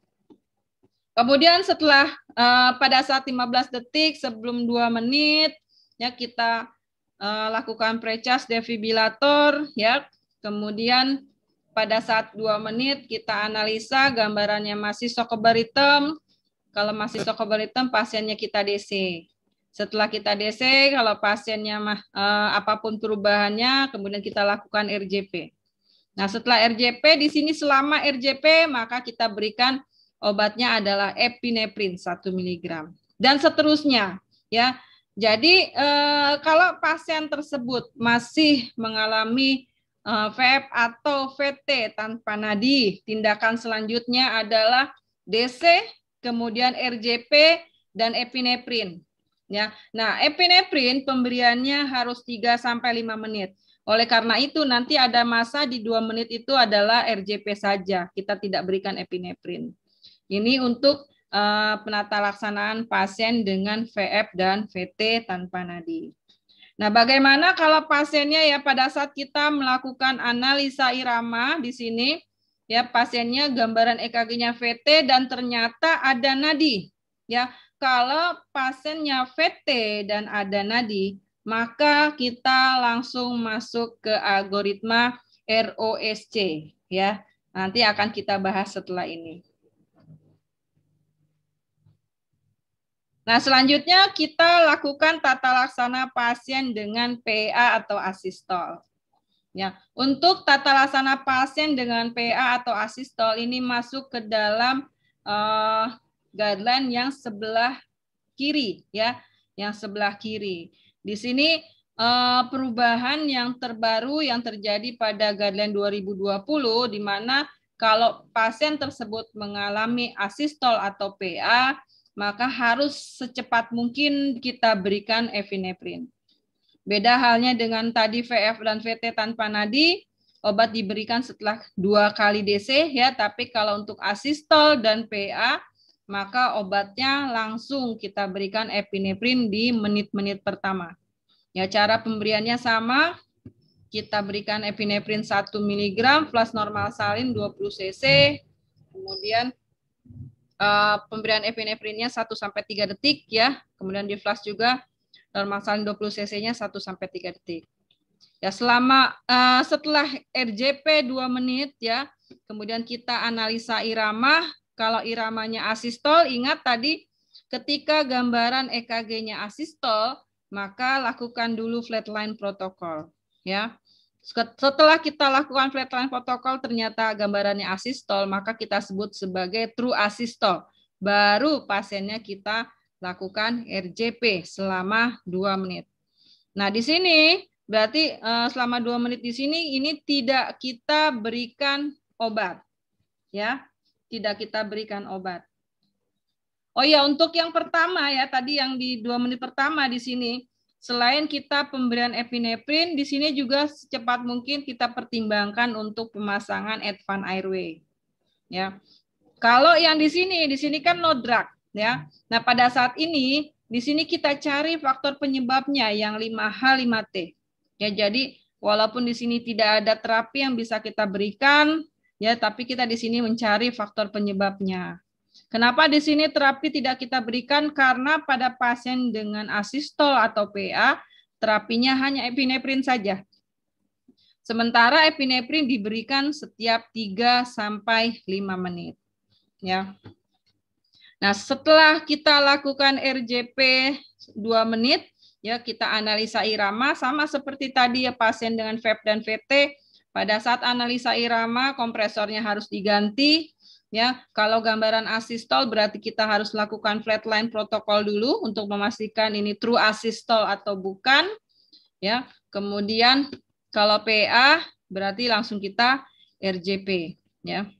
Kemudian setelah uh, pada saat 15 detik sebelum 2 menit ya kita uh, lakukan precharge defibrillator ya. Kemudian pada saat 2 menit kita analisa gambarannya masih sokober Kalau masih sokober pasiennya kita DC setelah kita DC, kalau pasiennya mah eh, apapun perubahannya, kemudian kita lakukan RJP. Nah, setelah RJP di sini selama RJP maka kita berikan obatnya adalah epineprin 1 mg dan seterusnya ya. Jadi eh, kalau pasien tersebut masih mengalami eh, VF atau VT tanpa nadi, tindakan selanjutnya adalah DC, kemudian RJP dan epineprin ya. Nah, epinefrin pemberiannya harus 3 sampai 5 menit. Oleh karena itu nanti ada masa di 2 menit itu adalah RJP saja. Kita tidak berikan epinefrin. Ini untuk uh, penata laksanaan pasien dengan VF dan VT tanpa nadi. Nah, bagaimana kalau pasiennya ya pada saat kita melakukan analisa irama di sini ya pasiennya gambaran EKG-nya VT dan ternyata ada nadi. Ya, kalau pasiennya VT dan ada nadi, maka kita langsung masuk ke algoritma ROSC ya. Nanti akan kita bahas setelah ini. Nah, selanjutnya kita lakukan tata laksana pasien dengan PA atau asistol. Ya, untuk tata laksana pasien dengan PA atau asistol ini masuk ke dalam uh, guideline yang sebelah kiri ya, yang sebelah kiri. Di sini eh, perubahan yang terbaru yang terjadi pada guideline 2020 di mana kalau pasien tersebut mengalami asistol atau PA, maka harus secepat mungkin kita berikan evineprin. Beda halnya dengan tadi VF dan VT tanpa nadi, obat diberikan setelah dua kali DC ya, tapi kalau untuk asistol dan PA maka obatnya langsung kita berikan epinefrin di menit-menit pertama. Ya, cara pemberiannya sama, kita berikan epinefrin 1 mg plus normal salin 20 cc, kemudian uh, pemberian epinefrinnya 1 sampai 3 detik ya, kemudian di flash juga normal salin 20 cc-nya 1 sampai 3 detik. Ya, selama uh, setelah RJP 2 menit ya, kemudian kita analisa irama kalau iramanya asistol, ingat tadi ketika gambaran EKG-nya asistol, maka lakukan dulu flatline protokol. Ya, setelah kita lakukan flatline protokol ternyata gambarannya asistol, maka kita sebut sebagai true asistol. Baru pasiennya kita lakukan RJP selama dua menit. Nah, di sini berarti eh, selama dua menit di sini ini tidak kita berikan obat. Ya tidak kita berikan obat. Oh ya, untuk yang pertama ya, tadi yang di dua menit pertama di sini, selain kita pemberian epineprin, di sini juga secepat mungkin kita pertimbangkan untuk pemasangan advan airway. Ya. Kalau yang di sini, di sini kan no drug, ya. Nah, pada saat ini di sini kita cari faktor penyebabnya yang 5H 5T. Ya, jadi walaupun di sini tidak ada terapi yang bisa kita berikan, ya tapi kita di sini mencari faktor penyebabnya. Kenapa di sini terapi tidak kita berikan? Karena pada pasien dengan asistol atau PA, terapinya hanya epineprin saja. Sementara epineprin diberikan setiap 3 sampai 5 menit. Ya. Nah, setelah kita lakukan RJP 2 menit, ya kita analisa irama sama seperti tadi ya pasien dengan VAP e dan VT pada saat analisa irama kompresornya harus diganti ya. Kalau gambaran asistol berarti kita harus lakukan flatline protokol dulu untuk memastikan ini true asistol atau bukan ya. Kemudian kalau PA berarti langsung kita RJP ya.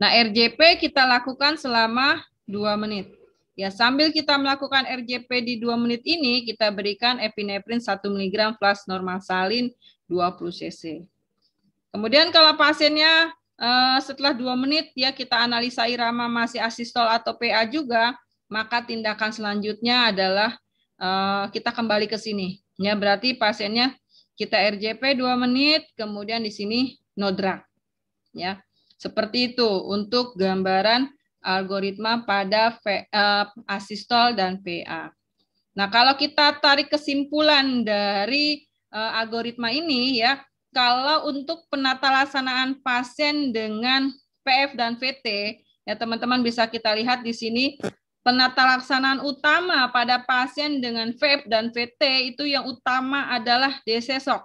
Nah, RJP kita lakukan selama 2 menit. Ya, sambil kita melakukan RJP di 2 menit ini, kita berikan epinefrin 1 mg plus normal salin 20 cc. Kemudian kalau pasiennya eh, setelah dua menit ya kita analisa irama masih asistol atau PA juga, maka tindakan selanjutnya adalah eh, kita kembali ke sini. Ya berarti pasiennya kita RJP dua menit, kemudian di sini nodrak. Ya. Seperti itu untuk gambaran algoritma pada eh, asistol dan PA. Nah, kalau kita tarik kesimpulan dari uh, algoritma ini ya, kalau untuk penata laksanaan pasien dengan PF dan VT, ya teman-teman bisa kita lihat di sini penata laksanaan utama pada pasien dengan VF dan VT itu yang utama adalah desesok.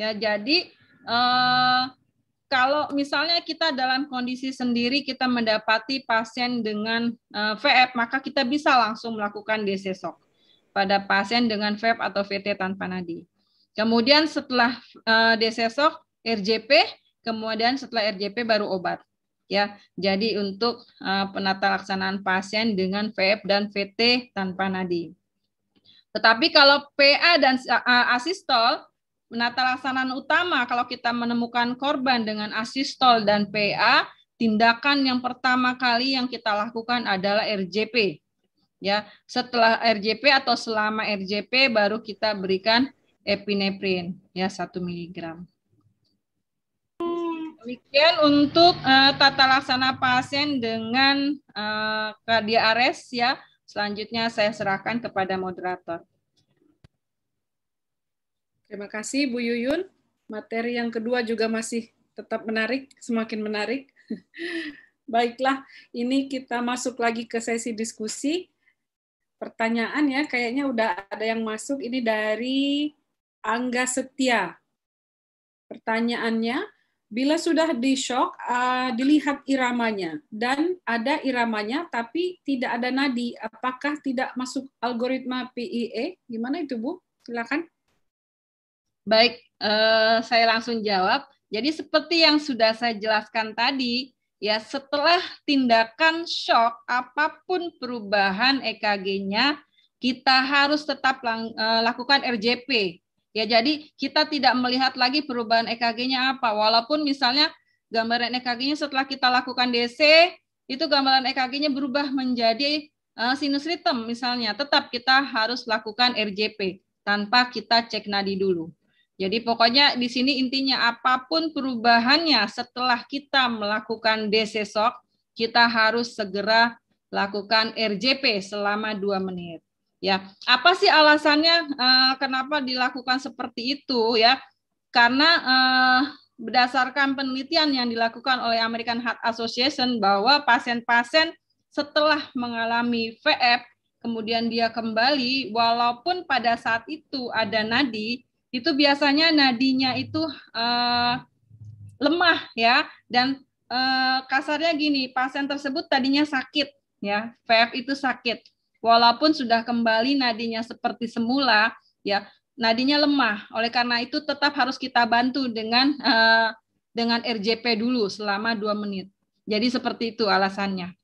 Ya, jadi uh, kalau misalnya kita dalam kondisi sendiri kita mendapati pasien dengan eh, VF, maka kita bisa langsung melakukan desesok pada pasien dengan VF atau VT tanpa nadi. Kemudian setelah uh, eh, desesok RJP, kemudian setelah RJP baru obat. Ya, jadi untuk uh, eh, penata laksanaan pasien dengan VF dan VT tanpa nadi. Tetapi kalau PA dan uh, asistol penata laksanaan utama kalau kita menemukan korban dengan asistol dan PA, tindakan yang pertama kali yang kita lakukan adalah RJP. Ya, setelah RJP atau selama RJP baru kita berikan epineprin ya 1 mg. Demikian untuk uh, tata laksana pasien dengan uh, eh, ares ya. Selanjutnya saya serahkan kepada moderator. Terima kasih Bu Yuyun. Materi yang kedua juga masih tetap menarik, semakin menarik. Baiklah, ini kita masuk lagi ke sesi diskusi. Pertanyaan ya, kayaknya udah ada yang masuk. Ini dari Angga Setia. Pertanyaannya, bila sudah di shock, eh, dilihat iramanya dan ada iramanya tapi tidak ada nadi, apakah tidak masuk algoritma PIE? Gimana itu Bu? Silakan. Baik, eh, saya langsung jawab. Jadi seperti yang sudah saya jelaskan tadi, ya setelah tindakan shock, apapun perubahan EKG-nya, kita harus tetap eh, lakukan RJP. Ya, jadi kita tidak melihat lagi perubahan EKG-nya apa. Walaupun misalnya gambaran EKG-nya setelah kita lakukan DC, itu gambaran EKG-nya berubah menjadi uh, sinus ritme misalnya. Tetap kita harus lakukan RJP tanpa kita cek nadi dulu. Jadi pokoknya di sini intinya apapun perubahannya setelah kita melakukan DC shock, kita harus segera lakukan RJP selama 2 menit. Ya, apa sih alasannya uh, kenapa dilakukan seperti itu ya? Karena uh, berdasarkan penelitian yang dilakukan oleh American Heart Association bahwa pasien-pasien setelah mengalami VF kemudian dia kembali walaupun pada saat itu ada nadi itu biasanya nadinya itu uh, lemah ya dan uh, kasarnya gini pasien tersebut tadinya sakit ya VF itu sakit Walaupun sudah kembali nadinya seperti semula, ya nadinya lemah. Oleh karena itu tetap harus kita bantu dengan uh, dengan RJP dulu selama dua menit. Jadi seperti itu alasannya.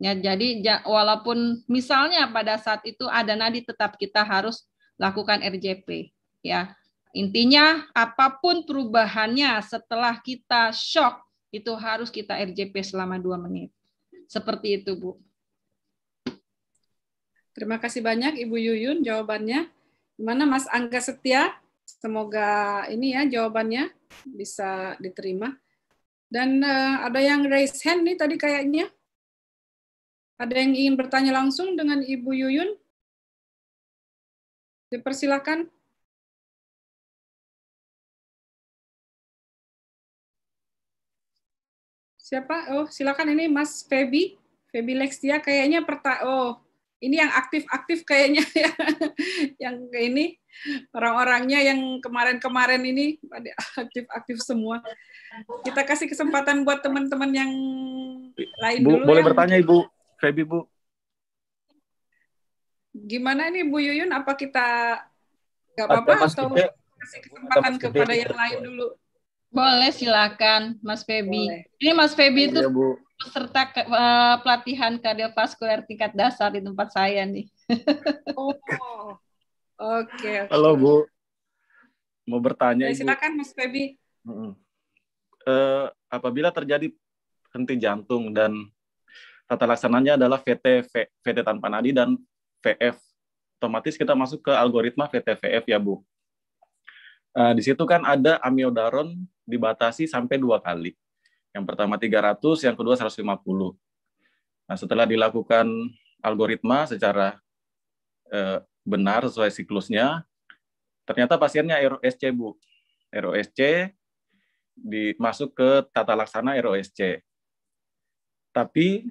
Ya, jadi walaupun misalnya pada saat itu ada nadi tetap kita harus lakukan RJP ya. Intinya apapun perubahannya setelah kita shock itu harus kita RJP selama dua menit. Seperti itu, Bu. Terima kasih banyak Ibu Yuyun jawabannya. Gimana Mas Angga Setia? Semoga ini ya jawabannya bisa diterima. Dan uh, ada yang raise hand nih tadi kayaknya. Ada yang ingin bertanya langsung dengan Ibu Yuyun? Dipersilakan. Siapa? Oh, silakan ini Mas Febi. Febi Lexia kayaknya perta Oh, ini yang aktif-aktif kayaknya ya. yang ini orang-orangnya yang kemarin-kemarin ini pada aktif-aktif semua. Kita kasih kesempatan buat teman-teman yang lain Bu, dulu. Boleh yang... bertanya Ibu Febi Bu. Gimana nih Bu Yuyun? Apa kita nggak apa-apa atau kasih kesempatan kepada kita. yang lain dulu? Boleh silakan Mas Febi. Ini Mas Febi itu ya, peserta ke, uh, pelatihan kardiovaskuler tingkat dasar di tempat saya nih. oh, oke. Okay, Halo Bu, mau bertanya. Ya, silakan Mas Febi. Uh, eh, apabila terjadi henti jantung dan tata laksananya adalah VT, v, VT tanpa nadi dan VF, otomatis kita masuk ke algoritma VT-VF ya Bu. Uh, di situ kan ada amiodaron dibatasi sampai dua kali yang pertama 300, yang kedua 150. Nah, setelah dilakukan algoritma secara eh, benar sesuai siklusnya, ternyata pasiennya ROSC, Bu. ROSC dimasuk ke tata laksana ROSC. Tapi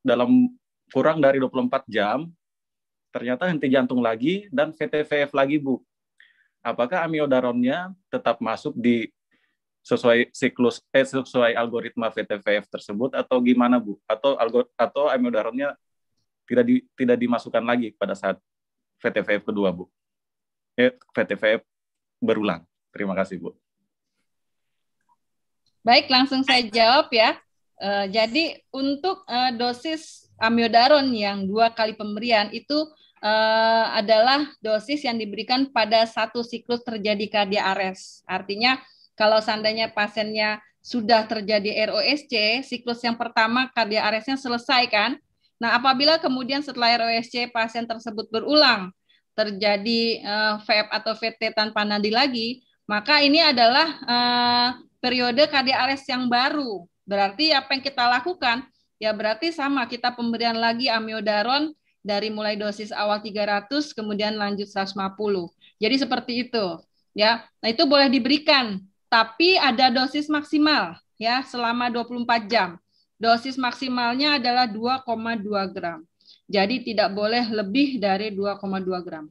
dalam kurang dari 24 jam, ternyata henti jantung lagi dan VTVF lagi, Bu. Apakah amiodaronnya tetap masuk di sesuai siklus eh sesuai algoritma VTVF tersebut atau gimana Bu? Atau algo, atau amiodaronnya tidak di, tidak dimasukkan lagi pada saat VTVF kedua Bu? Eh, VTVF berulang. Terima kasih Bu. Baik, langsung saya jawab ya. Uh, jadi untuk uh, dosis amiodaron yang dua kali pemberian itu uh, adalah dosis yang diberikan pada satu siklus terjadi kardia ares. Artinya kalau seandainya pasiennya sudah terjadi ROSC, siklus yang pertama kardia aresnya selesai kan? Nah, apabila kemudian setelah ROSC pasien tersebut berulang terjadi uh, eh, VF e atau VT tanpa nadi lagi, maka ini adalah uh, periode kardia ares yang baru. Berarti apa yang kita lakukan? Ya berarti sama kita pemberian lagi amiodaron dari mulai dosis awal 300 kemudian lanjut 150. Jadi seperti itu ya. Nah, itu boleh diberikan tapi ada dosis maksimal ya selama 24 jam. Dosis maksimalnya adalah 2,2 gram. Jadi tidak boleh lebih dari 2,2 gram.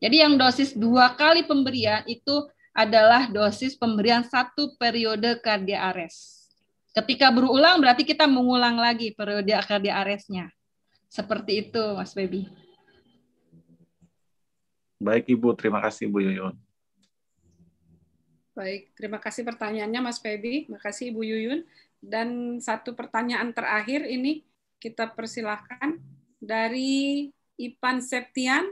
Jadi yang dosis dua kali pemberian itu adalah dosis pemberian satu periode kardiares. Ketika berulang berarti kita mengulang lagi periode kardiaresnya. Seperti itu Mas Baby. Baik Ibu, terima kasih Bu Yuyun. Baik, terima kasih pertanyaannya Mas febi terima kasih Ibu Yuyun. Dan satu pertanyaan terakhir ini kita persilahkan dari Ipan Septian.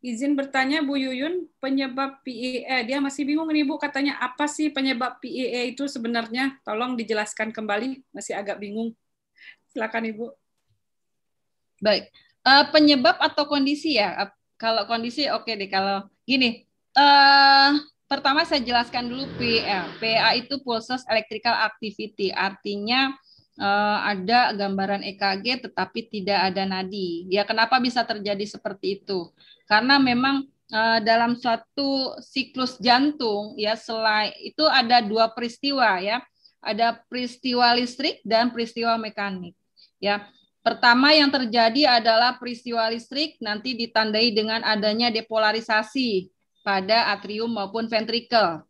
Izin bertanya Bu Yuyun, penyebab PIE, e. eh, dia masih bingung nih Bu katanya apa sih penyebab PIE e itu sebenarnya? Tolong dijelaskan kembali, masih agak bingung. Silakan Ibu. Baik, uh, penyebab atau kondisi ya? Kalau kondisi oke okay deh, kalau gini, uh, pertama saya jelaskan dulu PA. PA itu pulses electrical activity, artinya uh, ada gambaran EKG tetapi tidak ada nadi. Ya kenapa bisa terjadi seperti itu? Karena memang uh, dalam suatu siklus jantung ya selain itu ada dua peristiwa ya. Ada peristiwa listrik dan peristiwa mekanik. Ya. Pertama yang terjadi adalah peristiwa listrik nanti ditandai dengan adanya depolarisasi pada atrium maupun ventrikel.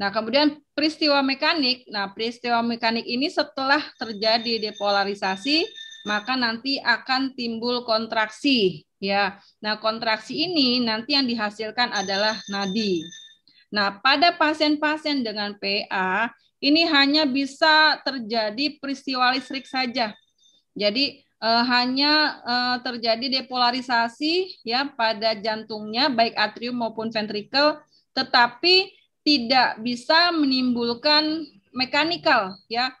Nah, kemudian peristiwa mekanik. Nah, peristiwa mekanik ini setelah terjadi depolarisasi, maka nanti akan timbul kontraksi, ya. Nah, kontraksi ini nanti yang dihasilkan adalah nadi. Nah, pada pasien-pasien dengan PA ini hanya bisa terjadi peristiwa listrik saja. Jadi uh, hanya uh, terjadi depolarisasi ya pada jantungnya baik atrium maupun ventrikel tetapi tidak bisa menimbulkan mekanikal ya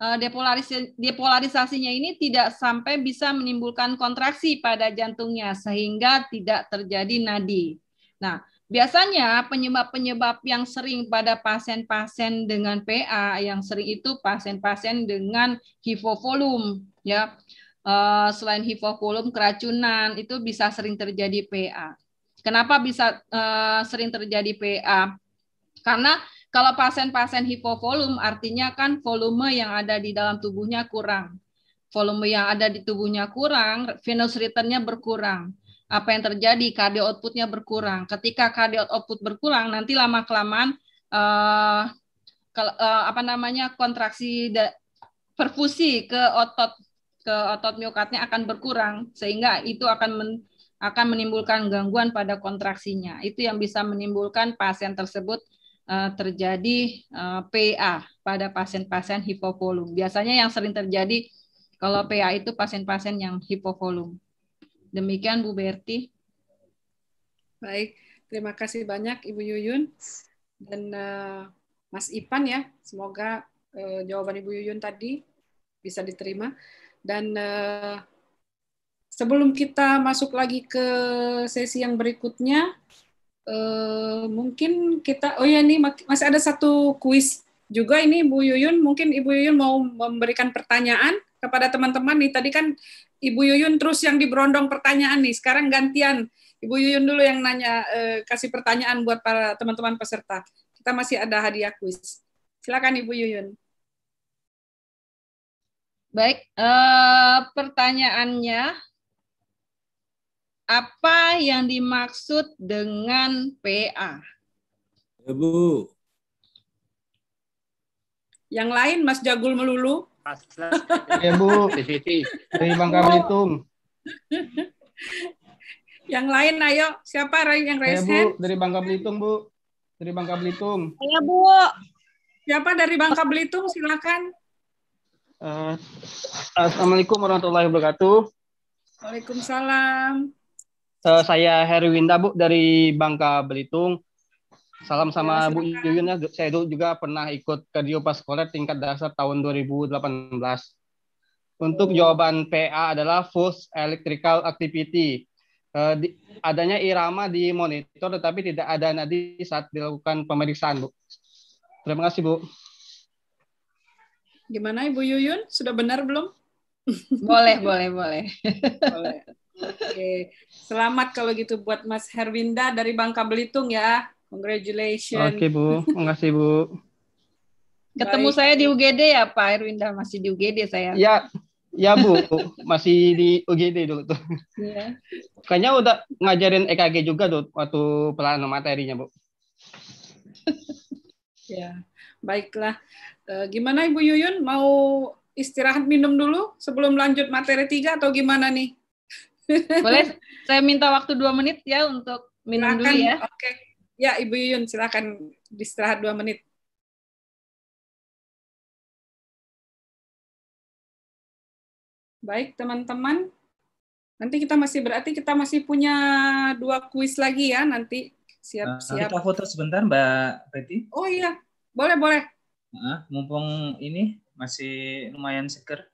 eh, depolarisasi depolarisasinya ini tidak sampai bisa menimbulkan kontraksi pada jantungnya sehingga tidak terjadi nadi. Nah, biasanya penyebab-penyebab yang sering pada pasien-pasien dengan PA yang sering itu pasien-pasien dengan hipovolum ya. Eh, selain hipokulum keracunan itu bisa sering terjadi PA. Kenapa bisa eh, sering terjadi PA? Karena kalau pasien-pasien hipovolum artinya kan volume yang ada di dalam tubuhnya kurang. Volume yang ada di tubuhnya kurang, venous return-nya berkurang. Apa yang terjadi? Cardio output-nya berkurang. Ketika cardio output berkurang, nanti lama-kelamaan uh, apa namanya kontraksi perfusi ke otot ke otot miokardnya akan berkurang sehingga itu akan men, akan menimbulkan gangguan pada kontraksinya. Itu yang bisa menimbulkan pasien tersebut eh, terjadi eh, PA pada pasien-pasien hipovolum. Biasanya yang sering terjadi kalau PA itu pasien-pasien yang hipovolum. Demikian Bu Berti. Baik, terima kasih banyak Ibu Yuyun dan eh, Mas Ipan ya. Semoga jawaban Ibu Yuyun tadi bisa diterima. Dan uh, sebelum kita masuk lagi ke sesi yang berikutnya, uh, mungkin kita, oh ya nih masih ada satu kuis juga ini Bu Yuyun, mungkin Ibu Yuyun mau memberikan pertanyaan kepada teman-teman nih. Tadi kan Ibu Yuyun terus yang diberondong pertanyaan nih. Sekarang gantian Ibu Yuyun dulu yang nanya, eh, kasih pertanyaan buat para teman-teman peserta. Kita masih ada hadiah kuis. Silakan Ibu Yuyun. Baik, uh, pertanyaannya apa yang dimaksud dengan PA? Ya, Bu. Yang lain Mas Jagul melulu? Ya Bu, dari Bangka Belitung. Oh. Yang lain ayo, siapa yang iya, raise hand? Ya, Bu, dari Bangka Belitung, Bu. Dari Bangka Belitung. Ya Bu. Siapa dari Bangka Belitung? Silakan. Uh, Assalamualaikum warahmatullahi wabarakatuh. Waalaikumsalam. Uh, saya Herwinda Bu dari Bangka Belitung. Salam sama ya, Bu Yuyun ya. Saya itu juga pernah ikut kardio sekolah tingkat dasar tahun 2018. Untuk oh. jawaban PA adalah false Electrical Activity. Uh, di, adanya irama di monitor tetapi tidak ada nadi saat dilakukan pemeriksaan, Bu. Terima kasih, Bu. Gimana Ibu Yuyun? Sudah benar belum? Boleh, boleh, boleh. Boleh. Oke. Selamat kalau gitu buat Mas Herwinda dari Bangka Belitung ya. Congratulations. Oke, Bu. Makasih, Bu. Ketemu Baik. saya di UGD ya, Pak Herwinda masih di UGD saya. Ya. Ya Bu, masih di UGD dulu tuh. Iya. Kayaknya udah ngajarin EKG juga tuh waktu pelan materinya Bu. Ya. Baiklah. E, gimana Ibu Yuyun mau istirahat minum dulu sebelum lanjut materi tiga atau gimana nih? Boleh saya minta waktu dua menit ya untuk minum silakan, dulu ya. Oke. Ya Ibu Yuyun silakan istirahat dua menit. Baik teman-teman, nanti kita masih berarti kita masih punya dua kuis lagi ya nanti eh, siap-siap. siap. kita foto sebentar Mbak Betty. Oh iya, boleh, boleh. Nah, mumpung ini masih lumayan seger.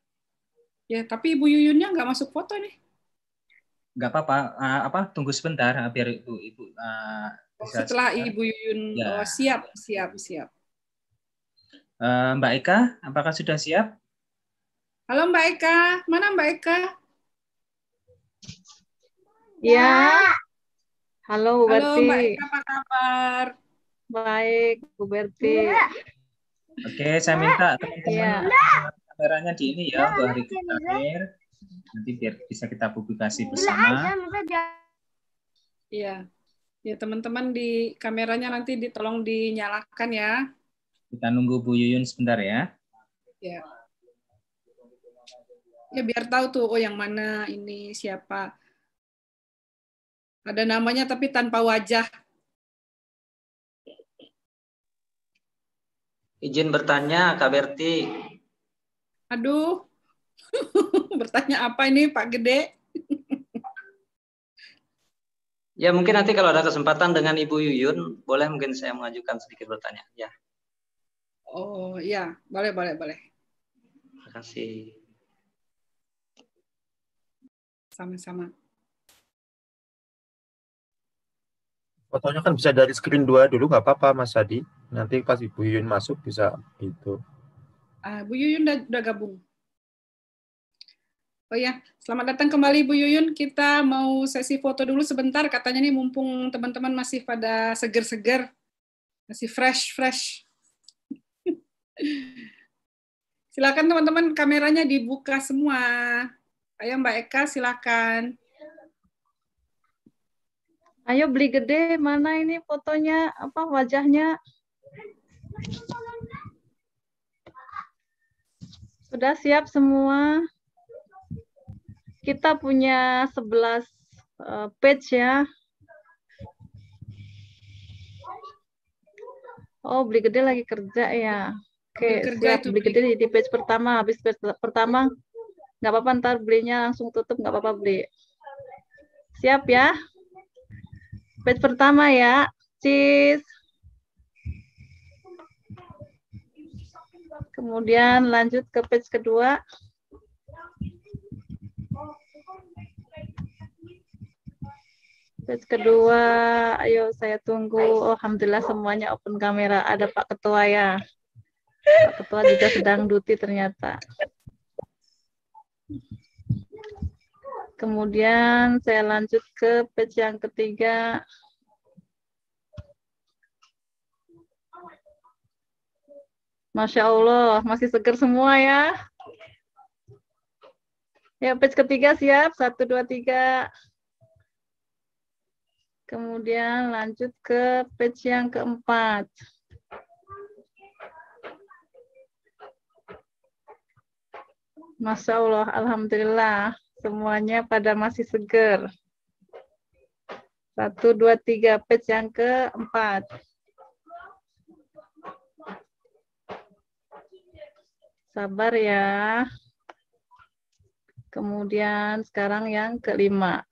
Ya, tapi Ibu Yuyunnya nggak masuk foto nih. Nggak apa-apa. Uh, apa? Tunggu sebentar ah, biar Ibu Ibu uh, Setelah sebentar. Ibu Yuyun ya. oh, siap, siap, siap. Uh, Mbak Eka, apakah sudah siap? Halo Mbak Eka, mana Mbak Eka? Ya. ya. Halo, Halo Mbak Eka, apa kabar? Baik, Bu Berti. Oke, saya minta teman-teman iya. kameranya di ini ya untuk hari terakhir. Nanti biar bisa kita publikasi bersama. Iya. Ya, teman-teman di kameranya nanti ditolong dinyalakan ya. Kita nunggu Bu Yuyun sebentar ya. Ya. Ya biar tahu tuh oh yang mana ini siapa. Ada namanya tapi tanpa wajah. Izin bertanya, Kak Berti. Aduh, bertanya apa ini Pak Gede? ya mungkin nanti kalau ada kesempatan dengan Ibu Yuyun, boleh mungkin saya mengajukan sedikit bertanya. ya. Oh ya, boleh boleh boleh. Terima kasih. Sama-sama. Fotonya kan bisa dari screen dua dulu, nggak apa-apa Mas Adi. Nanti pas Ibu Yuyun masuk bisa itu. Uh, ah, Bu Yuyun udah, udah gabung. Oh ya, selamat datang kembali Bu Yuyun. Kita mau sesi foto dulu sebentar. Katanya nih mumpung teman-teman masih pada seger-seger, masih fresh-fresh. silakan teman-teman kameranya dibuka semua. Ayo Mbak Eka, silakan. Ayo beli gede, mana ini fotonya, apa wajahnya? Sudah siap semua? Kita punya 11 eh, page ya. Oh, beli gede lagi kerja ya. Oke, okay, siap. Beli gede di page pertama. Habis page pertama, nggak apa-apa ntar belinya langsung tutup, nggak apa-apa beli. Siap ya? Page pertama ya. Cheese. Kemudian lanjut ke page kedua. Page kedua, ayo saya tunggu. Oh, Alhamdulillah semuanya open kamera. Ada Pak Ketua ya. Pak Ketua juga sedang duty ternyata. Kemudian saya lanjut ke page yang ketiga. Masya Allah, masih seger semua ya. Ya, page ketiga siap. Satu, dua, tiga. Kemudian lanjut ke page yang keempat. Masya Allah, Alhamdulillah. Semuanya pada masih seger. Satu, dua, tiga. Page yang keempat. Sabar ya. Kemudian sekarang yang kelima.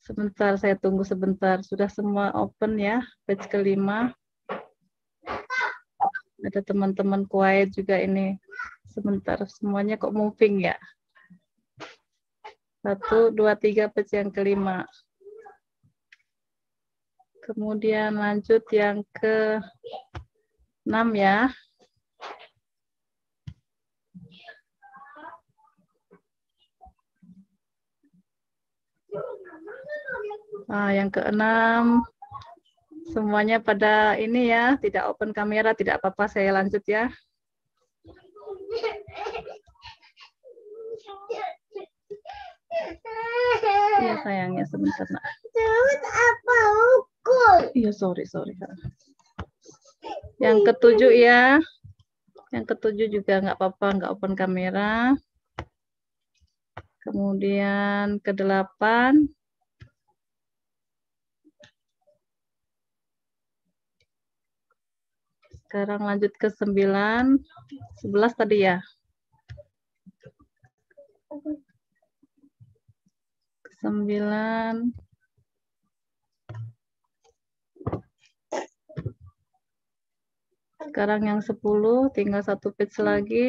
Sebentar, saya tunggu sebentar. Sudah semua open ya, page kelima. Ada teman-teman quiet juga ini. Sebentar, semuanya kok moving ya. Satu, dua, tiga, page yang kelima. Kemudian lanjut yang ke enam ya. Nah, yang keenam semuanya pada ini ya, tidak open kamera, tidak apa-apa saya lanjut ya. Ya sayangnya sebentar. Terus apa? Iya, sorry, sorry. Yang ketujuh ya. Yang ketujuh juga nggak apa-apa, nggak open kamera. Kemudian ke delapan. Sekarang lanjut ke sembilan. Sebelas tadi ya. sembilan. Sekarang yang 10, tinggal satu page hmm. lagi.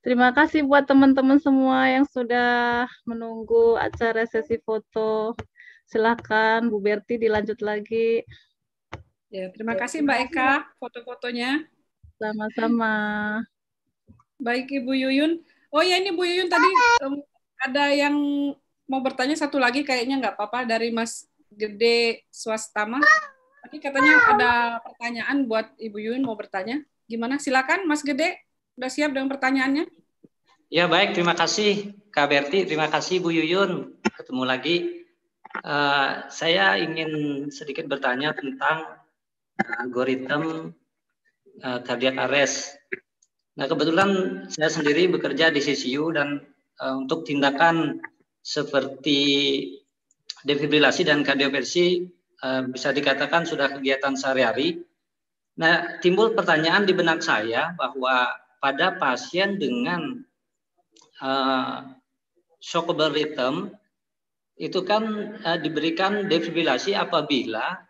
Terima kasih buat teman-teman semua yang sudah menunggu acara sesi foto. Silahkan Bu Berti dilanjut lagi. Ya, terima kasih Mbak Eka foto-fotonya. Sama-sama. Baik Ibu Yuyun. Oh ya ini Bu Yuyun tadi ada yang mau bertanya satu lagi kayaknya nggak apa-apa dari Mas Gede Swastama. Tadi katanya ada pertanyaan buat Ibu Yun mau bertanya. Gimana? Silakan Mas Gede, udah siap dengan pertanyaannya? Ya baik, terima kasih Kak Berti, terima kasih Bu Yuyun. Ketemu lagi. Uh, saya ingin sedikit bertanya tentang algoritma uh, cardiac arrest. Nah kebetulan saya sendiri bekerja di CCU dan uh, untuk tindakan seperti defibrilasi dan kardioversi eh, bisa dikatakan sudah kegiatan sehari-hari. Nah, timbul pertanyaan di benak saya bahwa pada pasien dengan uh, eh, shockable rhythm itu kan uh, diberikan defibrilasi apabila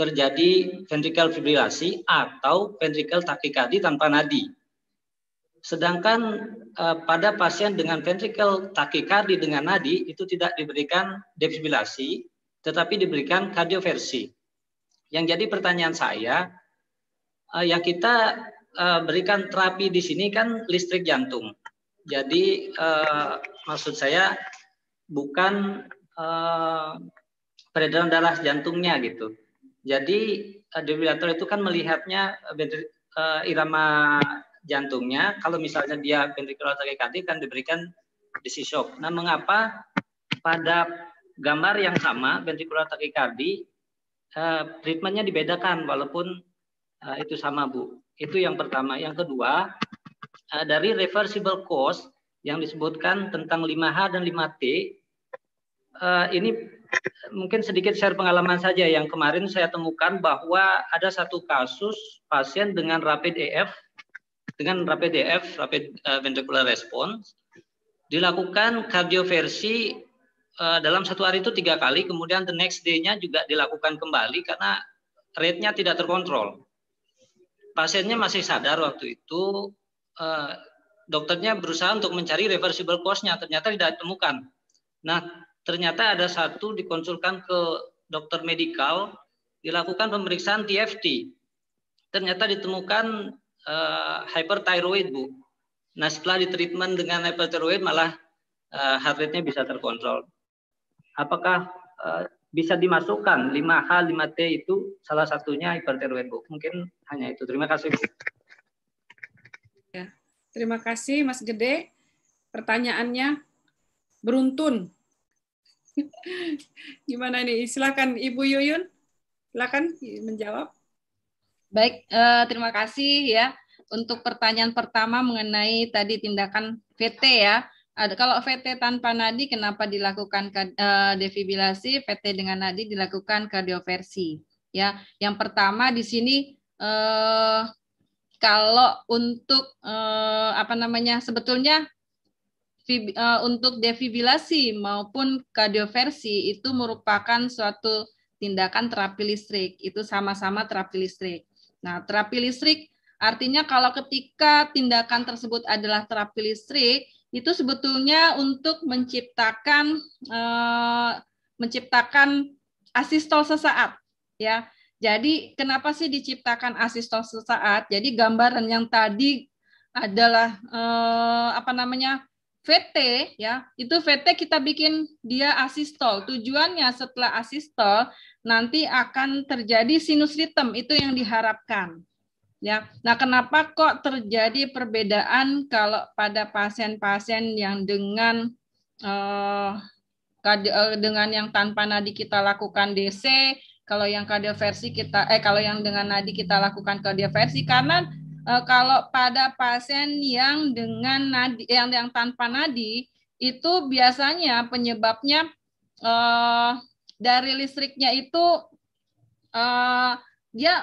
terjadi ventricle fibrilasi atau ventricle takikadi tanpa nadi. Sedangkan eh, pada pasien dengan ventrikel takikardi dengan nadi itu tidak diberikan defibrilasi, tetapi diberikan kardioversi. Yang jadi pertanyaan saya, eh, yang kita eh, berikan terapi di sini kan listrik jantung. Jadi eh, maksud saya bukan eh, peredaran darah jantungnya gitu. Jadi eh, defibrilator itu kan melihatnya eh, eh irama jantungnya kalau misalnya dia ventricular tachycardia kan diberikan DC shock. Nah, mengapa pada gambar yang sama ventricular tachycardia eh, treatmentnya dibedakan walaupun eh, itu sama, Bu. Itu yang pertama. Yang kedua, eh, dari reversible cause yang disebutkan tentang 5H dan 5T eh, ini mungkin sedikit share pengalaman saja yang kemarin saya temukan bahwa ada satu kasus pasien dengan rapid AF dengan rapid DF, rapid eh, ventricular response, dilakukan kardioversi eh, dalam satu hari itu tiga kali, kemudian the next day-nya juga dilakukan kembali karena rate-nya tidak terkontrol. Pasiennya masih sadar waktu itu, eh, dokternya berusaha untuk mencari reversible cause-nya, ternyata tidak ditemukan. Nah, ternyata ada satu dikonsulkan ke dokter medikal, dilakukan pemeriksaan TFT. Ternyata ditemukan uh, hyperthyroid bu. Nah setelah ditreatment dengan hyperthyroid malah uh, heart rate-nya bisa terkontrol. Apakah uh, bisa dimasukkan 5H, 5T itu salah satunya hyperthyroid Bu. Mungkin hanya itu. Terima kasih Bu. Ya. Terima kasih Mas Gede. Pertanyaannya beruntun. Gimana nih? Silakan Ibu Yuyun. Silakan menjawab. Baik, eh, terima kasih ya untuk pertanyaan pertama mengenai tadi tindakan VT ya. Ada kalau VT tanpa nadi kenapa dilakukan eh, defibrilasi, VT dengan nadi dilakukan kardioversi ya. Yang pertama di sini eh, kalau untuk eh, apa namanya sebetulnya uh, untuk defibrilasi maupun kardioversi itu merupakan suatu tindakan terapi listrik. Itu sama-sama terapi listrik. Nah, terapi listrik artinya kalau ketika tindakan tersebut adalah terapi listrik, itu sebetulnya untuk menciptakan e, menciptakan asistol sesaat, ya. Jadi kenapa sih diciptakan asistol sesaat? Jadi gambaran yang tadi adalah e, apa namanya? VT ya, itu VT kita bikin dia asistol. Tujuannya setelah asistol nanti akan terjadi sinus ritme itu yang diharapkan. Ya. Nah, kenapa kok terjadi perbedaan kalau pada pasien-pasien yang dengan eh, eh dengan yang tanpa nadi kita lakukan DC, kalau yang kardioversi kita eh kalau yang dengan nadi kita lakukan kardioversi karena Eh, kalau pada pasien yang dengan nadi yang yang tanpa nadi itu biasanya penyebabnya uh, dari listriknya itu uh, dia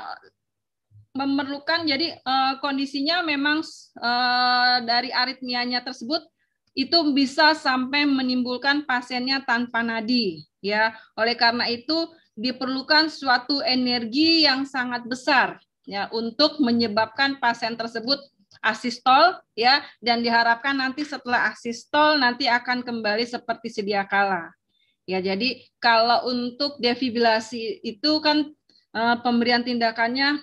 memerlukan jadi uh, kondisinya memang uh, dari aritmianya tersebut itu bisa sampai menimbulkan pasiennya tanpa nadi ya oleh karena itu diperlukan suatu energi yang sangat besar ya untuk menyebabkan pasien tersebut asistol ya dan diharapkan nanti setelah asistol nanti akan kembali seperti sedia kala. Ya, jadi kalau untuk defibrilasi itu kan e, pemberian tindakannya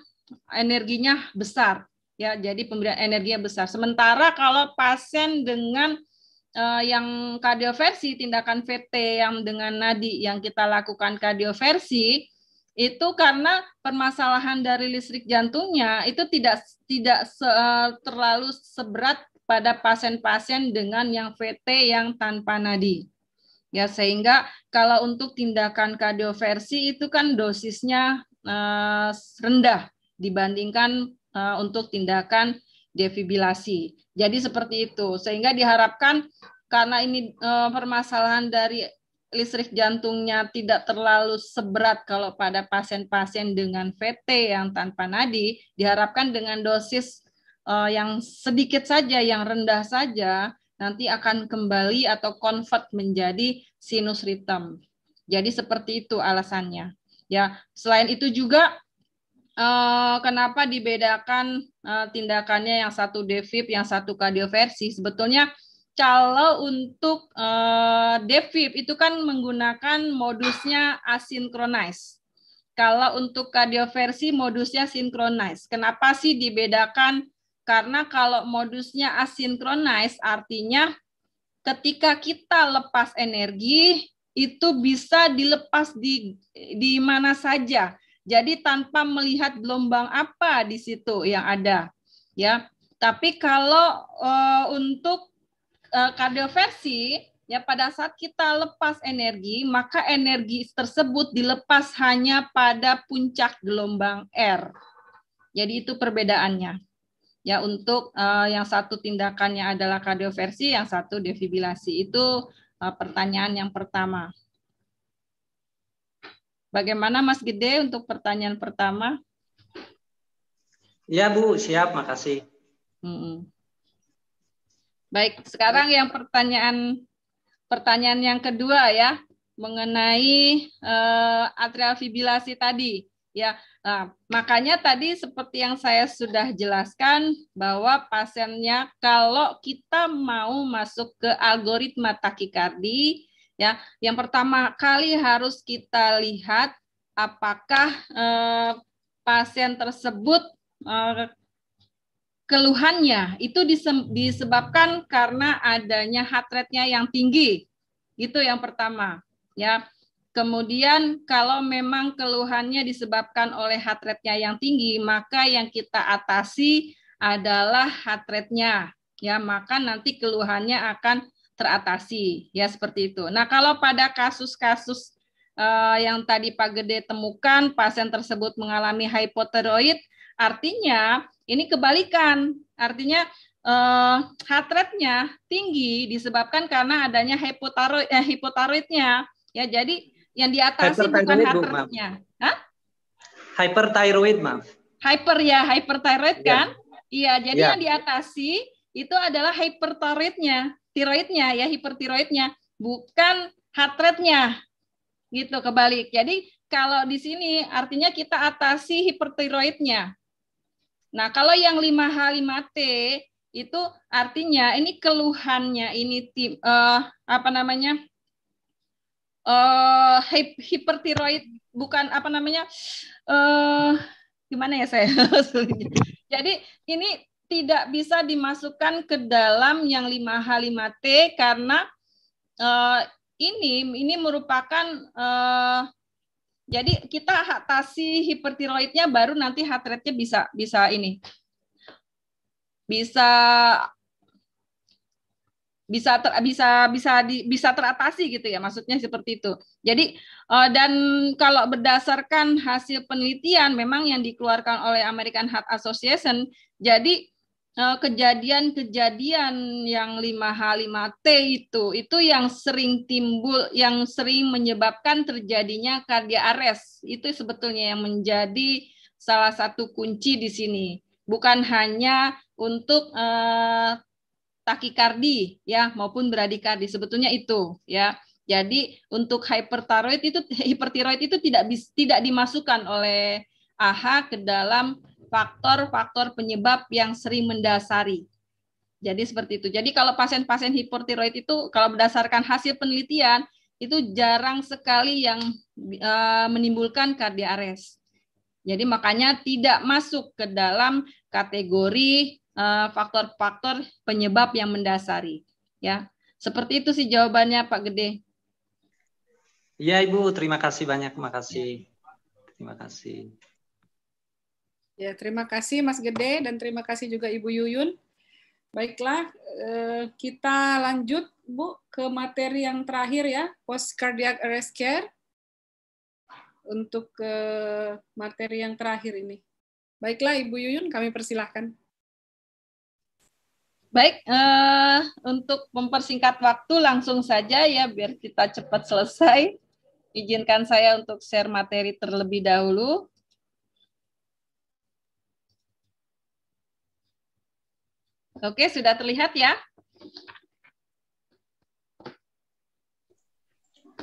energinya besar ya jadi pemberian energinya besar. Sementara kalau pasien dengan uh, yang kardioversi, tindakan VT yang dengan nadi yang kita lakukan kardioversi, itu karena permasalahan dari listrik jantungnya itu tidak tidak se, eh, terlalu seberat pada pasien-pasien dengan yang VT yang tanpa nadi. Ya, sehingga kalau untuk tindakan kardioversi itu kan dosisnya eh, rendah dibandingkan eh, untuk tindakan defibrilasi Jadi seperti itu. Sehingga diharapkan karena ini eh, permasalahan dari listrik jantungnya tidak terlalu seberat kalau pada pasien-pasien dengan VT yang tanpa nadi, diharapkan dengan dosis eh, yang sedikit saja, yang rendah saja, nanti akan kembali atau convert menjadi sinus rhythm. Jadi seperti itu alasannya. Ya, selain itu juga eh, kenapa dibedakan eh, tindakannya yang satu defib, yang satu kardioversi? Sebetulnya kalau untuk uh, eh, DevVip itu kan menggunakan modusnya asinkronis. Kalau untuk kardioversi modusnya sinkronis. Kenapa sih dibedakan? Karena kalau modusnya asinkronis artinya ketika kita lepas energi itu bisa dilepas di di mana saja. Jadi tanpa melihat gelombang apa di situ yang ada, ya. Tapi kalau uh, untuk kardioversi eh, ya pada saat kita lepas energi maka energi tersebut dilepas hanya pada puncak gelombang R. Jadi itu perbedaannya. Ya untuk uh, yang satu tindakannya adalah kardioversi, yang satu defibrilasi. Itu uh, pertanyaan yang pertama. Bagaimana Mas Gede untuk pertanyaan pertama? Ya Bu, siap, makasih. Mm -mm. Baik, sekarang yang pertanyaan pertanyaan yang kedua ya mengenai uh, eh, atrial fibrilasi tadi ya. Nah, makanya tadi seperti yang saya sudah jelaskan bahwa pasiennya kalau kita mau masuk ke algoritma takikardi ya, yang pertama kali harus kita lihat apakah eh, pasien tersebut eh, keluhannya itu hmm. disebabkan karena adanya heart rate-nya yang tinggi. Itu yang pertama, ya. Kemudian kalau memang keluhannya disebabkan oleh heart rate-nya yang tinggi, maka yang kita atasi adalah heart rate-nya. Ya, maka nanti keluhannya akan teratasi, ya seperti itu. Nah, kalau pada kasus-kasus eh, yang tadi Pak Gede temukan pasien tersebut mengalami hipotiroid, Artinya ini kebalikan, artinya eh, heart rate-nya tinggi disebabkan karena adanya hipotaroid, eh, hipotaroidnya. Ya, jadi yang diatasi bukan heart rate-nya. Hyperthyroid, maaf. Hyper ya, hyperthyroid ya. kan? Iya, yeah. jadi yeah. yang diatasi itu adalah hyperthyroidnya, tiroidnya ya, hipertiroidnya, bukan heart rate-nya. Gitu kebalik. Jadi kalau di sini artinya kita atasi hipertiroidnya. Nah, kalau yang 5H 5T itu artinya ini keluhannya ini tim uh, apa namanya? uh, hipertiroid bukan apa namanya? uh, gimana ya saya? Jadi ini tidak bisa dimasukkan ke dalam yang 5H 5T karena uh, ini ini merupakan uh, jadi kita atasi hipertiroidnya baru nanti heart rate-nya bisa bisa ini. Bisa bisa ter, bisa bisa di, bisa teratasi gitu ya maksudnya seperti itu. Jadi eh, dan kalau berdasarkan hasil penelitian memang yang dikeluarkan oleh American Heart Association jadi Eh, kejadian-kejadian yang 5H5T itu, itu yang sering timbul, yang sering menyebabkan terjadinya cardiac arrest. Itu sebetulnya yang menjadi salah satu kunci di sini. Bukan hanya untuk eh, takikardi ya maupun bradikardi sebetulnya itu ya. Jadi untuk hyperthyroid itu hipertiroid itu tidak tidak dimasukkan oleh AHA ke dalam faktor-faktor penyebab yang sering mendasari. Jadi seperti itu. Jadi kalau pasien-pasien hipertiroid itu kalau berdasarkan hasil penelitian itu jarang sekali yang eh, menimbulkan kardiares. Jadi makanya tidak masuk ke dalam kategori eh, faktor-faktor penyebab yang mendasari. Ya, seperti itu sih jawabannya Pak Gede. Iya Ibu, terima kasih banyak, terima kasih, terima kasih. Ya, terima kasih Mas Gede dan terima kasih juga Ibu Yuyun. Baiklah, eh, kita lanjut Bu ke materi yang terakhir ya, post cardiac arrest care untuk eh, materi yang terakhir ini. Baiklah Ibu Yuyun, kami persilahkan. Baik, uh, untuk mempersingkat waktu langsung saja ya biar kita cepat selesai. Izinkan saya untuk share materi terlebih dahulu. Oke, sudah terlihat ya?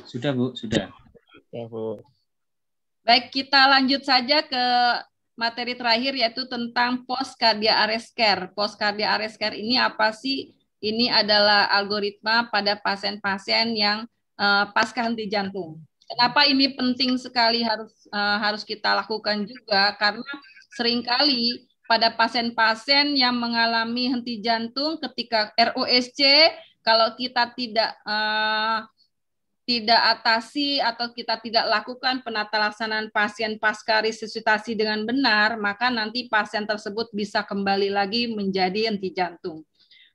Sudah, Bu. Sudah. Sudah, ya, Bu. Baik, kita lanjut saja ke materi terakhir yaitu tentang post cardia arrest care. Post cardia arrest care ini apa sih? Ini adalah algoritma pada pasien-pasien yang uh, eh, pasca henti jantung. Kenapa ini penting sekali harus uh, harus kita lakukan juga karena seringkali pada pasien-pasien yang mengalami henti jantung ketika ROSC kalau kita tidak uh, tidak atasi atau kita tidak lakukan penata laksanaan pasien pasca resusitasi dengan benar, maka nanti pasien tersebut bisa kembali lagi menjadi henti jantung.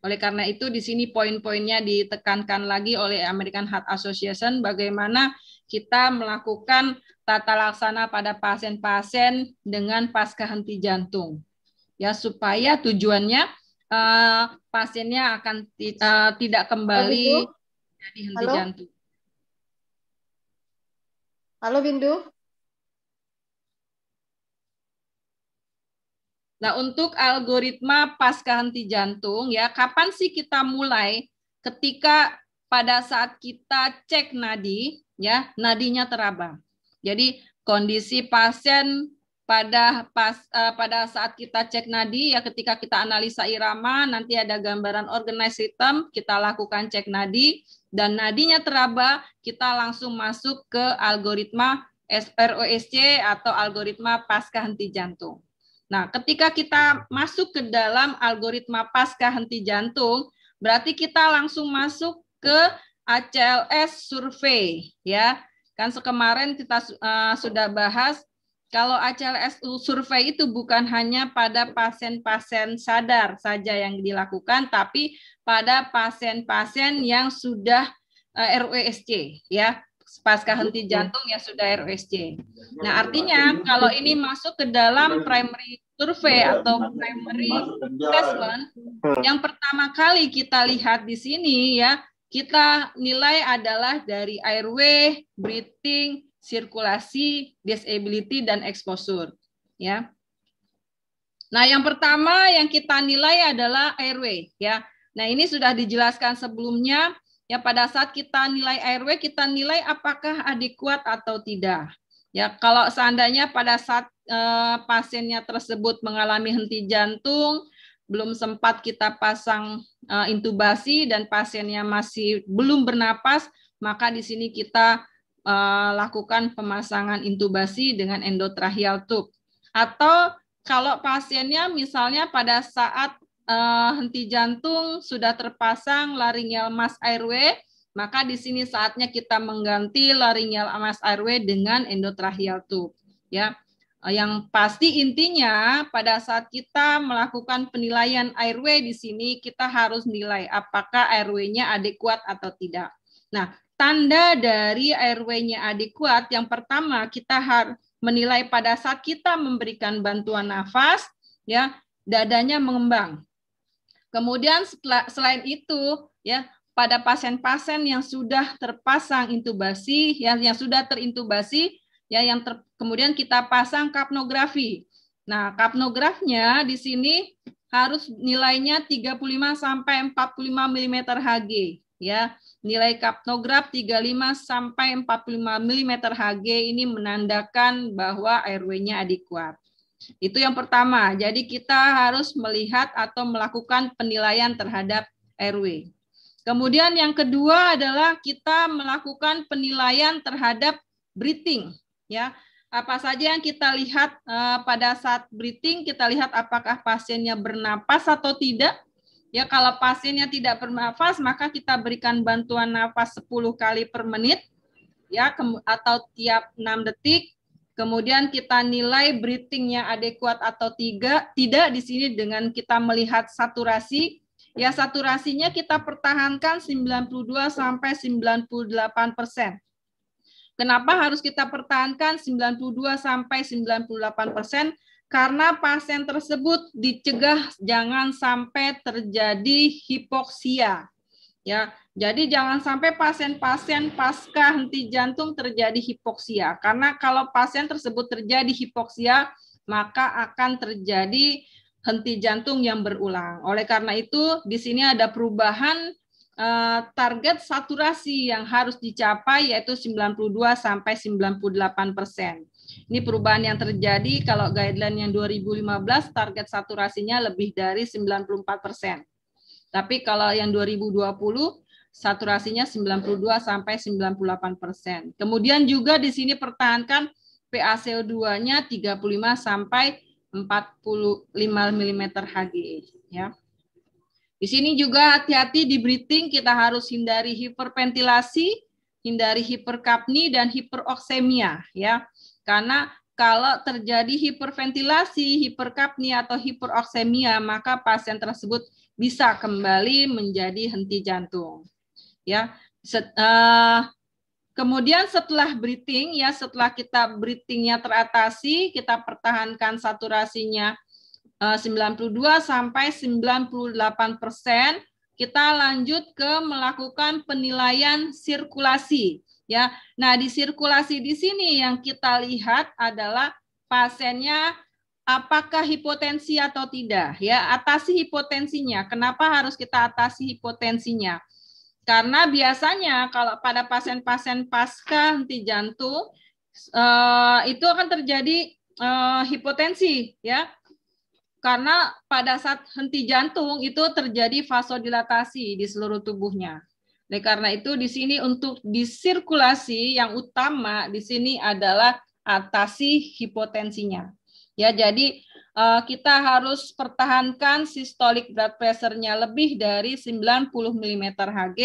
Oleh karena itu di sini poin-poinnya ditekankan lagi oleh American Heart Association bagaimana kita melakukan tata laksana pada pasien-pasien dengan pasca henti jantung ya supaya tujuannya uh, pasiennya akan uh, tidak kembali jadi henti Halo? jantung. Halo Bindu. Nah, untuk algoritma pasca henti jantung ya, kapan sih kita mulai? Ketika pada saat kita cek nadi ya, nadinya teraba. Jadi kondisi pasien pada pas uh, pada saat kita cek nadi ya ketika kita analisa irama nanti ada gambaran organize rhythm kita lakukan cek nadi dan nadinya teraba kita langsung masuk ke algoritma srosc atau algoritma pasca henti jantung. Nah, ketika kita masuk ke dalam algoritma pasca henti jantung, berarti kita langsung masuk ke ACLS survei ya. Kan kemarin kita uh, sudah bahas kalau ACLS survei itu bukan hanya pada pasien-pasien sadar saja yang dilakukan, tapi pada pasien-pasien yang sudah eh, RUSC, ya pasca henti jantung yang sudah RUSC. Nah artinya kalau ini masuk ke dalam primary survei iya. atau primary assessment, yang pertama kali kita lihat di sini ya kita nilai adalah dari airway, breathing, sirkulasi, disability, dan exposure. Ya. Nah, yang pertama yang kita nilai adalah airway. Ya. Nah, ini sudah dijelaskan sebelumnya. Ya, pada saat kita nilai airway, kita nilai apakah adekuat atau tidak. Ya, kalau seandainya pada saat eh, pasiennya tersebut mengalami henti jantung, belum sempat kita pasang eh, intubasi dan pasiennya masih belum bernapas, maka di sini kita Eh, lakukan pemasangan intubasi dengan endotracheal tube. Atau kalau pasiennya misalnya pada saat eh, henti jantung sudah terpasang laringial mass airway, maka di sini saatnya kita mengganti laringial mass airway dengan endotracheal tube. Ya, eh, yang pasti intinya pada saat kita melakukan penilaian airway di sini kita harus nilai apakah airway-nya adekuat atau tidak. Nah, Tanda dari airway-nya adekuat yang pertama kita harus menilai pada saat kita memberikan bantuan nafas ya dadanya mengembang. Kemudian setelah, selain itu ya pada pasien-pasien yang sudah terpasang intubasi ya yang sudah terintubasi ya yang ter, kemudian kita pasang kapnografi. Nah, kapnografnya di sini harus nilainya 35 sampai 45 mm Hg ya. Nilai kapnograf 35 sampai 45 mm Hg ini menandakan bahwa airway-nya adekuat. Itu yang pertama. Jadi kita harus melihat atau melakukan penilaian terhadap airway. Kemudian yang kedua adalah kita melakukan penilaian terhadap breathing, ya apa saja yang kita lihat eh, pada saat breathing, kita lihat apakah pasiennya bernapas atau tidak, Ya, kalau pasiennya tidak bernafas, maka kita berikan bantuan nafas 10 kali per menit ya atau tiap 6 detik. Kemudian kita nilai breathingnya adekuat atau tiga, tidak di sini dengan kita melihat saturasi. Ya, saturasinya kita pertahankan 92 sampai 98 persen. Kenapa harus kita pertahankan 92 sampai 98 persen? karena pasien tersebut dicegah jangan sampai terjadi hipoksia. Ya, jadi jangan sampai pasien-pasien pasca henti jantung terjadi hipoksia karena kalau pasien tersebut terjadi hipoksia maka akan terjadi henti jantung yang berulang. Oleh karena itu di sini ada perubahan eh, target saturasi yang harus dicapai yaitu 92 sampai 98 persen. Ini perubahan yang terjadi kalau guideline yang 2015 target saturasinya lebih dari 94 persen. Tapi kalau yang 2020 saturasinya 92 sampai 98 persen. Kemudian juga di sini pertahankan PaCO2-nya 35 sampai 45 mm Hg. Ya. Di sini juga hati-hati di breathing kita harus hindari hiperventilasi, hindari hiperkapni dan hiperoksemia. Ya. Karena kalau terjadi hiperventilasi, hiperkapnia atau hiperoksemia, maka pasien tersebut bisa kembali menjadi henti jantung. Ya, Set, uh, kemudian setelah breathing, ya setelah kita breathingnya teratasi, kita pertahankan saturasinya eh, uh, 92 sampai 98 persen. Kita lanjut ke melakukan penilaian sirkulasi ya. Nah, di sirkulasi di sini yang kita lihat adalah pasiennya apakah hipotensi atau tidak ya. Atasi hipotensinya. Kenapa harus kita atasi hipotensinya? Karena biasanya kalau pada pasien-pasien pasca henti jantung eh, itu akan terjadi eh, hipotensi ya. Karena pada saat henti jantung itu terjadi vasodilatasi di seluruh tubuhnya. Oleh karena itu di sini untuk disirkulasi yang utama di sini adalah atasi hipotensinya. Ya, jadi eh, kita harus pertahankan sistolik blood pressure-nya lebih dari 90 mm Hg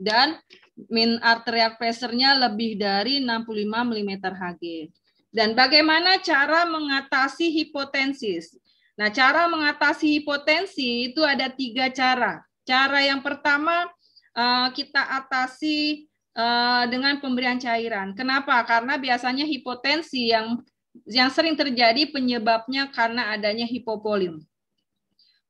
dan min arterial pressure-nya lebih dari 65 mm Hg. Dan bagaimana cara mengatasi hipotensis? Nah, cara mengatasi hipotensi itu ada tiga cara. Cara yang pertama Eh, kita atasi eh, dengan pemberian cairan. Kenapa? Karena biasanya hipotensi yang yang sering terjadi penyebabnya karena adanya hipopolim.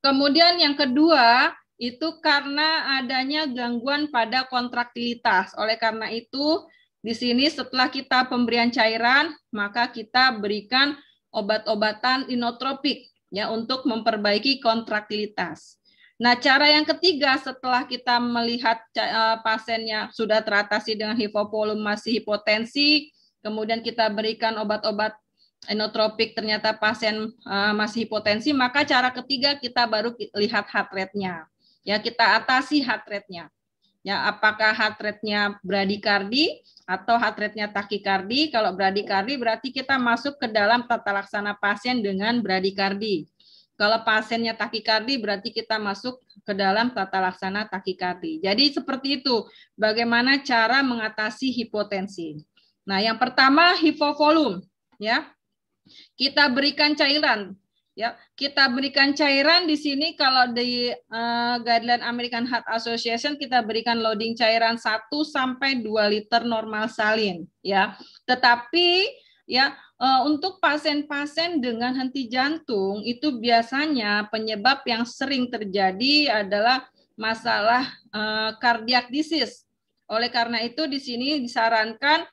Kemudian yang kedua itu karena adanya gangguan pada kontraktilitas. Oleh karena itu, di sini setelah kita pemberian cairan, maka kita berikan obat-obatan inotropik ya untuk memperbaiki kontraktilitas. Nah, cara yang ketiga setelah kita melihat e, pasiennya sudah teratasi dengan hipopolum masih hipotensi, kemudian kita berikan obat-obat enotropik, ternyata pasien e, masih hipotensi, maka cara ketiga kita baru lihat heart rate-nya. Ya, kita atasi heart rate-nya. Ya, apakah heart rate-nya bradikardi atau heart rate-nya takikardi? Kalau bradikardi berarti kita masuk ke dalam tata laksana pasien dengan bradikardi kalau pasiennya takikardi berarti kita masuk ke dalam tata laksana takikardi. Jadi seperti itu bagaimana cara mengatasi hipotensi. Nah, yang pertama hipovolum ya. Kita berikan cairan ya kita berikan cairan di sini kalau di uh, guideline American Heart Association kita berikan loading cairan 1 sampai 2 liter normal salin ya tetapi ya Eh, untuk pasien-pasien dengan henti jantung itu biasanya penyebab yang sering terjadi adalah masalah cardiac eh, disease. Oleh karena itu di sini disarankan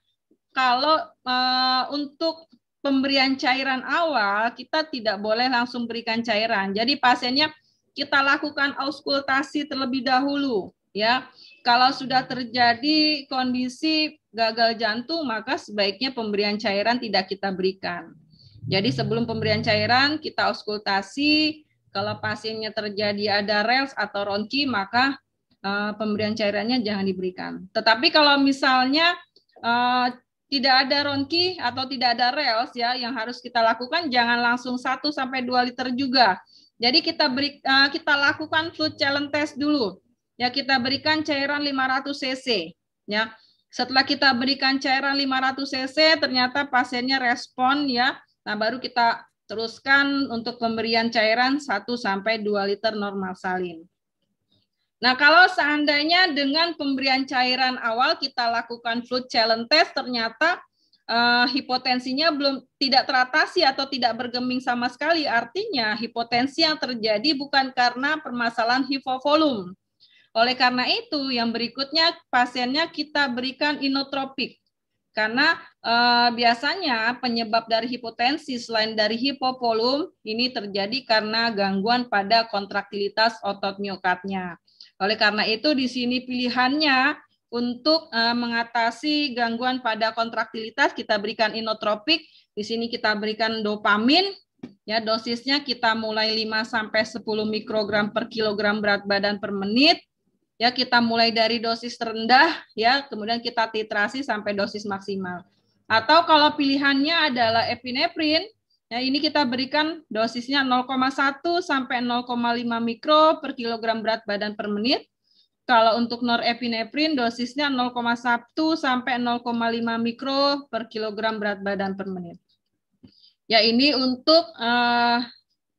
kalau eh, untuk pemberian cairan awal kita tidak boleh langsung berikan cairan. Jadi pasiennya kita lakukan auskultasi terlebih dahulu ya. Kalau sudah terjadi kondisi gagal jantung, maka sebaiknya pemberian cairan tidak kita berikan. Jadi sebelum pemberian cairan, kita auskultasi. Kalau pasiennya terjadi ada rels atau ronki, maka uh, pemberian cairannya jangan diberikan. Tetapi kalau misalnya uh, tidak ada ronki atau tidak ada rels ya yang harus kita lakukan jangan langsung 1 sampai 2 liter juga. Jadi kita beri eh, kita lakukan food challenge test dulu. Ya kita berikan cairan 500 cc ya. Setelah kita berikan cairan 500 cc, ternyata pasiennya respon ya. Nah, baru kita teruskan untuk pemberian cairan 1 sampai 2 liter normal salin. Nah, kalau seandainya dengan pemberian cairan awal kita lakukan fluid challenge test ternyata eh, hipotensinya belum tidak teratasi atau tidak bergeming sama sekali, artinya hipotensi yang terjadi bukan karena permasalahan hipovolume oleh karena itu, yang berikutnya pasiennya kita berikan inotropik. Karena eh, biasanya penyebab dari hipotensi selain dari hipovolum ini terjadi karena gangguan pada kontraktilitas otot miokardnya. Oleh karena itu di sini pilihannya untuk eh, mengatasi gangguan pada kontraktilitas kita berikan inotropik, di sini kita berikan dopamin Ya, dosisnya kita mulai 5 sampai 10 mikrogram per kilogram berat badan per menit ya kita mulai dari dosis rendah ya kemudian kita titrasi sampai dosis maksimal atau kalau pilihannya adalah epineprin ya ini kita berikan dosisnya 0,1 sampai 0,5 mikro per kilogram berat badan per menit kalau untuk norepineprin dosisnya 0,1 sampai 0,5 mikro per kilogram berat badan per menit ya ini untuk uh,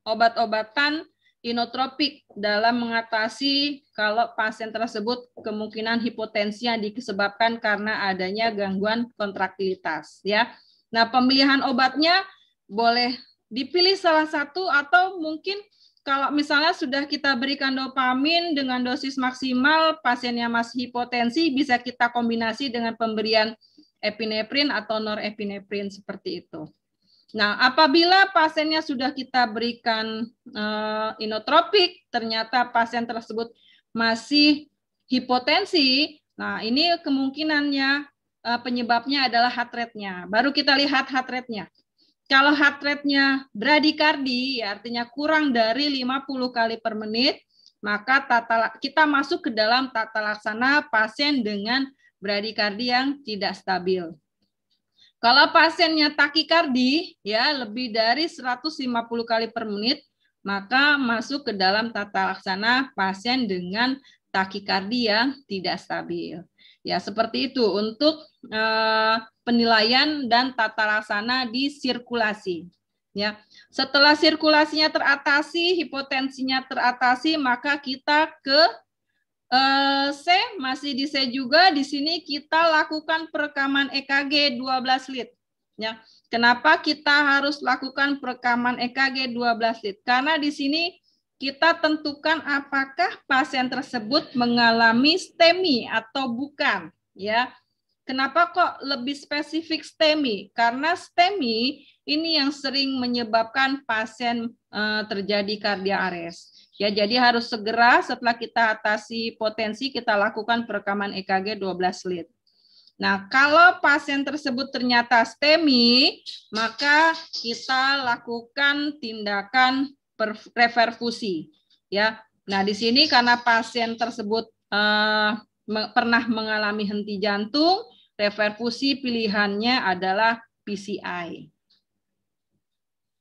obat-obatan inotropik dalam mengatasi kalau pasien tersebut kemungkinan hipotensi yang disebabkan karena adanya gangguan kontraktilitas ya. Nah, pemilihan obatnya boleh dipilih salah satu atau mungkin kalau misalnya sudah kita berikan dopamin dengan dosis maksimal pasiennya masih hipotensi bisa kita kombinasi dengan pemberian epinefrin atau norepinefrin seperti itu. Nah, apabila pasiennya sudah kita berikan uh, inotropik, ternyata pasien tersebut masih hipotensi, nah ini kemungkinannya uh, penyebabnya adalah heart rate-nya. Baru kita lihat heart rate-nya. Kalau heart rate-nya bradikardi, ya artinya kurang dari 50 kali per menit, maka tata, kita masuk ke dalam tata laksana pasien dengan bradikardi yang tidak stabil. Kalau pasiennya takikardi ya lebih dari 150 kali per menit, maka masuk ke dalam tata laksana pasien dengan takikardi yang tidak stabil. Ya, seperti itu untuk eh, penilaian dan tata laksana di sirkulasi. Ya, setelah sirkulasinya teratasi, hipotensinya teratasi, maka kita ke Uh, eh, C masih di C juga di sini kita lakukan perekaman EKG 12 lit. Ya. Kenapa kita harus lakukan perekaman EKG 12 lit? Karena di sini kita tentukan apakah pasien tersebut mengalami STEMI atau bukan, ya. Kenapa kok lebih spesifik STEMI? Karena STEMI ini yang sering menyebabkan pasien uh, terjadi kardia arrest. Ya, jadi harus segera setelah kita atasi potensi, kita lakukan perekaman EKG 12 lead. Nah, kalau pasien tersebut ternyata STEMI, maka kita lakukan tindakan reperfusi. Ya, nah di sini karena pasien tersebut eh, pernah mengalami henti jantung, reperfusi pilihannya adalah PCI.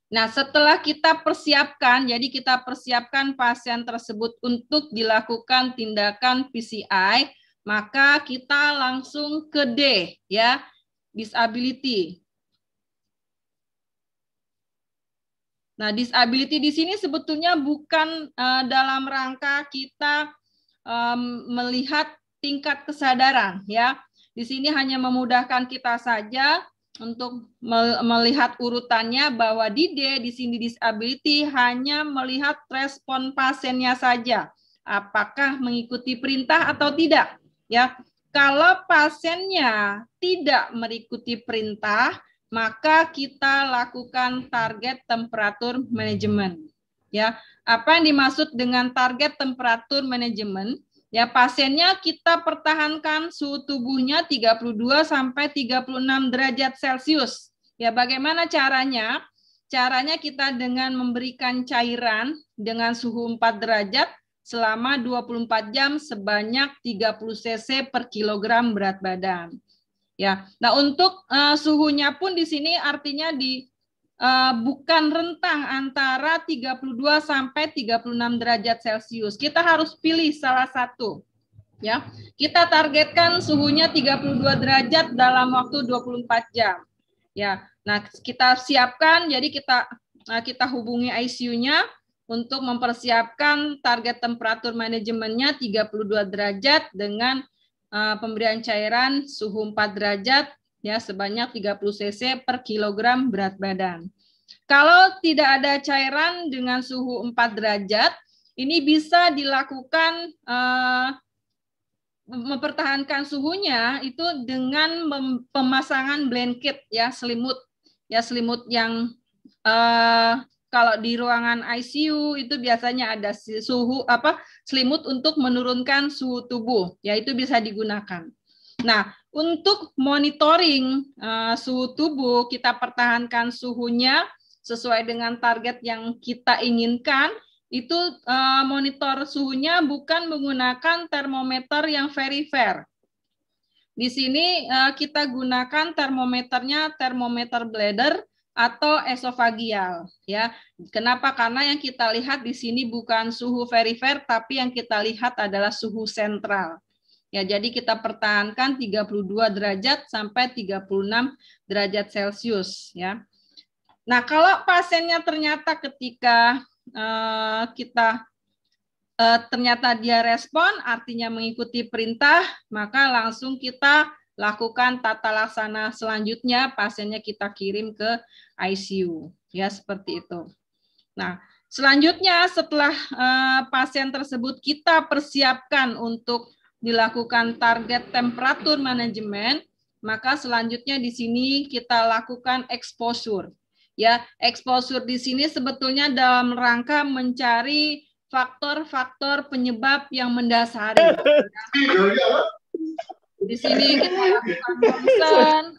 Nah, setelah kita persiapkan, jadi kita persiapkan pasien tersebut untuk dilakukan tindakan PCI, maka kita langsung ke D, ya, disability. Nah, disability di sini sebetulnya bukan uh, dalam rangka kita um, melihat tingkat kesadaran, ya. Di sini hanya memudahkan kita saja untuk melihat urutannya bahwa di D di sini disability hanya melihat respon pasiennya saja apakah mengikuti perintah atau tidak ya kalau pasiennya tidak mengikuti perintah maka kita lakukan target temperatur manajemen ya apa yang dimaksud dengan target temperatur manajemen Ya, pasiennya kita pertahankan suhu tubuhnya 32 sampai 36 derajat Celcius. Ya, bagaimana caranya? Caranya kita dengan memberikan cairan dengan suhu 4 derajat selama 24 jam sebanyak 30 cc per kilogram berat badan. Ya. Nah, untuk uh, suhunya pun di sini artinya di Eh, bukan rentang antara 32 sampai 36 derajat Celcius. Kita harus pilih salah satu. Ya. Kita targetkan suhunya 32 derajat dalam waktu 24 jam. Ya. Nah, kita siapkan jadi kita nah, kita hubungi ICU-nya untuk mempersiapkan target temperatur manajemennya 32 derajat dengan eh, pemberian cairan suhu 4 derajat ya sebanyak 30 cc per kilogram berat badan. Kalau tidak ada cairan dengan suhu 4 derajat, ini bisa dilakukan eh, mempertahankan suhunya itu dengan pemasangan blanket ya selimut ya selimut yang eh, kalau di ruangan ICU itu biasanya ada suhu apa selimut untuk menurunkan suhu tubuh ya itu bisa digunakan. Nah, untuk monitoring uh, suhu tubuh, kita pertahankan suhunya sesuai dengan target yang kita inginkan. Itu uh, monitor suhunya bukan menggunakan termometer yang very fair. Di sini uh, kita gunakan termometernya termometer bladder atau esofagial ya. Kenapa? Karena yang kita lihat di sini bukan suhu very fair, tapi yang kita lihat adalah suhu sentral. Ya, jadi kita pertahankan 32 derajat sampai 36 derajat Celcius ya. Nah, kalau pasiennya ternyata ketika eh, kita eh, ternyata dia respon artinya mengikuti perintah, maka langsung kita lakukan tata laksana selanjutnya pasiennya kita kirim ke ICU ya seperti itu. Nah, selanjutnya setelah eh, pasien tersebut kita persiapkan untuk dilakukan target temperatur manajemen, maka selanjutnya di sini kita lakukan exposure. Ya, exposure di sini sebetulnya dalam rangka mencari faktor-faktor penyebab yang mendasari. Di sini kita lakukan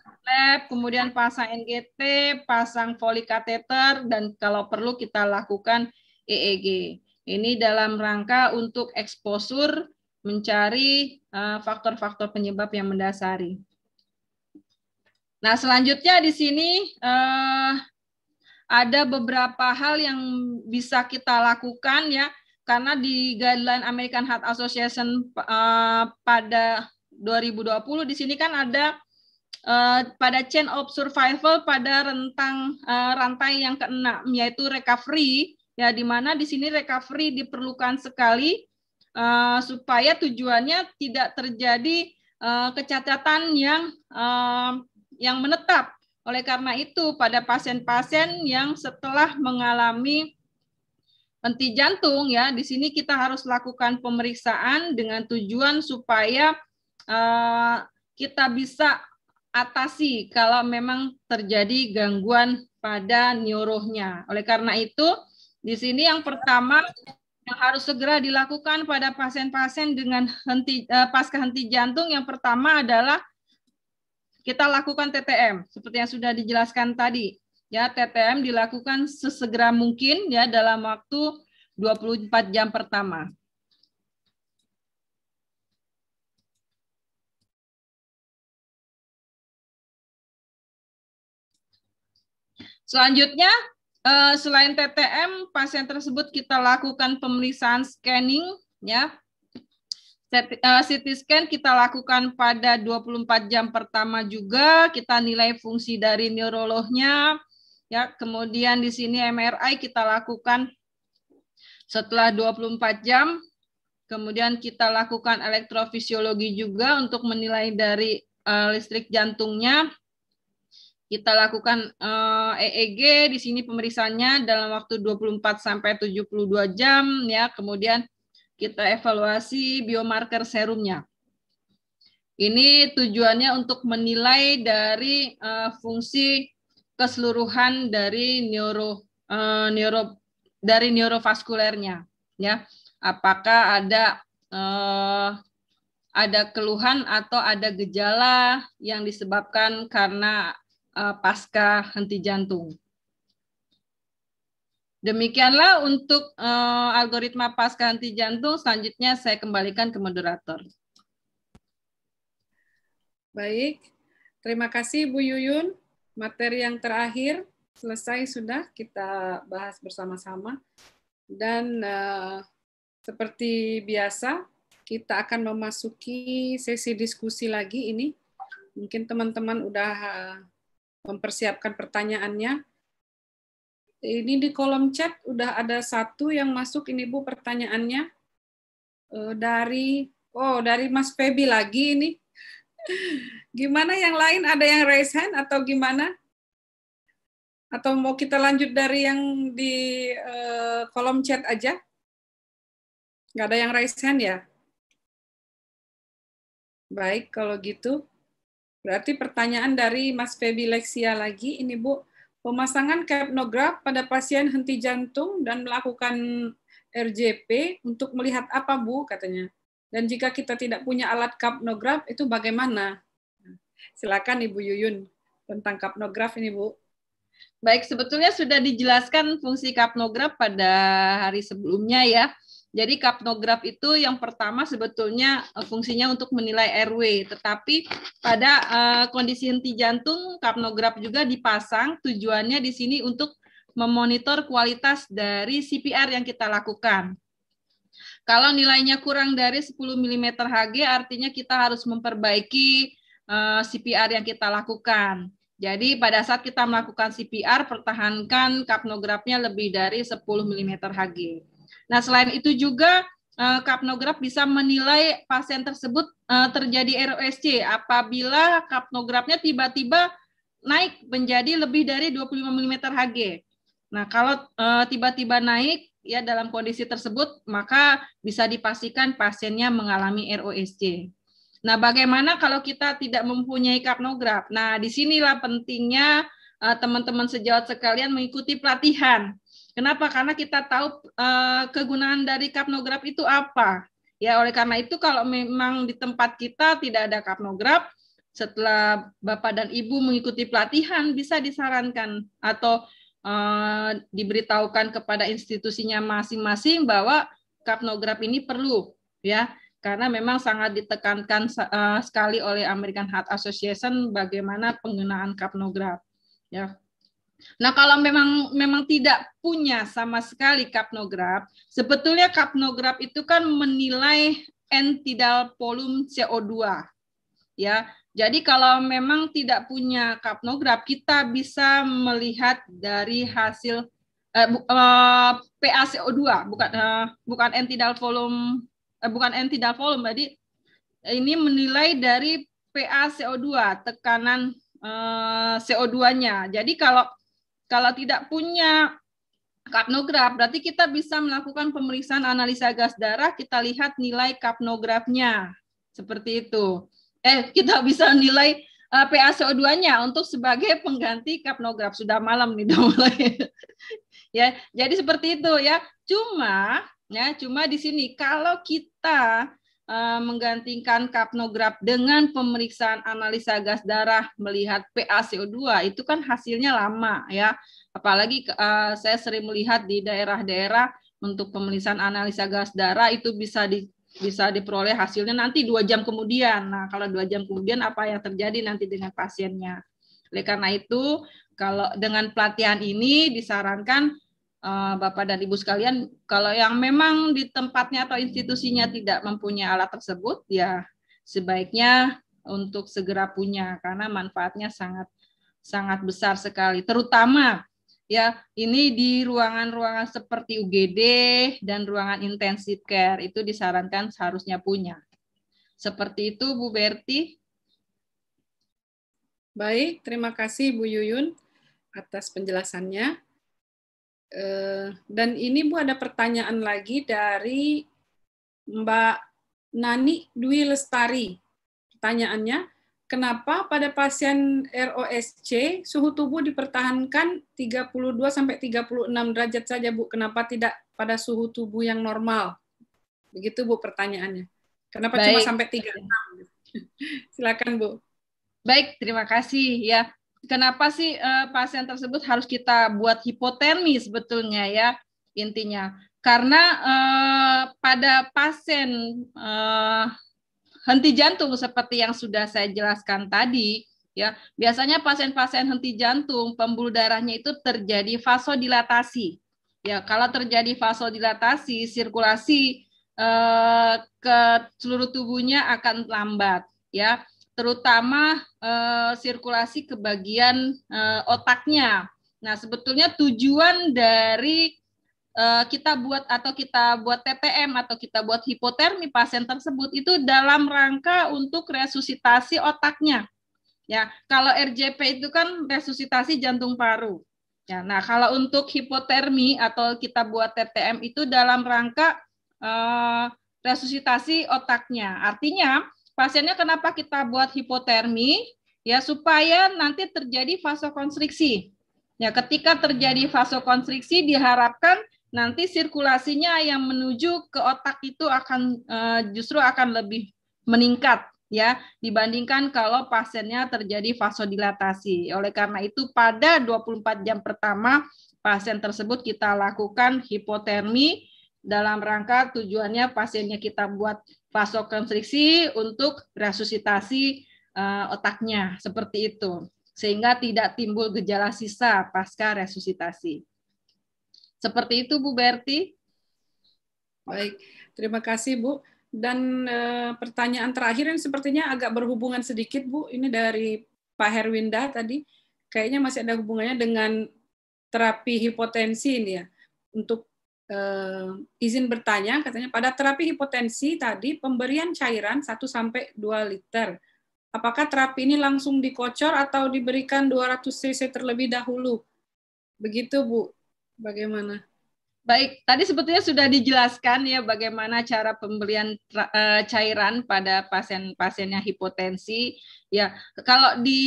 lab, kemudian pasang NGT, pasang polikateter, dan kalau perlu kita lakukan EEG. Ini dalam rangka untuk exposure mencari eh, faktor-faktor penyebab yang mendasari. Nah, selanjutnya di sini eh, ada beberapa hal yang bisa kita lakukan ya, karena di guideline American Heart Association eh, pada 2020 di sini kan ada pada chain of survival pada rentang rantai yang keenam yaitu recovery ya di mana di sini recovery diperlukan sekali Eh, supaya tujuannya tidak terjadi eh, kecacatan yang eh, yang menetap. Oleh karena itu, pada pasien-pasien yang setelah mengalami henti jantung ya, di sini kita harus lakukan pemeriksaan dengan tujuan supaya kita bisa atasi kalau memang terjadi gangguan pada neurohnya. Oleh karena itu, di sini yang pertama yang harus segera dilakukan pada pasien-pasien dengan henti eh, pasca henti jantung yang pertama adalah kita lakukan TTM seperti yang sudah dijelaskan tadi. Ya, TTM dilakukan sesegera mungkin ya dalam waktu 24 jam pertama. Selanjutnya, Eh, selain TTM, pasien tersebut kita lakukan pemeriksaan scanning, ya. Eh, CT scan kita lakukan pada 24 jam pertama juga, kita nilai fungsi dari neurolognya, ya. Kemudian di sini MRI kita lakukan setelah 24 jam. Kemudian kita lakukan elektrofisiologi juga untuk menilai dari eh, listrik jantungnya kita lakukan uh, eh, EEG di sini pemeriksaannya dalam waktu 24 sampai 72 jam ya. Kemudian kita evaluasi biomarker serumnya. Ini tujuannya untuk menilai dari uh, fungsi keseluruhan dari neuro uh, neuro dari neurovaskulernya ya. Apakah ada uh, ada keluhan atau ada gejala yang disebabkan karena uh, pasca henti jantung. Demikianlah untuk uh, algoritma pasca henti jantung. Selanjutnya saya kembalikan ke moderator. Baik, terima kasih Bu Yuyun. Materi yang terakhir selesai sudah kita bahas bersama-sama. Dan uh, seperti biasa, kita akan memasuki sesi diskusi lagi ini. Mungkin teman-teman udah mempersiapkan pertanyaannya. Ini di kolom chat udah ada satu yang masuk ini Bu pertanyaannya eh, dari oh dari Mas Febi lagi ini. Gimana yang lain ada yang raise hand atau gimana? Atau mau kita lanjut dari yang di eh, kolom chat aja? Gak ada yang raise hand ya? Baik, kalau gitu Berarti pertanyaan dari Mas Febi Lexia lagi, ini Bu, pemasangan kapnograf pada pasien henti jantung dan melakukan RJP untuk melihat apa Bu katanya. Dan jika kita tidak punya alat kapnograf itu bagaimana? Silakan Ibu Yuyun tentang kapnograf ini Bu. Baik, sebetulnya sudah dijelaskan fungsi kapnograf pada hari sebelumnya ya. Jadi kapnograf itu yang pertama sebetulnya eh, fungsinya untuk menilai airway, tetapi pada uh, kondisi henti jantung kapnograf juga dipasang tujuannya di sini untuk memonitor kualitas dari CPR yang kita lakukan. Kalau nilainya kurang dari 10 mm Hg artinya kita harus memperbaiki eh, CPR yang kita lakukan. Jadi pada saat kita melakukan CPR pertahankan kapnografnya lebih dari 10 mm Hg. Nah, selain itu juga eh, kapnograf bisa menilai pasien tersebut eh, terjadi ROSC apabila kapnografnya tiba-tiba naik menjadi lebih dari 25 mm Hg. Nah, kalau eh, tiba-tiba naik ya dalam kondisi tersebut maka bisa dipastikan pasiennya mengalami ROSC. Nah, bagaimana kalau kita tidak mempunyai kapnograf? Nah, disinilah pentingnya eh, teman-teman uh, sejawat sekalian mengikuti pelatihan. Kenapa? Karena kita tahu uh, kegunaan dari kapnograf itu apa. Ya, oleh karena itu kalau memang di tempat kita tidak ada kapnograf, setelah Bapak dan Ibu mengikuti pelatihan bisa disarankan atau uh, diberitahukan kepada institusinya masing-masing bahwa kapnograf ini perlu ya karena memang sangat ditekankan eh, sekali oleh American Heart Association bagaimana penggunaan kapnograf ya Nah, kalau memang memang tidak punya sama sekali kapnograf, sebetulnya kapnograf itu kan menilai N-tidal volume CO2. Ya. Jadi kalau memang tidak punya kapnograf, kita bisa melihat dari hasil eh, bu, eh, PaCO2, bukan eh, bukan N-tidal volume eh, bukan N-tidal volume. Jadi ini menilai dari PaCO2, tekanan eh, CO2-nya. Jadi kalau kalau tidak punya kapnograf, berarti kita bisa melakukan pemeriksaan analisa gas darah, kita lihat nilai kapnografnya. Seperti itu. Eh, kita bisa nilai uh, eh, PaCO2-nya untuk sebagai pengganti kapnograf. Sudah malam nih udah mulai. ya, jadi seperti itu ya. Cuma ya, cuma di sini kalau kita Eh, menggantikan kapnograf dengan pemeriksaan analisa gas darah melihat PaCO2 itu kan hasilnya lama ya. Apalagi uh, saya sering melihat di daerah-daerah untuk pemeriksaan analisa gas darah itu bisa di, bisa diperoleh hasilnya nanti dua jam kemudian. Nah kalau dua jam kemudian apa yang terjadi nanti dengan pasiennya? Oleh karena itu kalau dengan pelatihan ini disarankan Eh, Bapak dan Ibu sekalian, kalau yang memang di tempatnya atau institusinya tidak mempunyai alat tersebut, ya sebaiknya untuk segera punya karena manfaatnya sangat sangat besar sekali. Terutama ya ini di ruangan-ruangan seperti UGD dan ruangan intensive care itu disarankan seharusnya punya. Seperti itu Bu Berti. Baik, terima kasih Bu Yuyun atas penjelasannya. Eh, dan ini Bu ada pertanyaan lagi dari Mbak Nani Dwi Lestari. Pertanyaannya, kenapa pada pasien ROSC suhu tubuh dipertahankan 32 sampai 36 derajat saja, Bu? Kenapa tidak pada suhu tubuh yang normal? Begitu Bu pertanyaannya. Kenapa Baik. cuma sampai 36? Silakan Bu. Baik, terima kasih ya kenapa sih uh, pasien tersebut harus kita buat hipotermi sebetulnya ya intinya karena uh, pada pasien uh, henti jantung seperti yang sudah saya jelaskan tadi ya biasanya pasien-pasien henti jantung pembuluh darahnya itu terjadi vasodilatasi ya kalau terjadi vasodilatasi sirkulasi uh, ke seluruh tubuhnya akan lambat ya terutama e, sirkulasi ke bagian e, eh, otaknya. Nah, sebetulnya tujuan dari e, kita buat atau kita buat TTM atau kita buat hipotermi pasien tersebut itu dalam rangka untuk resusitasi otaknya. Ya, kalau RJP itu kan resusitasi jantung paru. Ya, nah kalau untuk hipotermi atau kita buat TTM itu dalam rangka e, resusitasi otaknya. Artinya Pasiennya kenapa kita buat hipotermi? Ya supaya nanti terjadi vasokonstriksi. Ya ketika terjadi vasokonstriksi diharapkan nanti sirkulasinya yang menuju ke otak itu akan eh, justru akan lebih meningkat ya dibandingkan kalau pasiennya terjadi vasodilatasi. Oleh karena itu pada 24 jam pertama pasien tersebut kita lakukan hipotermi dalam rangka tujuannya pasiennya kita buat vasokonstriksi untuk resusitasi uh, otaknya seperti itu sehingga tidak timbul gejala sisa pasca resusitasi. Seperti itu Bu Berti. Baik, terima kasih Bu. Dan e, pertanyaan terakhir yang sepertinya agak berhubungan sedikit Bu, ini dari Pak Herwinda tadi, kayaknya masih ada hubungannya dengan terapi hipotensi ini ya, untuk Eh, izin bertanya, katanya pada terapi hipotensi tadi pemberian cairan 1 sampai 2 liter. Apakah terapi ini langsung dikocor atau diberikan 200 cc terlebih dahulu? Begitu, Bu. Bagaimana? Baik, tadi sebetulnya sudah dijelaskan ya bagaimana cara pembelian eh, cairan pada pasien-pasien yang hipotensi. Ya, kalau di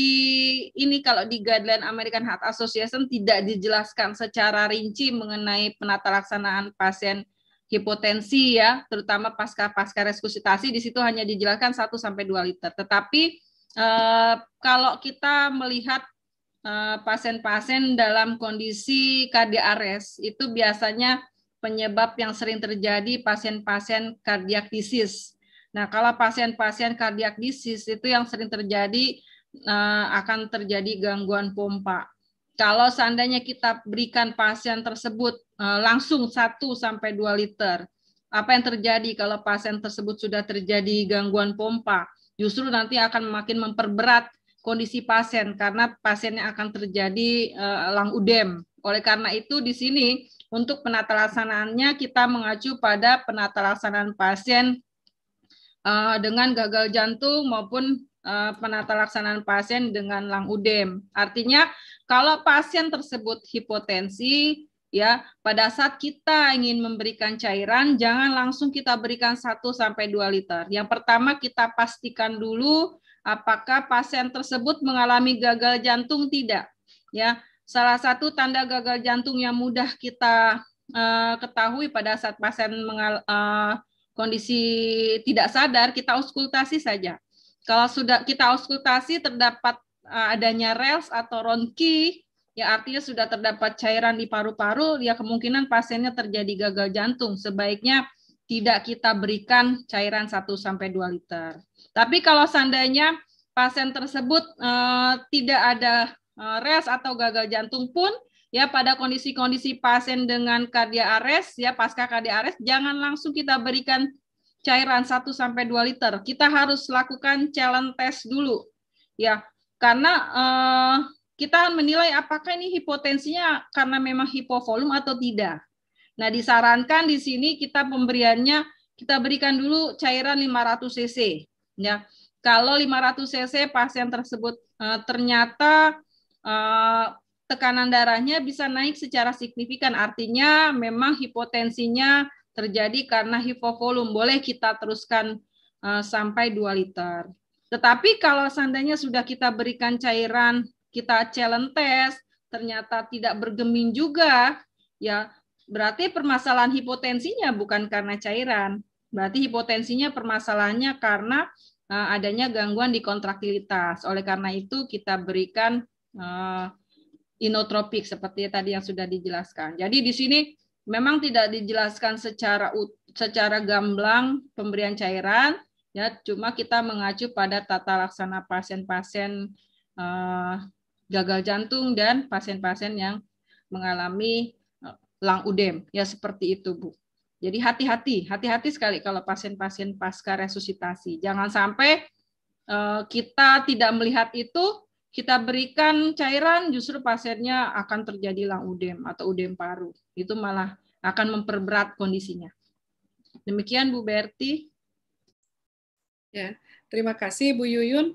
ini kalau di guideline American Heart Association tidak dijelaskan secara rinci mengenai penata laksanaan pasien hipotensi ya, terutama pasca pasca resusitasi di situ hanya dijelaskan 1 sampai 2 liter. Tetapi eh, kalau kita melihat Eh, pasien-pasien dalam kondisi kardiares itu biasanya penyebab yang sering terjadi pasien-pasien cardiac disease. Nah, kalau pasien-pasien cardiac disease itu yang sering terjadi eh, akan terjadi gangguan pompa. Kalau seandainya kita berikan pasien tersebut eh, langsung 1 sampai 2 liter, apa yang terjadi kalau pasien tersebut sudah terjadi gangguan pompa? Justru nanti akan makin memperberat kondisi pasien karena pasiennya akan terjadi uh, eh, lang udem. Oleh karena itu di sini untuk penata laksanaannya kita mengacu pada penata laksanaan pasien eh, dengan gagal jantung maupun uh, eh, penata laksanaan pasien dengan lang udem. Artinya kalau pasien tersebut hipotensi ya pada saat kita ingin memberikan cairan jangan langsung kita berikan 1 sampai 2 liter. Yang pertama kita pastikan dulu apakah pasien tersebut mengalami gagal jantung tidak ya salah satu tanda gagal jantung yang mudah kita uh, ketahui pada saat pasien mengal, uh, kondisi tidak sadar kita auskultasi saja kalau sudah kita auskultasi terdapat uh, adanya rels atau ronki ya artinya sudah terdapat cairan di paru-paru ya kemungkinan pasiennya terjadi gagal jantung sebaiknya tidak kita berikan cairan 1 sampai dua liter. Tapi kalau seandainya pasien tersebut e, tidak ada e, res atau gagal jantung pun ya pada kondisi-kondisi pasien dengan kardia ares ya pasca kardia ares jangan langsung kita berikan cairan 1 sampai dua liter. Kita harus lakukan challenge test dulu. Ya, karena e, kita menilai apakah ini hipotensinya karena memang hipovolum atau tidak. Nah, disarankan di sini kita pemberiannya kita berikan dulu cairan 500 cc ya. Kalau 500 cc pasien tersebut e, ternyata e, tekanan darahnya bisa naik secara signifikan artinya memang hipotensinya terjadi karena hipovolum. Boleh kita teruskan e, sampai 2 liter. Tetapi kalau seandainya sudah kita berikan cairan, kita challenge test, ternyata tidak bergeming juga, ya berarti permasalahan hipotensinya bukan karena cairan. Berarti hipotensinya permasalahannya karena eh, adanya gangguan di kontraktilitas. Oleh karena itu kita berikan eh, inotropik seperti tadi yang sudah dijelaskan. Jadi di sini memang tidak dijelaskan secara secara gamblang pemberian cairan ya cuma kita mengacu pada tata laksana pasien-pasien uh, gagal jantung dan pasien-pasien yang mengalami lang udem. Ya seperti itu, Bu. Jadi hati-hati, hati-hati sekali kalau pasien-pasien pasca resusitasi. Jangan sampai eh, kita tidak melihat itu, kita berikan cairan justru pasiennya akan terjadi lang udem atau udem paru. Itu malah akan memperberat kondisinya. Demikian Bu Berti. Ya, terima kasih Bu Yuyun.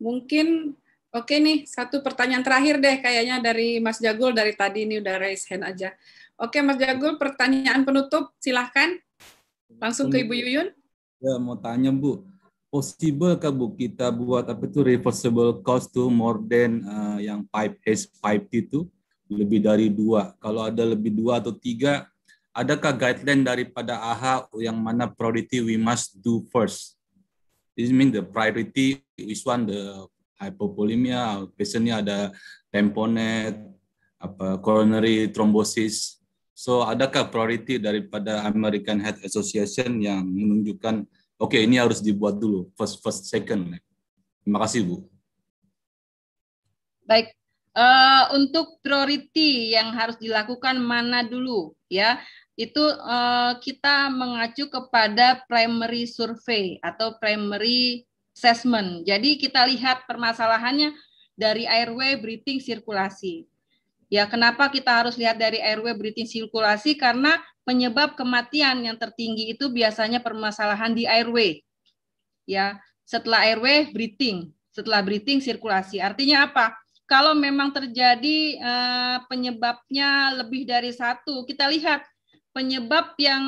Mungkin Oke nih, satu pertanyaan terakhir deh kayaknya dari Mas Jagul dari tadi ini udah raise hand aja. Oke Mas Jagul, pertanyaan penutup silahkan. Langsung ke Ibu Yuyun. Ya, mau tanya Bu, possible ke Bu kita buat apa itu reversible cost to more than uh, yang 5 H, 5 T itu lebih dari dua. Kalau ada lebih dua atau tiga, adakah guideline daripada AHA yang mana priority we must do first? This mean the priority is one the hypovolemia, biasanya ada tamponet, apa coronary thrombosis. So, adakah priority daripada American Heart Association yang menunjukkan oke okay, ini harus dibuat dulu first first second. Terima kasih, Bu. Baik, Uh, untuk priority yang harus dilakukan mana dulu ya itu uh, kita mengacu kepada primary survey atau primary assessment. Jadi kita lihat permasalahannya dari airway, breathing, sirkulasi. Ya, kenapa kita harus lihat dari airway, breathing, sirkulasi? Karena penyebab kematian yang tertinggi itu biasanya permasalahan di airway. Ya, setelah airway, breathing. Setelah breathing, sirkulasi. Artinya apa? Kalau memang terjadi eh, penyebabnya lebih dari satu, kita lihat penyebab yang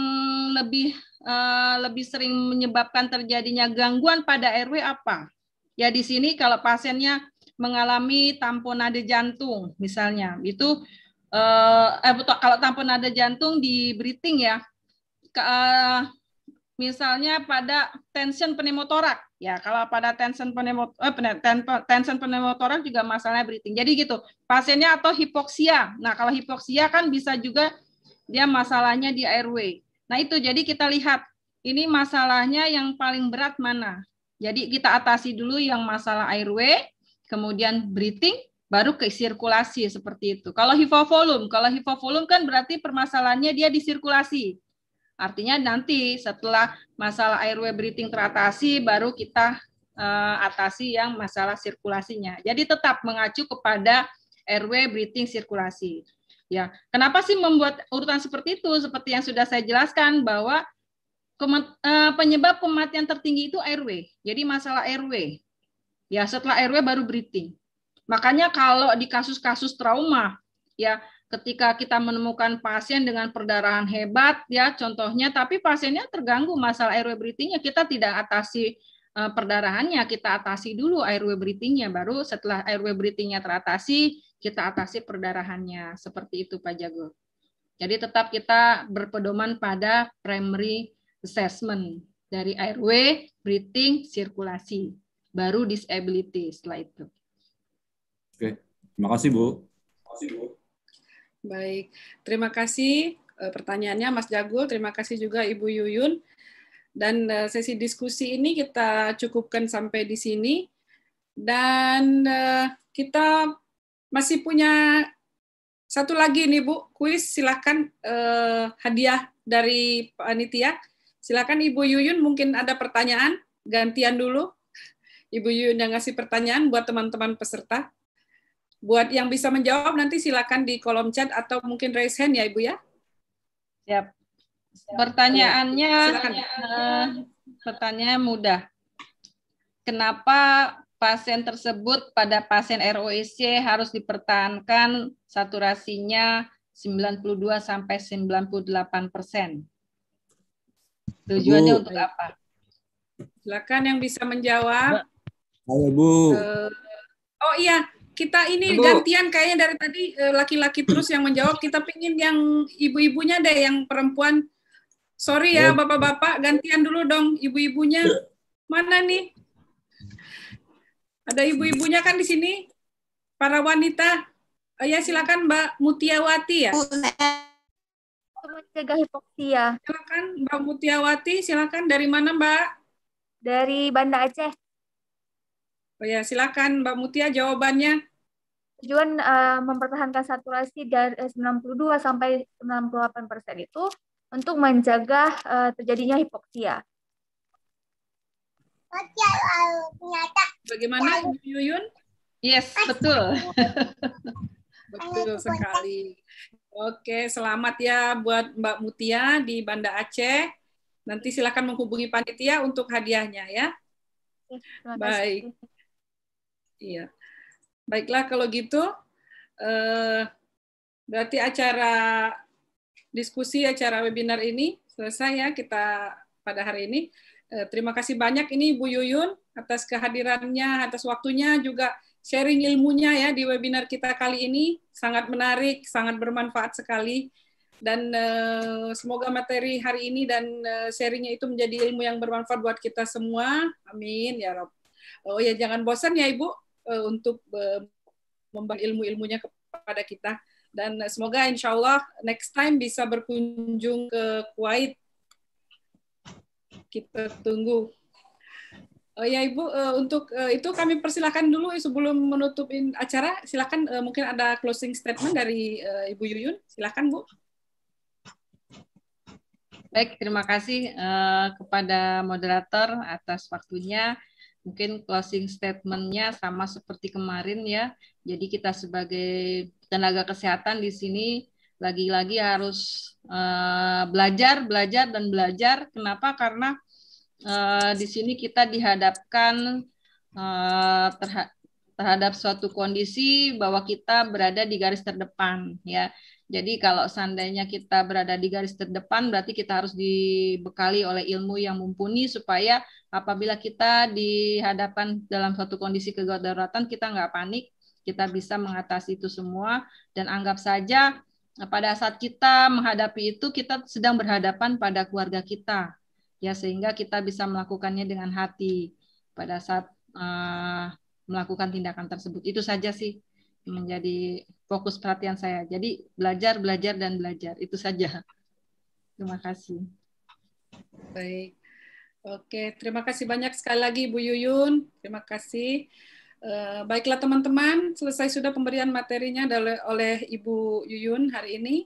lebih Eh, lebih sering menyebabkan terjadinya gangguan pada RW apa? Ya di sini kalau pasiennya mengalami tamponade nada jantung misalnya, itu eh eh, kalau tamponade nada jantung di breathing ya, ke, eh, misalnya pada tension pneumotorak ya kalau pada tension pneumot eh, tension pneumotorak juga masalahnya breathing jadi gitu pasiennya atau hipoksia nah kalau hipoksia kan bisa juga dia masalahnya di airway Nah itu jadi kita lihat ini masalahnya yang paling berat mana. Jadi kita atasi dulu yang masalah airway, kemudian breathing, baru ke sirkulasi seperti itu. Kalau hipovolum, kalau hipovolum kan berarti permasalahannya dia di sirkulasi. Artinya nanti setelah masalah airway breathing teratasi, baru kita uh, atasi yang masalah sirkulasinya. Jadi tetap mengacu kepada airway breathing sirkulasi. Ya, kenapa sih membuat urutan seperti itu? Seperti yang sudah saya jelaskan bahwa eh, penyebab kematian tertinggi itu RW. Jadi masalah RW. Ya, setelah RW baru breathing. Makanya kalau di kasus-kasus trauma, ya ketika kita menemukan pasien dengan perdarahan hebat, ya contohnya, tapi pasiennya terganggu masalah airway breathingnya, kita tidak atasi eh, perdarahannya, kita atasi dulu airway breathingnya, baru setelah airway breathingnya teratasi, kita atasi perdarahannya. Seperti itu Pak Jago. Jadi tetap kita berpedoman pada primary assessment dari airway, breathing, sirkulasi, baru disability setelah itu. Oke, terima kasih Bu. Terima kasih Bu. Baik, terima kasih eh, pertanyaannya Mas Jagul, terima kasih juga Ibu Yuyun. Dan eh, sesi diskusi ini kita cukupkan sampai di sini. Dan eh, kita masih punya satu lagi nih Bu, kuis silahkan eh, hadiah dari panitia. Silahkan Ibu Yuyun mungkin ada pertanyaan, gantian dulu. Ibu Yuyun yang ngasih pertanyaan buat teman-teman peserta. Buat yang bisa menjawab nanti silakan di kolom chat atau mungkin raise hand ya Ibu ya. Siap. Pertanyaannya, eh, pertanyaan mudah. Kenapa pasien tersebut pada pasien ROEC harus dipertahankan saturasinya 92 sampai 98 persen. Tujuannya Bu. untuk apa? Silakan yang bisa menjawab. Ayo Bu. Uh, oh iya, kita ini Bu. gantian kayaknya dari tadi eh, laki-laki terus yang menjawab. Kita pingin yang ibu-ibunya deh, yang perempuan. Sorry ya, bapak-bapak, gantian dulu dong ibu-ibunya. Mana nih? Ada ibu-ibunya kan di sini? Para wanita. Oh, ya silakan Mbak Mutiawati ya. Mencegah hipoksia. Silakan Mbak Mutiawati, silakan dari mana Mbak? Dari Banda Aceh. Oh ya, silakan Mbak Mutia jawabannya. Tujuan uh, mempertahankan saturasi dari 92 sampai 98 persen itu untuk menjaga uh, terjadinya hipoksia. Eh, Bagaimana Ibu Yuyun? Yes, betul. betul sekali. Oke, selamat ya buat Mbak Mutia di Banda Aceh. Nanti silakan menghubungi panitia untuk hadiahnya ya. Baik. Iya. Baiklah kalau gitu eh berarti acara diskusi acara webinar ini selesai ya kita pada hari ini. Eh, terima kasih banyak ini Bu Yuyun atas kehadirannya, atas waktunya juga sharing ilmunya ya di webinar kita kali ini sangat menarik, sangat bermanfaat sekali dan uh, semoga materi hari ini dan uh, sharingnya itu menjadi ilmu yang bermanfaat buat kita semua. Amin ya Rob. Oh ya jangan bosan ya Ibu uh, untuk uh, membagi ilmu-ilmunya kepada kita dan uh, semoga Insya Allah next time bisa berkunjung ke Kuwait kita tunggu. Uh, ya Ibu, eh, untuk eh, itu kami persilahkan dulu sebelum menutupin acara. Silakan mungkin ada closing statement dari Ibu Yuyun. Silakan Bu. Baik, terima kasih kepada moderator atas waktunya. Mungkin closing statementnya sama seperti kemarin ya. Jadi kita sebagai tenaga kesehatan di sini lagi-lagi harus uh, belajar, belajar dan belajar. Kenapa? Karena uh, di sini kita dihadapkan uh, terha terhadap suatu kondisi bahwa kita berada di garis terdepan, ya. Jadi kalau seandainya kita berada di garis terdepan, berarti kita harus dibekali oleh ilmu yang mumpuni supaya apabila kita dihadapkan dalam suatu kondisi daruratan, kita nggak panik, kita bisa mengatasi itu semua dan anggap saja Nah, pada saat kita menghadapi itu, kita sedang berhadapan pada keluarga kita, ya sehingga kita bisa melakukannya dengan hati pada saat uh, melakukan tindakan tersebut. Itu saja sih menjadi fokus perhatian saya. Jadi belajar, belajar dan belajar itu saja. Terima kasih. Baik. Oke, terima kasih banyak sekali lagi Bu Yuyun. Terima kasih. Eh, baiklah teman-teman, selesai sudah pemberian materinya oleh, Ibu Yuyun hari ini.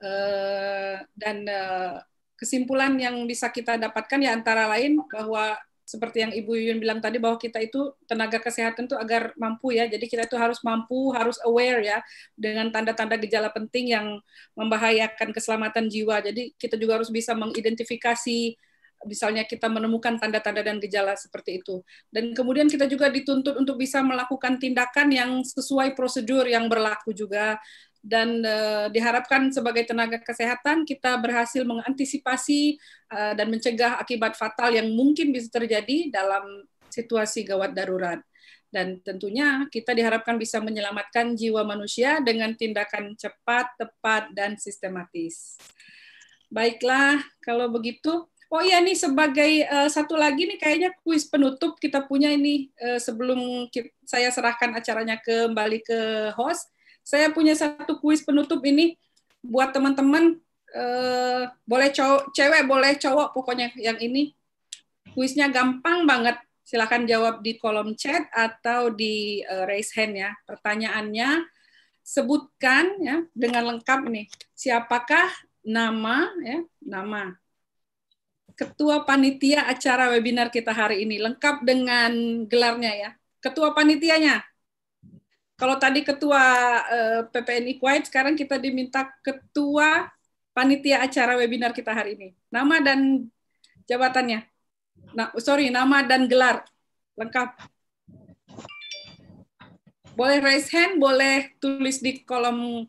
Eh, dan eh, kesimpulan yang bisa kita dapatkan ya antara lain bahwa seperti yang Ibu Yuyun bilang tadi bahwa kita itu tenaga kesehatan itu agar mampu ya. Jadi kita itu harus mampu, harus aware ya dengan tanda-tanda gejala penting yang membahayakan keselamatan jiwa. Jadi kita juga harus bisa mengidentifikasi misalnya kita menemukan tanda-tanda dan gejala seperti itu. Dan kemudian kita juga dituntut untuk bisa melakukan tindakan yang sesuai prosedur yang berlaku juga dan uh, diharapkan sebagai tenaga kesehatan kita berhasil mengantisipasi uh, dan mencegah akibat fatal yang mungkin bisa terjadi dalam situasi gawat darurat. Dan tentunya kita diharapkan bisa menyelamatkan jiwa manusia dengan tindakan cepat, tepat, dan sistematis. Baiklah, kalau begitu Oh iya nih sebagai uh, satu lagi nih kayaknya kuis penutup kita punya ini uh, sebelum kita, saya serahkan acaranya kembali ke host. Saya punya satu kuis penutup ini buat teman-teman uh, boleh cowok, cewek boleh cowok pokoknya yang ini kuisnya gampang banget. Silahkan jawab di kolom chat atau di uh, raise hand ya. Pertanyaannya sebutkan ya dengan lengkap nih siapakah nama ya nama Ketua Panitia acara webinar kita hari ini, lengkap dengan gelarnya ya. Ketua Panitianya. Kalau tadi Ketua eh, PPNI Kuwait, sekarang kita diminta Ketua Panitia acara webinar kita hari ini. Nama dan jabatannya. Nah, sorry, nama dan gelar. Lengkap. Boleh raise hand, boleh tulis di kolom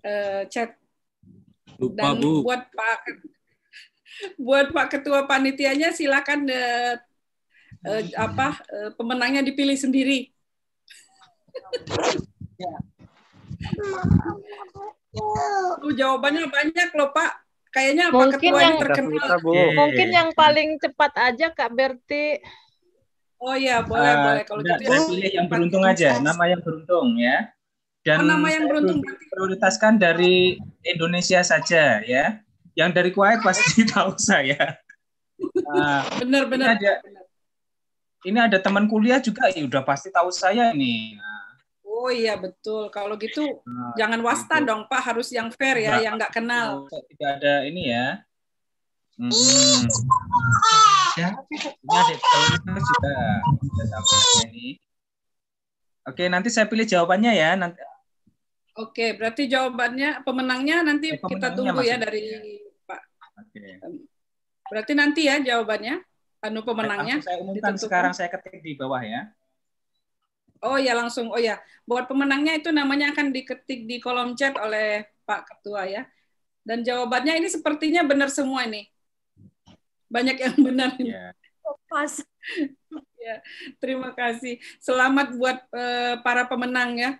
eh, chat. Lupa, dan Bu. buat Pak buat Pak Ketua panitianya silakan uh, uh, apa uh, pemenangnya dipilih sendiri. Ya. Oh, jawabannya banyak loh Pak. Kayaknya Pak mungkin Ketua yang terkenal. Mungkin yang paling cepat aja Kak Berti. Oh iya, boleh uh, boleh kalau gitu. Saya ya. pilih yang beruntung aja, nama yang beruntung ya. Oh, Dan oh, nama yang beruntung prioritaskan dari Indonesia saja ya. Yang dari Kuwait pasti tahu saya. benar benar benar. Ini ada, ini ada teman kuliah juga ya udah pasti tahu saya ini. Nah, Oh iya betul. Kalau gitu nah, jangan gitu. wasta dong Pak, harus yang fair ya, nah, yang nggak kenal. Tidak ada ini ya. Hmm. ya ini Oke, nanti saya pilih jawabannya ya. Nanti. Oke, berarti jawabannya pemenangnya nanti eh, pemenangnya kita tunggu ya dari ya. Okay. Berarti nanti ya jawabannya, anu pemenangnya. saya umumkan ditentukan. sekarang saya ketik di bawah ya. Oh ya langsung, oh ya. Buat pemenangnya itu namanya akan diketik di kolom chat oleh Pak Ketua ya. Dan jawabannya ini sepertinya benar semua ini. Banyak yang benar. Ya. Pas. ya, terima kasih. Selamat buat uh, para pemenang ya.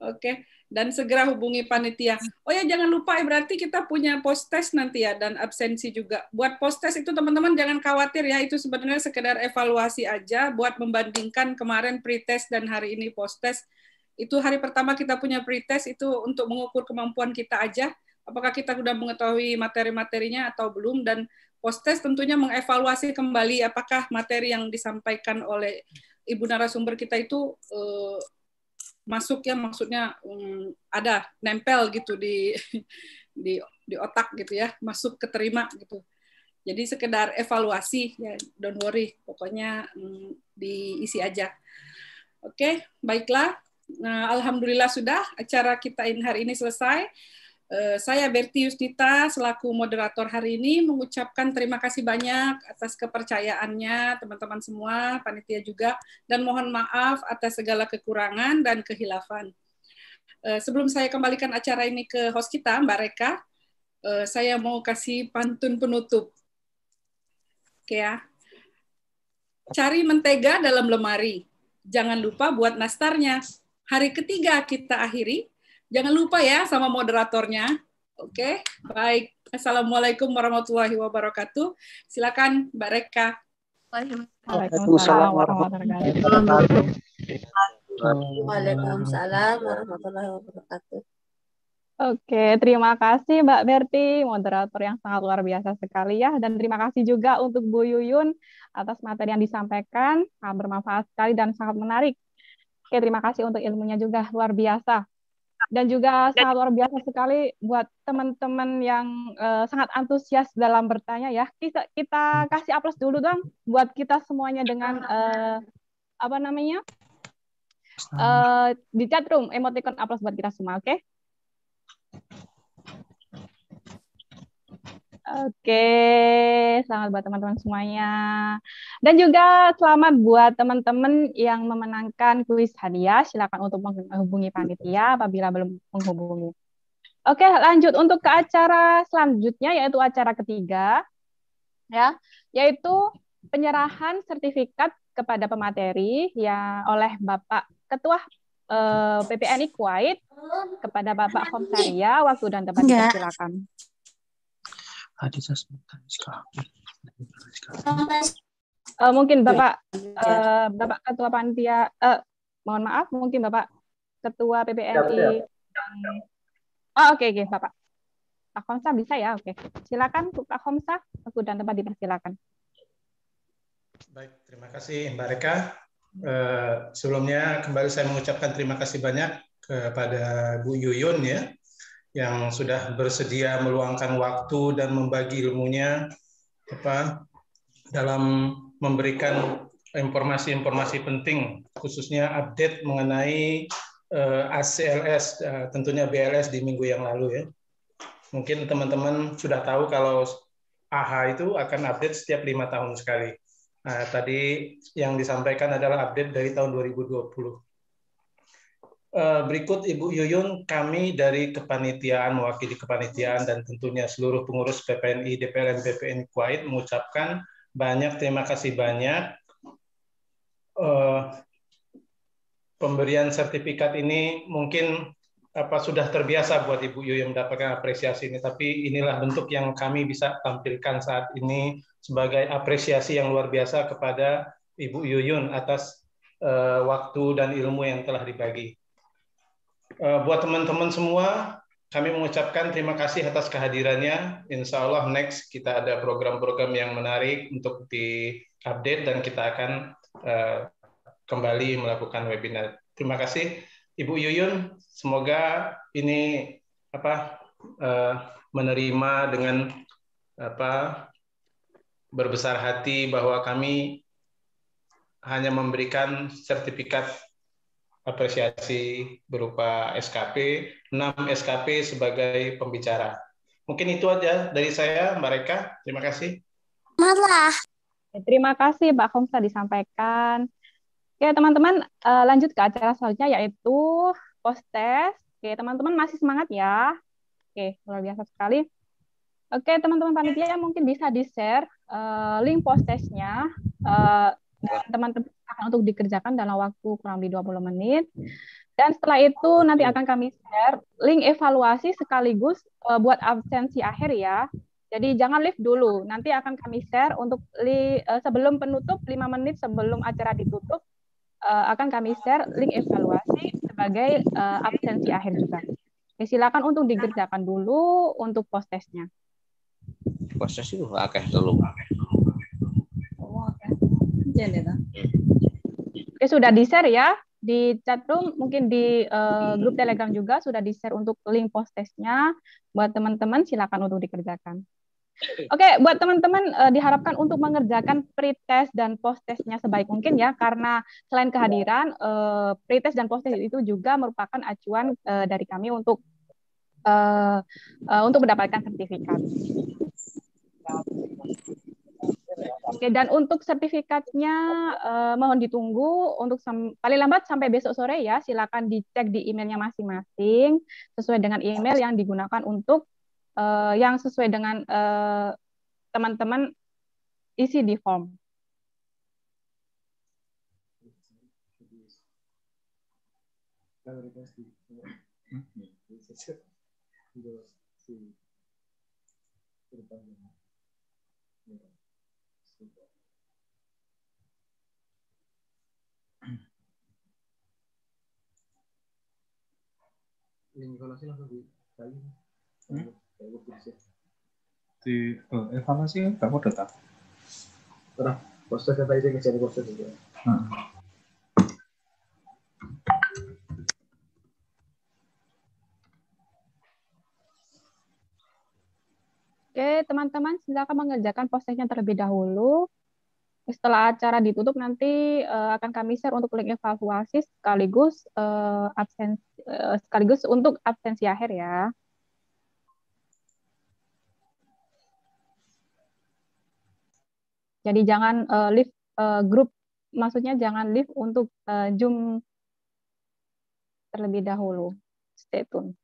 Oke. Okay dan segera hubungi panitia. Oh ya jangan lupa ya berarti kita punya post test nanti ya dan absensi juga. Buat post test itu teman-teman jangan khawatir ya itu sebenarnya sekedar evaluasi aja buat membandingkan kemarin pre test dan hari ini post test. Itu hari pertama kita punya pre test itu untuk mengukur kemampuan kita aja apakah kita sudah mengetahui materi-materinya atau belum dan post test tentunya mengevaluasi kembali apakah materi yang disampaikan oleh ibu narasumber kita itu uh, masuk ya maksudnya um, ada nempel gitu di di di otak gitu ya masuk keterima gitu jadi sekedar evaluasi ya don't worry pokoknya um, diisi aja oke baiklah nah, alhamdulillah sudah acara kita hari ini selesai Eh, saya Bertius Dita selaku moderator hari ini mengucapkan terima kasih banyak atas kepercayaannya teman-teman semua, panitia juga, dan mohon maaf atas segala kekurangan dan kehilafan. Eh, sebelum saya kembalikan acara ini ke host kita, Mbak Reka, eh, saya mau kasih pantun penutup. Oke ya. Cari mentega dalam lemari. Jangan lupa buat nastarnya. Hari ketiga kita akhiri Jangan lupa ya sama moderatornya. Oke, okay? baik. Assalamualaikum warahmatullahi wabarakatuh. Silakan Mbak Reka. Waalaikumsalam warahmatullahi wabarakatuh. Waalaikumsalam warahmatullahi wabarakatuh. Oke, terima kasih Mbak Berti, moderator yang sangat luar biasa sekali ya. Dan terima kasih juga untuk Bu Yuyun atas materi yang disampaikan, sangat bermanfaat sekali dan sangat menarik. Oke, terima kasih untuk ilmunya juga luar biasa dan juga sangat luar biasa sekali buat teman-teman yang uh, sangat antusias dalam bertanya ya. Kita kita kasih aplaus dulu dong buat kita semuanya dengan uh, apa namanya? Uh, di chat room emoticon aplaus buat kita semua, oke? Okay? Oke, selamat buat teman-teman semuanya. Dan juga selamat buat teman-teman yang memenangkan kuis hadiah. Silakan untuk menghubungi panitia apabila belum menghubungi. Oke, lanjut untuk ke acara selanjutnya yaitu acara ketiga ya, yaitu penyerahan sertifikat kepada pemateri ya oleh Bapak Ketua eh, PPNI Kuwait kepada Bapak Komsaria waktu dan tempat silakan. Uh, mungkin Bapak uh, Bapak Ketua Panitia uh, mohon maaf mungkin Bapak Ketua PBNI yang Oh oke okay, oke okay, Bapak. Pak Komsa bisa ya? Oke. Okay. Silakan Pak Komsa, aku dan tempat dipersilakan. Baik, terima kasih Mbak Reka. Uh, sebelumnya kembali saya mengucapkan terima kasih banyak kepada Bu Yuyun ya yang sudah bersedia meluangkan waktu dan membagi ilmunya apa dalam memberikan informasi-informasi penting khususnya update mengenai uh, eh, ACLS uh, eh, tentunya BLS di minggu yang lalu ya. Mungkin teman-teman sudah tahu kalau AHA itu akan update setiap lima tahun sekali. Nah, tadi yang disampaikan adalah update dari tahun 2020. Eh, berikut Ibu Yuyun, kami dari kepanitiaan, mewakili kepanitiaan, dan tentunya seluruh pengurus PPNI, DPR, dan Kuwait mengucapkan banyak terima kasih banyak. Eh, pemberian sertifikat ini mungkin apa sudah terbiasa buat Ibu Yuyun mendapatkan apresiasi ini, tapi inilah bentuk yang kami bisa tampilkan saat ini sebagai apresiasi yang luar biasa kepada Ibu Yuyun atas eh, waktu dan ilmu yang telah dibagi. Eh, buat teman-teman semua, kami mengucapkan terima kasih atas kehadirannya. Insya Allah next kita ada program-program yang menarik untuk di-update dan kita akan eh, kembali melakukan webinar. Terima kasih Ibu Yuyun. Semoga ini apa eh, menerima dengan apa berbesar hati bahwa kami hanya memberikan sertifikat apresiasi berupa SKP, 6 SKP sebagai pembicara. Mungkin itu aja dari saya, mereka. Terima kasih. Malah. Terima kasih Mbak Komsa disampaikan. Oke, ya, teman-teman, eh, lanjut ke acara selanjutnya yaitu post-test. Oke, teman-teman masih semangat ya. Oke, luar biasa sekali. Oke, teman-teman panitia mungkin bisa di-share eh, link post-testnya. Uh, eh, teman-teman akan untuk dikerjakan dalam waktu kurang lebih 20 menit. Hmm. Dan setelah itu nanti akan kami share link evaluasi sekaligus uh, buat absensi akhir ya. Jadi jangan lift dulu. Nanti akan kami share untuk li, uh, sebelum penutup 5 menit sebelum acara ditutup uh, akan kami share link evaluasi sebagai uh, absensi akhir juga. Ya, silakan untuk dikerjakan dulu untuk post testnya. Post test itu akeh dulu. Oh, akeh. ya, ya sudah di share ya di chatroom mungkin di uh, grup telegram juga sudah di share untuk link post testnya buat teman-teman silakan untuk dikerjakan Oke, okay, buat teman-teman uh, diharapkan untuk mengerjakan pretest dan post testnya sebaik mungkin ya, karena selain kehadiran, uh, pretest dan post test itu juga merupakan acuan uh, dari kami untuk uh, uh, untuk mendapatkan sertifikat. Oke, dan untuk sertifikatnya eh, mohon ditunggu untuk paling lambat sampai besok sore ya. Silakan dicek di emailnya masing-masing sesuai dengan email yang digunakan untuk eh, yang sesuai dengan eh, teman-teman isi di form. Hmm? evaluasi langsung di kali hmm? Gitu, gitu di informasi oh, evaluasi kamu datang. Tidak, proses yang tadi saya proses juga hmm. Oke, teman-teman, silakan mengerjakan postingnya terlebih dahulu setelah acara ditutup nanti uh, akan kami share untuk link evaluasi sekaligus uh, absen uh, sekaligus untuk absensi akhir ya. Jadi jangan uh, leave uh, grup maksudnya jangan leave untuk uh, Zoom terlebih dahulu. Stay tune.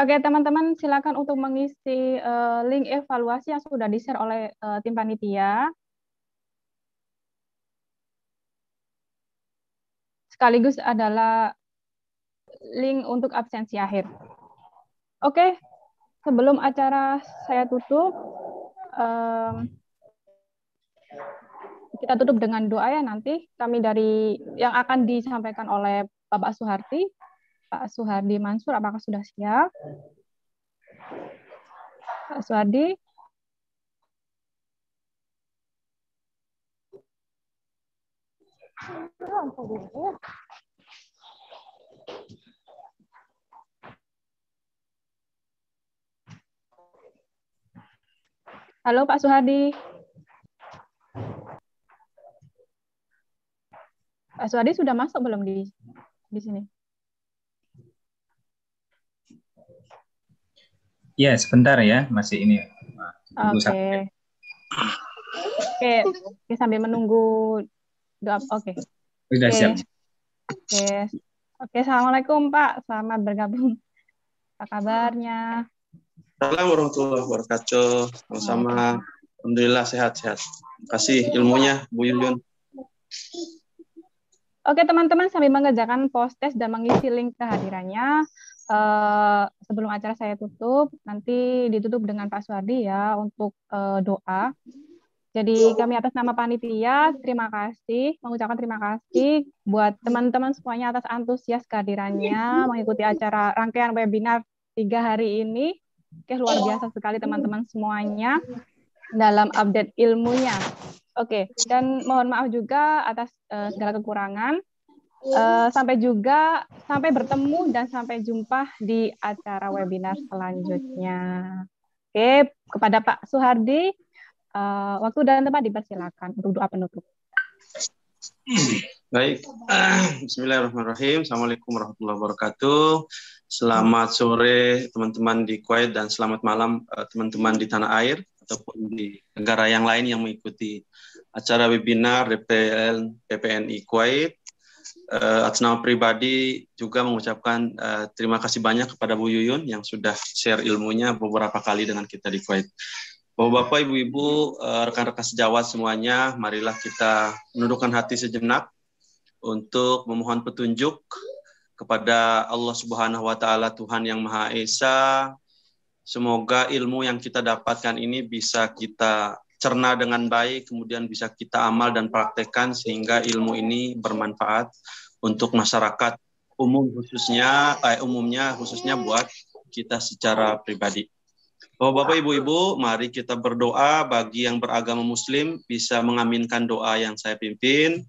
Oke, teman-teman silakan untuk mengisi uh, link evaluasi yang sudah di-share oleh uh, tim panitia. Sekaligus adalah link untuk absensi akhir. Oke, sebelum acara saya tutup, um, kita tutup dengan doa ya nanti kami dari yang akan disampaikan oleh Bapak Soeharti Pak Suhardi Mansur, apakah sudah siap? Pak Suhardi? Halo Pak Suhardi. Pak Suhardi sudah masuk belum di di sini? Iya, sebentar ya, masih ini. Oke. Okay. Oke, okay. sambil menunggu doa. Oke. Okay. Sudah okay. siap. Oke. Okay. Oke, okay, assalamualaikum Pak. Selamat bergabung. Apa kabarnya? Assalamualaikum warahmatullahi wabarakatuh. Sama-sama. Alhamdulillah sehat-sehat. Kasih ilmunya Bu Yulun. Oke teman-teman, sambil mengerjakan post test dan mengisi link kehadirannya, uh, sebelum acara saya tutup, nanti ditutup dengan Pak Suardi ya untuk uh, doa. Jadi kami atas nama panitia terima kasih mengucapkan terima kasih buat teman-teman semuanya atas antusias kehadirannya mengikuti acara rangkaian webinar tiga hari ini. Oke luar biasa sekali teman-teman semuanya dalam update ilmunya. Oke dan mohon maaf juga atas uh, segala kekurangan. Iya. Eh, sampai juga sampai bertemu dan sampai jumpa di acara webinar selanjutnya. Oke, kepada Pak Suhardi, uh, waktu dan tempat dipersilakan untuk doa penutup. Baik, Bismillahirrahmanirrahim. Assalamualaikum warahmatullahi wabarakatuh. Selamat sore teman-teman di Kuwait dan selamat malam eh, teman-teman di tanah air ataupun di negara yang lain yang mengikuti acara webinar DPL PPNI Kuwait uh, atas nama pribadi juga mengucapkan uh, terima kasih banyak kepada Bu Yuyun yang sudah share ilmunya beberapa kali dengan kita di Kuwait. Bapak-bapak, ibu-ibu, uh, rekan-rekan sejawat semuanya, marilah kita menundukkan hati sejenak untuk memohon petunjuk kepada Allah Subhanahu wa taala Tuhan yang Maha Esa. Semoga ilmu yang kita dapatkan ini bisa kita cerna dengan baik, kemudian bisa kita amal dan praktekkan sehingga ilmu ini bermanfaat untuk masyarakat umum khususnya, eh, umumnya khususnya buat kita secara pribadi. Bapak-bapak, ibu-ibu, mari kita berdoa bagi yang beragama Muslim bisa mengaminkan doa yang saya pimpin.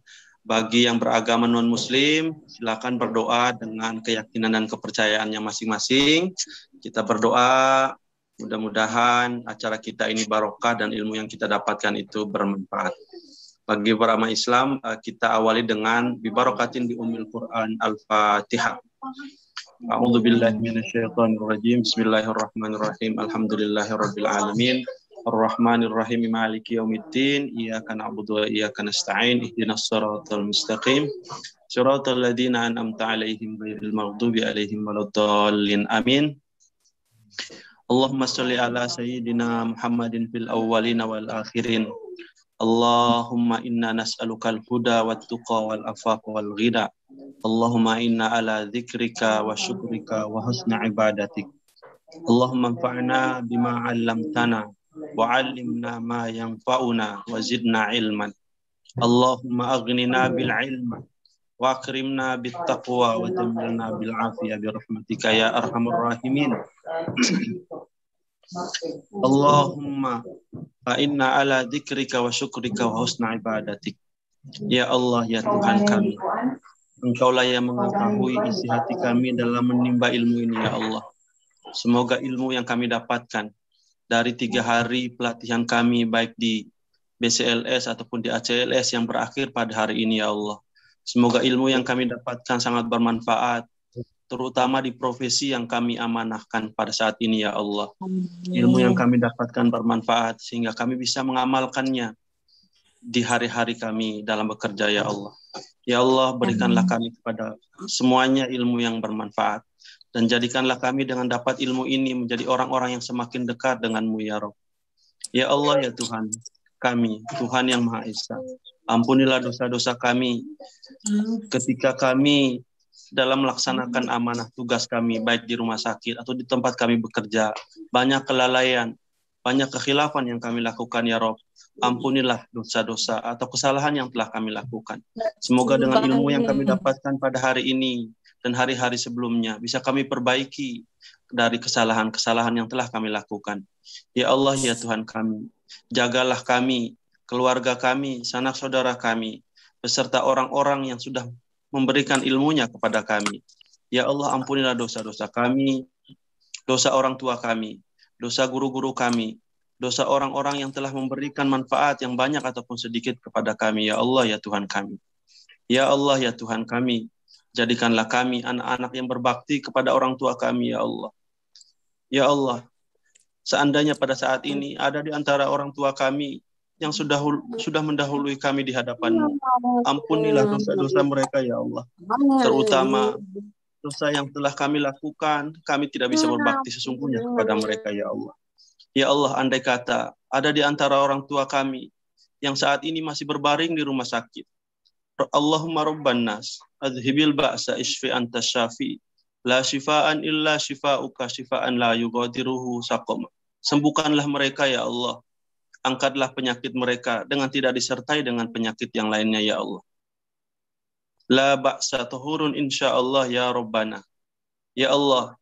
Bagi yang beragama non-Muslim, silakan berdoa dengan keyakinan dan kepercayaannya masing-masing. Kita berdoa Mudah-mudahan acara kita ini barokah dan ilmu yang kita dapatkan itu bermanfaat. Bagi berama Islam, eh, kita awali dengan bibarokatin di umil Quran Al-Fatihah. A'udzu billahi minasyaitonir rajim. Bismillahirrahmanirrahim. Alhamdulillahirabbil alamin. Ar-Rahmanir Rahim Maliki Yaumiddin Iyyaka na'budu wa iyyaka nasta'in Ihdinas siratal mustaqim Siratal ladzina an'amta 'alaihim ghairil maghdubi 'alaihim waladdallin Amin Allahumma salli ala sayyidina Muhammadin fil awwalina wal akhirin. Allahumma inna nas'alukal huda wat tuqa wal afaq wal ghida. Allahumma inna ala dzikrika wa syukrika wa husna ibadatik. Allahumma anfa'na bima 'allamtana wa 'allimna ma yanfa'una wa zidna ilman. Allahumma aghnina bil 'ilmi واكرمنا بالتقوى وجملنا بالعافية برحمتك يا أرحم الراحمين اللهم فإنا على ذكرك وشكرك وحسن عبادتك Ya Allah, ya Tuhan kami. Engkaulah yang mengetahui isi hati kami dalam menimba ilmu ini, ya Allah. Semoga ilmu yang kami dapatkan dari tiga hari pelatihan kami, baik di BCLS ataupun di ACLS yang berakhir pada hari ini, ya Allah. Semoga ilmu yang kami dapatkan sangat bermanfaat, terutama di profesi yang kami amanahkan pada saat ini ya Allah. Ilmu yang kami dapatkan bermanfaat sehingga kami bisa mengamalkannya di hari-hari kami dalam bekerja ya Allah. Ya Allah, berikanlah kami kepada semuanya ilmu yang bermanfaat dan jadikanlah kami dengan dapat ilmu ini menjadi orang-orang yang semakin dekat denganmu ya Rob. Ya Allah ya Tuhan, kami Tuhan yang Maha Esa. Ampunilah dosa-dosa kami hmm. ketika kami dalam melaksanakan amanah tugas kami baik di rumah sakit atau di tempat kami bekerja. Banyak kelalaian, banyak kekhilafan yang kami lakukan ya Rob. Ampunilah dosa-dosa atau kesalahan yang telah kami lakukan. Semoga dengan ilmu yang kami dapatkan pada hari ini dan hari-hari sebelumnya bisa kami perbaiki dari kesalahan-kesalahan yang telah kami lakukan. Ya Allah ya Tuhan kami, jagalah kami keluarga kami, sanak saudara kami, beserta orang-orang yang sudah memberikan ilmunya kepada kami. Ya Allah, ampunilah dosa-dosa kami, dosa orang tua kami, dosa guru-guru kami, dosa orang-orang yang telah memberikan manfaat yang banyak ataupun sedikit kepada kami. Ya Allah, ya Tuhan kami. Ya Allah, ya Tuhan kami, jadikanlah kami anak-anak yang berbakti kepada orang tua kami, ya Allah. Ya Allah, seandainya pada saat ini ada di antara orang tua kami yang sudah sudah mendahului kami di hadapanmu. Ya Ampunilah ya dosa-dosa mereka ya Allah. Terutama dosa yang telah kami lakukan, kami tidak bisa ya berbakti sesungguhnya kepada mereka ya Allah. Ya Allah, andai kata ada di antara orang tua kami yang saat ini masih berbaring di rumah sakit. Allahumma rabban nas, adhibil ba'sa isfi anta syafi. La shifaan illa shifa'uka shifaan la yugadiruhu saqam Sembuhkanlah mereka ya Allah angkatlah penyakit mereka dengan tidak disertai dengan penyakit yang lainnya ya Allah. La ba'sa tuhurun insyaallah ya Rabbana. Ya Allah,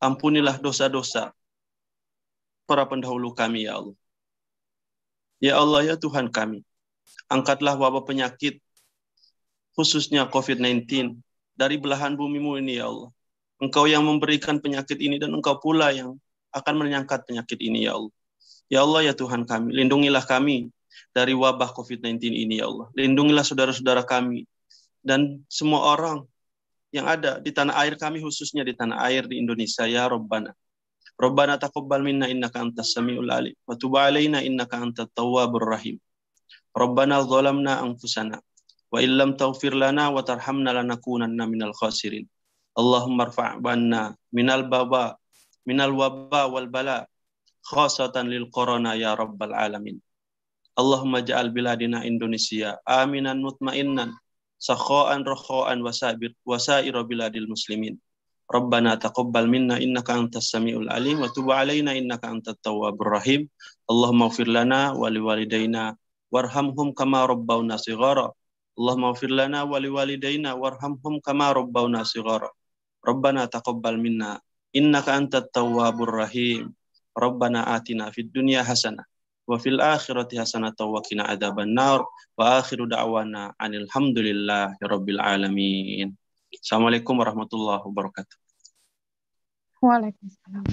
ampunilah dosa-dosa para pendahulu kami ya Allah. Ya Allah ya Tuhan kami, angkatlah wabah penyakit khususnya COVID-19 dari belahan bumimu ini ya Allah. Engkau yang memberikan penyakit ini dan engkau pula yang akan menyangkat penyakit ini ya Allah. Ya Allah, ya Tuhan kami, lindungilah kami dari wabah COVID-19 ini, ya Allah. Lindungilah saudara-saudara kami dan semua orang yang ada di tanah air kami, khususnya di tanah air di Indonesia, ya Rabbana. Rabbana taqabbal minna innaka antas samiul alim wa tub alaina innaka antat tawwabur rahim. Rabbana zalamna anfusana wa illam tawfir lana wa tarhamna lanakunanna minal khasirin. Allahumma rfa'banna banna minal baba minal waba wal bala khasatan lil corona ya rabbal alamin. Allahumma ja'al biladina Indonesia aminan mutmainnan. sakhaan rakhaan wasabir wasair biladil muslimin. Rabbana taqabbal minna innaka antas samiul alim wa tub alaina innaka antat tawwabur rahim. Allahumma ighfir lana wa liwalidayna warhamhum kama rabbawna shighara. Allahumma ighfir lana wa liwalidayna warhamhum kama rabbawna shighara. Rabbana taqabbal minna innaka antat tawwabur rahim. Rabbana atina fid dunya hasanah wa fil akhirati hasanatan wa qina adzaban nar wa akhiru da'wana anil hamdulillahi rabbil alamin. Assalamualaikum warahmatullahi wabarakatuh. Waalaikumsalam.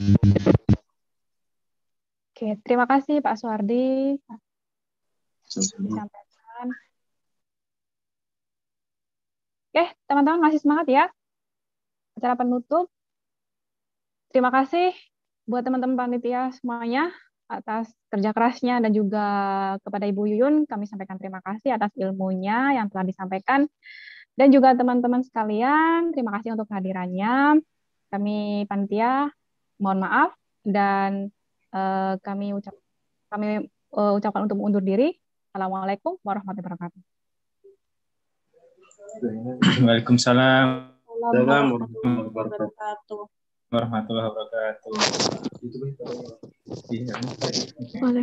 Oke, terima kasih Pak Suwardi. Sampaikan. Oke, teman-teman masih semangat ya. Acara penutup. Terima kasih buat teman-teman panitia semuanya atas kerja kerasnya dan juga kepada Ibu Yuyun kami sampaikan terima kasih atas ilmunya yang telah disampaikan dan juga teman-teman sekalian terima kasih untuk kehadirannya kami panitia mohon maaf dan uh, kami ucap kami uh, ucapkan untuk undur diri assalamualaikum warahmatullahi wabarakatuh Waalaikumsalam. Waalaikumsalam warahmatullahi wabarakatuh warahmatullahi wabarakatuh. Itu